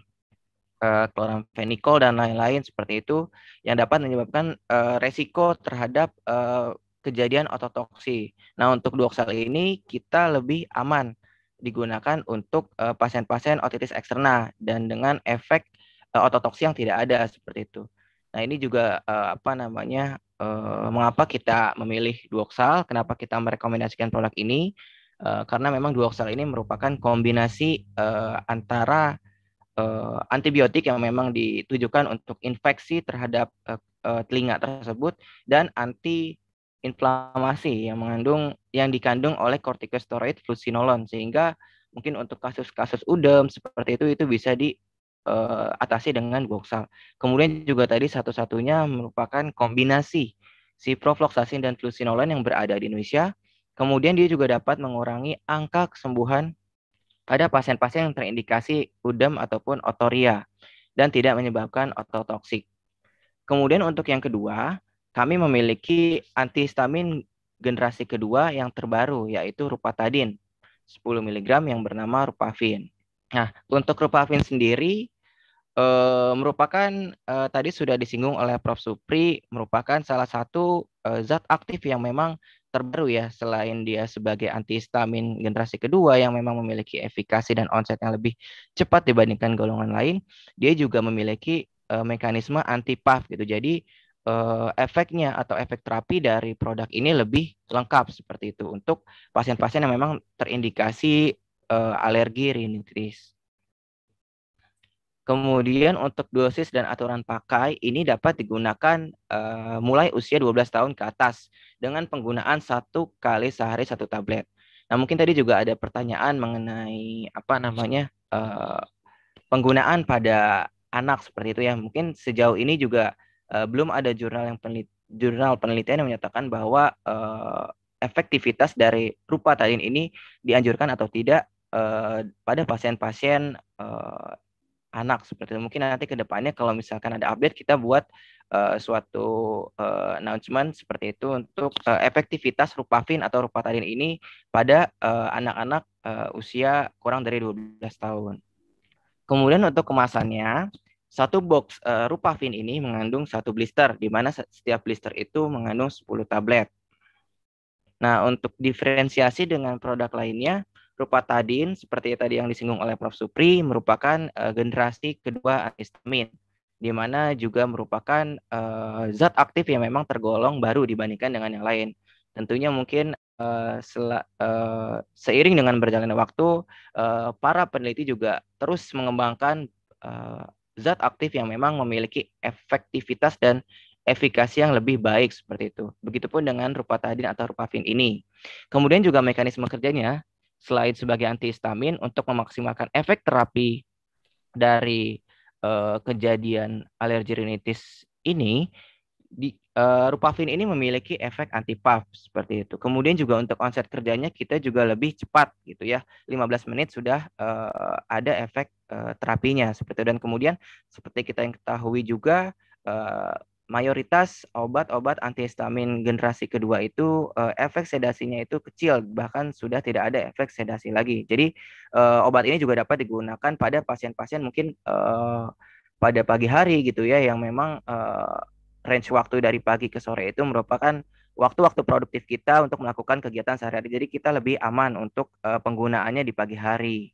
kolam chloramphenicol dan lain-lain seperti itu yang dapat menyebabkan uh, resiko terhadap kejadian ototoksi. Nah, untuk duoksal ini kita lebih aman digunakan untuk eh, pasien-pasien uh, otitis eksternal dan dengan efek uh, ototoksi yang tidak ada seperti itu. Nah, ini juga uh, apa namanya? Uh, mengapa kita memilih duoksal? Kenapa kita merekomendasikan produk ini? Uh, karena memang duoksal ini merupakan kombinasi uh, antara uh, antibiotik yang memang ditujukan untuk infeksi terhadap uh, telinga tersebut dan anti inflamasi yang mengandung yang dikandung oleh kortikosteroid fluocinolon sehingga mungkin untuk kasus-kasus udem seperti itu itu bisa di uh, atasi dengan goksal. Kemudian juga tadi satu-satunya merupakan kombinasi si profloxacin dan fluocinolon yang berada di Indonesia. Kemudian dia juga dapat mengurangi angka kesembuhan pada pasien-pasien yang terindikasi udem ataupun otoria dan tidak menyebabkan ototoksik. Kemudian untuk yang kedua, kami memiliki antihistamin generasi kedua yang terbaru yaitu rupatadin 10 mg yang bernama rupavin. Nah, untuk rupavin sendiri e, merupakan e, tadi sudah disinggung oleh Prof Supri merupakan salah satu e, zat aktif yang memang terbaru ya selain dia sebagai antihistamin generasi kedua yang memang memiliki efikasi dan onset yang lebih cepat dibandingkan golongan lain, dia juga memiliki e, mekanisme puff gitu. Jadi uh, efeknya atau efek terapi dari produk ini lebih lengkap seperti itu untuk pasien-pasien yang memang terindikasi uh, alergi rinitis. Kemudian untuk dosis dan aturan pakai ini dapat digunakan uh, mulai usia 12 tahun ke atas dengan penggunaan satu kali sehari satu tablet. Nah mungkin tadi juga ada pertanyaan mengenai apa namanya uh, penggunaan pada anak seperti itu ya. Mungkin sejauh ini juga uh, belum ada jurnal yang penelit, jurnal penelitian yang menyatakan bahwa uh, efektivitas dari rupa tadi ini dianjurkan atau tidak uh, pada pasien-pasien uh, anak seperti itu. Mungkin nanti ke depannya kalau misalkan ada update kita buat uh, suatu uh, announcement seperti itu untuk uh, efektivitas rupafin atau rupatadin ini pada anak-anak uh, uh, usia kurang dari 12 tahun. Kemudian untuk kemasannya satu box uh, Rupavin ini mengandung satu blister, di mana setiap blister itu mengandung 10 tablet. Nah, untuk diferensiasi dengan produk lainnya, Rupatadin seperti tadi yang disinggung oleh Prof. Supri merupakan uh, generasi kedua antihistamin di mana juga merupakan uh, zat aktif yang memang tergolong baru dibandingkan dengan yang lain. Tentunya mungkin uh, sel- uh, seiring dengan berjalannya waktu, uh, para peneliti juga terus mengembangkan zat aktif yang memang memiliki efektivitas dan efikasi yang lebih baik seperti itu. Begitupun dengan rupatadin atau rupafin ini. Kemudian juga mekanisme kerjanya selain sebagai antihistamin untuk memaksimalkan efek terapi dari uh, kejadian alergi rinitis ini di uh, eh, fin ini memiliki efek anti puff seperti itu. Kemudian juga untuk onset kerjanya kita juga lebih cepat gitu ya. 15 menit sudah uh, ada efek uh, terapinya seperti itu. dan kemudian seperti kita yang ketahui juga uh, mayoritas obat-obat antihistamin generasi kedua itu efek sedasinya itu kecil bahkan sudah tidak ada efek sedasi lagi. Jadi obat ini juga dapat digunakan pada pasien-pasien mungkin pada pagi hari gitu ya yang memang range waktu dari pagi ke sore itu merupakan waktu-waktu produktif kita untuk melakukan kegiatan sehari-hari. Jadi kita lebih aman untuk uh, penggunaannya di pagi hari.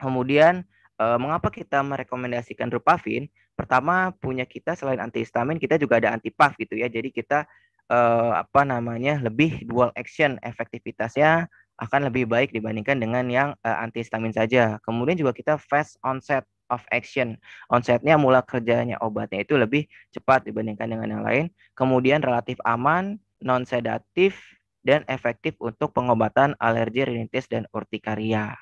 Kemudian uh, mengapa kita merekomendasikan Drupavin? Pertama, punya kita selain antihistamin, kita juga ada antipaf gitu ya. Jadi kita uh, apa namanya? lebih dual action efektivitasnya akan lebih baik dibandingkan dengan yang uh, antihistamin saja. Kemudian juga kita fast onset of action. Onsetnya mula kerjanya obatnya itu lebih cepat dibandingkan dengan yang lain. Kemudian relatif aman, non sedatif, dan efektif untuk pengobatan alergi rinitis dan urtikaria.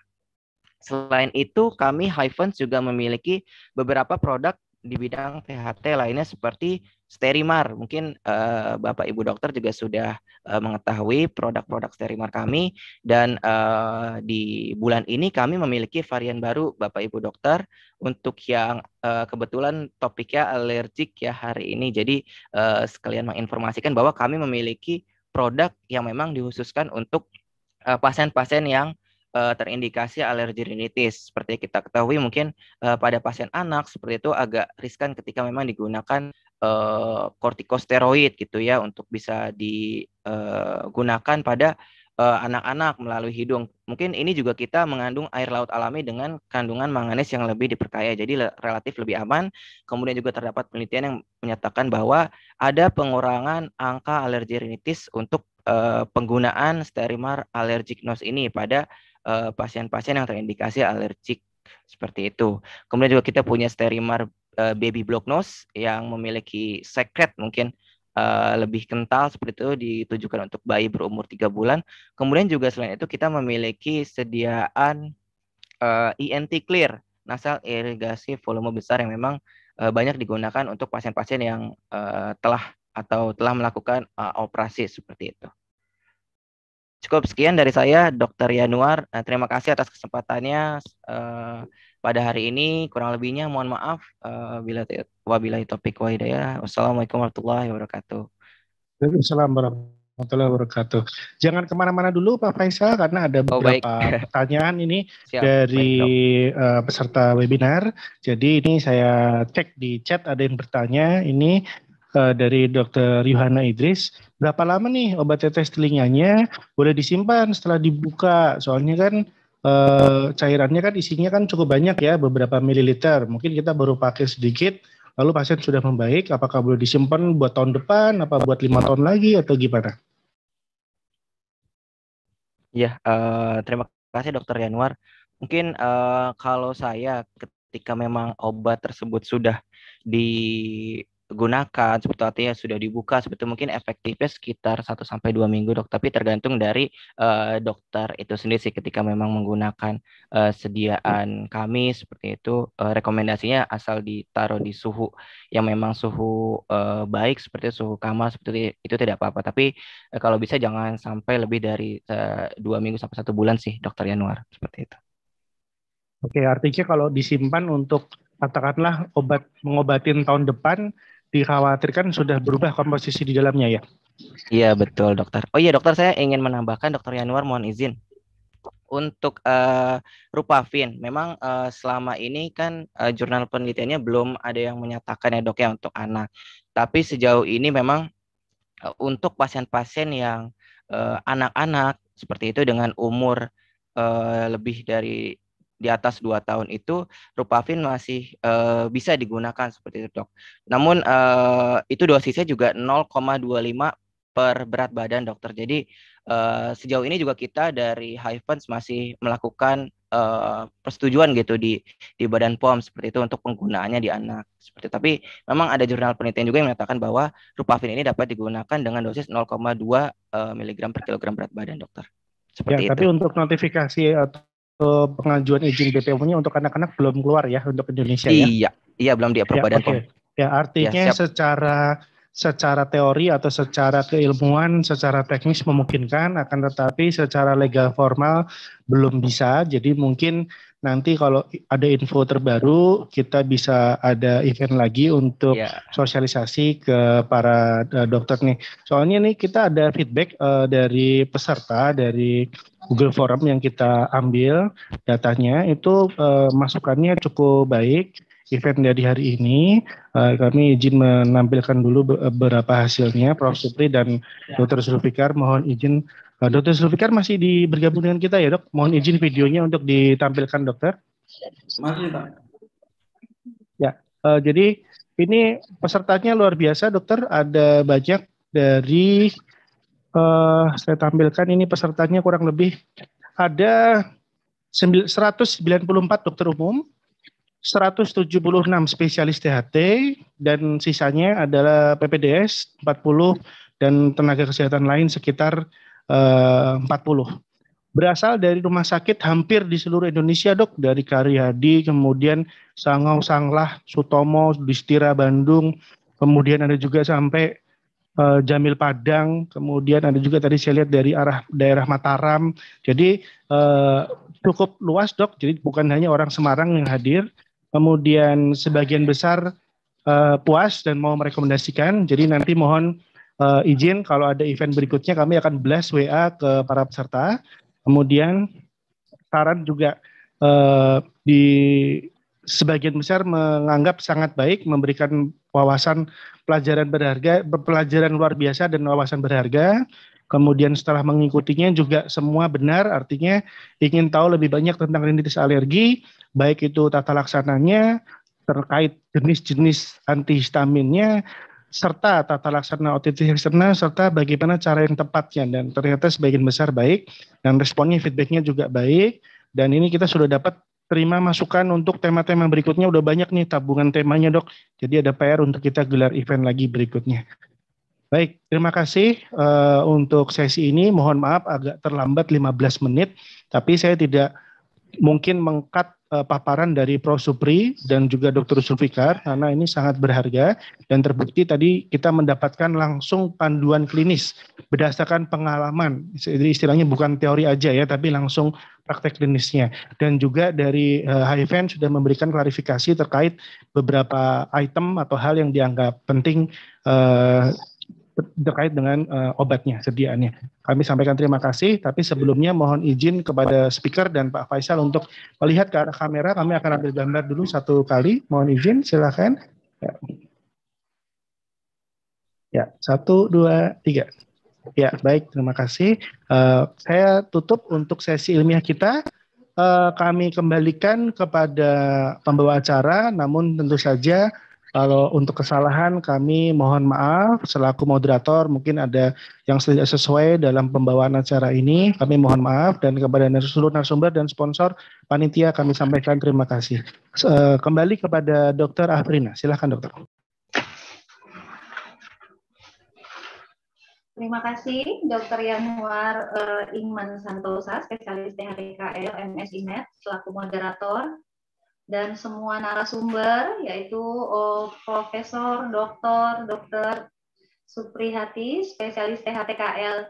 Selain itu, kami Hyphens juga memiliki beberapa produk di bidang THT lainnya seperti Sterimar. Mungkin uh, Bapak Ibu dokter juga sudah uh, mengetahui produk-produk Sterimar kami dan uh, di bulan ini kami memiliki varian baru Bapak Ibu dokter untuk yang uh, kebetulan topiknya alergik ya hari ini. Jadi uh, sekalian menginformasikan bahwa kami memiliki produk yang memang dihususkan untuk pasien-pasien uh, pasien -pasien yang uh, terindikasi alergi rinitis. Seperti kita ketahui mungkin uh, pada pasien anak seperti itu agak riskan ketika memang digunakan uh, kortikosteroid gitu ya untuk bisa digunakan pada anak-anak melalui hidung. Mungkin ini juga kita mengandung air laut alami dengan kandungan manganes yang lebih diperkaya, jadi relatif lebih aman. Kemudian juga terdapat penelitian yang menyatakan bahwa ada pengurangan angka alergi rinitis untuk uh, penggunaan sterimar allergic nose ini pada Eh, pasien-pasien yang terindikasi alergik seperti itu. Kemudian juga kita punya sterimar eh, baby block nose yang memiliki secret mungkin eh, lebih kental seperti itu ditujukan untuk bayi berumur tiga bulan. Kemudian juga selain itu kita memiliki sediaan uh, ENT clear nasal irigasi volume besar yang memang uh, banyak digunakan untuk pasien-pasien yang uh, telah atau telah melakukan uh, operasi seperti itu. Cukup sekian dari saya, Dr. Yanuar. Nah, terima kasih atas kesempatannya uh, pada hari ini. Kurang lebihnya mohon maaf. Eh, bila wabillahi topik wa hidayah. Wassalamualaikum warahmatullahi wabarakatuh. Waalaikumsalam warahmatullahi wabarakatuh. Jangan kemana-mana dulu Pak Faisal karena ada oh, beberapa oh, [LAUGHS] pertanyaan ini Siap, dari uh, peserta webinar. Jadi ini saya cek di chat ada yang bertanya ini Eh, dari Dr. Yohana Idris, berapa lama nih obat tetes telinganya boleh disimpan setelah dibuka? Soalnya kan uh, cairannya kan isinya kan cukup banyak ya, beberapa mililiter. Mungkin kita baru pakai sedikit, lalu pasien sudah membaik, apakah boleh disimpan buat tahun depan, apa buat lima tahun lagi, atau gimana? Ya, uh, terima kasih Dokter Yanuar. Mungkin uh, kalau saya ketika memang obat tersebut sudah di gunakan seperti artinya sudah dibuka seperti mungkin efektifnya sekitar 1 sampai 2 minggu dok tapi tergantung dari uh, dokter itu sendiri sih ketika memang menggunakan uh, sediaan kami seperti itu uh, rekomendasinya asal ditaruh di suhu yang memang suhu uh, baik seperti suhu kamar seperti itu, itu tidak apa-apa tapi uh, kalau bisa jangan sampai lebih dari dua 2 minggu sampai 1 bulan sih dokter Januar seperti itu. Oke, artinya kalau disimpan untuk katakanlah obat mengobatin tahun depan dikhawatirkan sudah berubah komposisi di dalamnya ya. Iya betul dokter. Oh iya dokter saya ingin menambahkan dokter Yanuar mohon izin. Untuk uh, rupavin, memang uh, selama ini kan uh, jurnal penelitiannya belum ada yang menyatakan ya dok ya untuk anak. Tapi sejauh ini memang uh, untuk pasien-pasien yang anak-anak uh, seperti itu dengan umur uh, lebih dari di atas dua tahun itu Rupavin masih uh, bisa digunakan seperti itu dok. Namun uh, itu dosisnya juga 0,25 per berat badan dokter. Jadi uh, sejauh ini juga kita dari Hyphens masih melakukan uh, persetujuan gitu di di Badan POM seperti itu untuk penggunaannya di anak seperti itu. Tapi memang ada jurnal penelitian juga yang menyatakan bahwa Rupavin ini dapat digunakan dengan dosis 0,2 uh, mg per kilogram berat badan dokter. Ya, seperti ya, itu. tapi untuk notifikasi atau Eh, pengajuan izin BPOM-nya untuk anak-anak belum keluar ya untuk Indonesia iya, ya? Iya, iya belum di ya, okay. Ya artinya ya, secara secara teori atau secara keilmuan, secara teknis memungkinkan, akan tetapi secara legal formal belum bisa. Jadi mungkin nanti kalau ada info terbaru kita bisa ada event lagi untuk yeah. sosialisasi ke para eh, dokter nih. Soalnya nih kita ada feedback uh, dari peserta dari Google Forum yang kita ambil datanya itu uh, masukannya cukup baik event dari hari ini. Uh, kami izin menampilkan dulu beberapa hasilnya, Prof. Supri dan ya. Dr. Sulfikar. Mohon izin, uh, eh, Dr. Sulfikar masih di, bergabung dengan kita ya dok? Mohon izin videonya untuk ditampilkan dokter. Masih Pak. Ya, uh, jadi ini pesertanya luar biasa dokter, ada banyak dari uh, saya tampilkan ini pesertanya kurang lebih ada 194 dokter umum, 176 spesialis THT dan sisanya adalah PPDS 40 dan tenaga kesehatan lain sekitar eh, uh, 40. Berasal dari rumah sakit hampir di seluruh Indonesia, Dok, dari Karyadi, kemudian Sangau, Sanglah, Sutomo, Distira Bandung, kemudian ada juga sampai uh, Jamil Padang, kemudian ada juga tadi saya lihat dari arah daerah Mataram. Jadi uh, cukup luas dok, jadi bukan hanya orang Semarang yang hadir, kemudian sebagian besar uh, puas dan mau merekomendasikan. Jadi nanti mohon uh, izin kalau ada event berikutnya kami akan blast WA ke para peserta. Kemudian saran juga uh, di sebagian besar menganggap sangat baik memberikan wawasan pelajaran berharga, pelajaran luar biasa dan wawasan berharga. Kemudian setelah mengikutinya juga semua benar, artinya ingin tahu lebih banyak tentang rinitis alergi, baik itu tata laksananya, terkait jenis-jenis antihistaminnya, serta tata laksana otitis eksternal serta bagaimana cara yang tepatnya dan ternyata sebagian besar baik dan responnya feedbacknya juga baik dan ini kita sudah dapat terima masukan untuk tema-tema berikutnya udah banyak nih tabungan temanya dok jadi ada PR untuk kita gelar event lagi berikutnya baik terima kasih uh, untuk sesi ini mohon maaf agak terlambat 15 menit tapi saya tidak mungkin mengkat uh, paparan dari Prof. Supri dan juga Dr. Sulfikar karena ini sangat berharga dan terbukti tadi kita mendapatkan langsung panduan klinis berdasarkan pengalaman. Jadi istilahnya bukan teori aja ya, tapi langsung praktek klinisnya. Dan juga dari uh, eh, HIVN sudah memberikan klarifikasi terkait beberapa item atau hal yang dianggap penting uh, terkait dengan uh, obatnya, sediaannya. Kami sampaikan terima kasih, tapi sebelumnya mohon izin kepada speaker dan Pak Faisal untuk melihat ke arah kamera. Kami akan ambil gambar dulu satu kali. Mohon izin, silakan. Ya, ya satu, dua, tiga. Ya, baik, terima kasih. Uh, saya tutup untuk sesi ilmiah kita. Uh, kami kembalikan kepada pembawa acara, namun tentu saja kalau untuk kesalahan kami mohon maaf selaku moderator mungkin ada yang tidak sesuai dalam pembawaan acara ini kami mohon maaf dan kepada seluruh narasumber dan sponsor panitia kami sampaikan terima kasih. Eh, kembali kepada Dr. Afrina, silahkan dokter. Terima kasih Dr. Yanuar uh, eh, Ingman Santosa, spesialis THDKL MS INET, selaku moderator dan semua narasumber yaitu oh, Profesor Dr. Dr. Suprihati, spesialis THTKL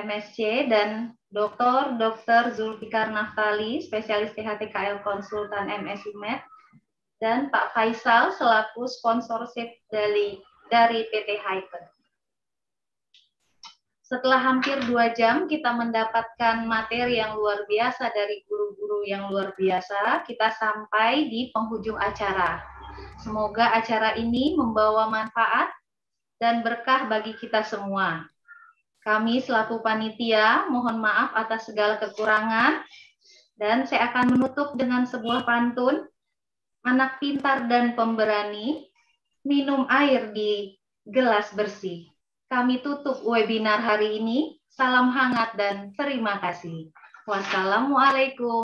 MSC dan Dr. Dr. Zulfikar Naftali, spesialis THTKL konsultan MS UMED dan Pak Faisal selaku sponsorship dari dari PT Hyper. Setelah hampir dua jam kita mendapatkan materi yang luar biasa dari guru-guru yang luar biasa, kita sampai di penghujung acara. Semoga acara ini membawa manfaat dan berkah bagi kita semua. Kami selaku panitia mohon maaf atas segala kekurangan dan saya akan menutup dengan sebuah pantun. Anak pintar dan pemberani minum air di gelas bersih. Kami tutup webinar hari ini. Salam hangat dan terima kasih. Wassalamualaikum.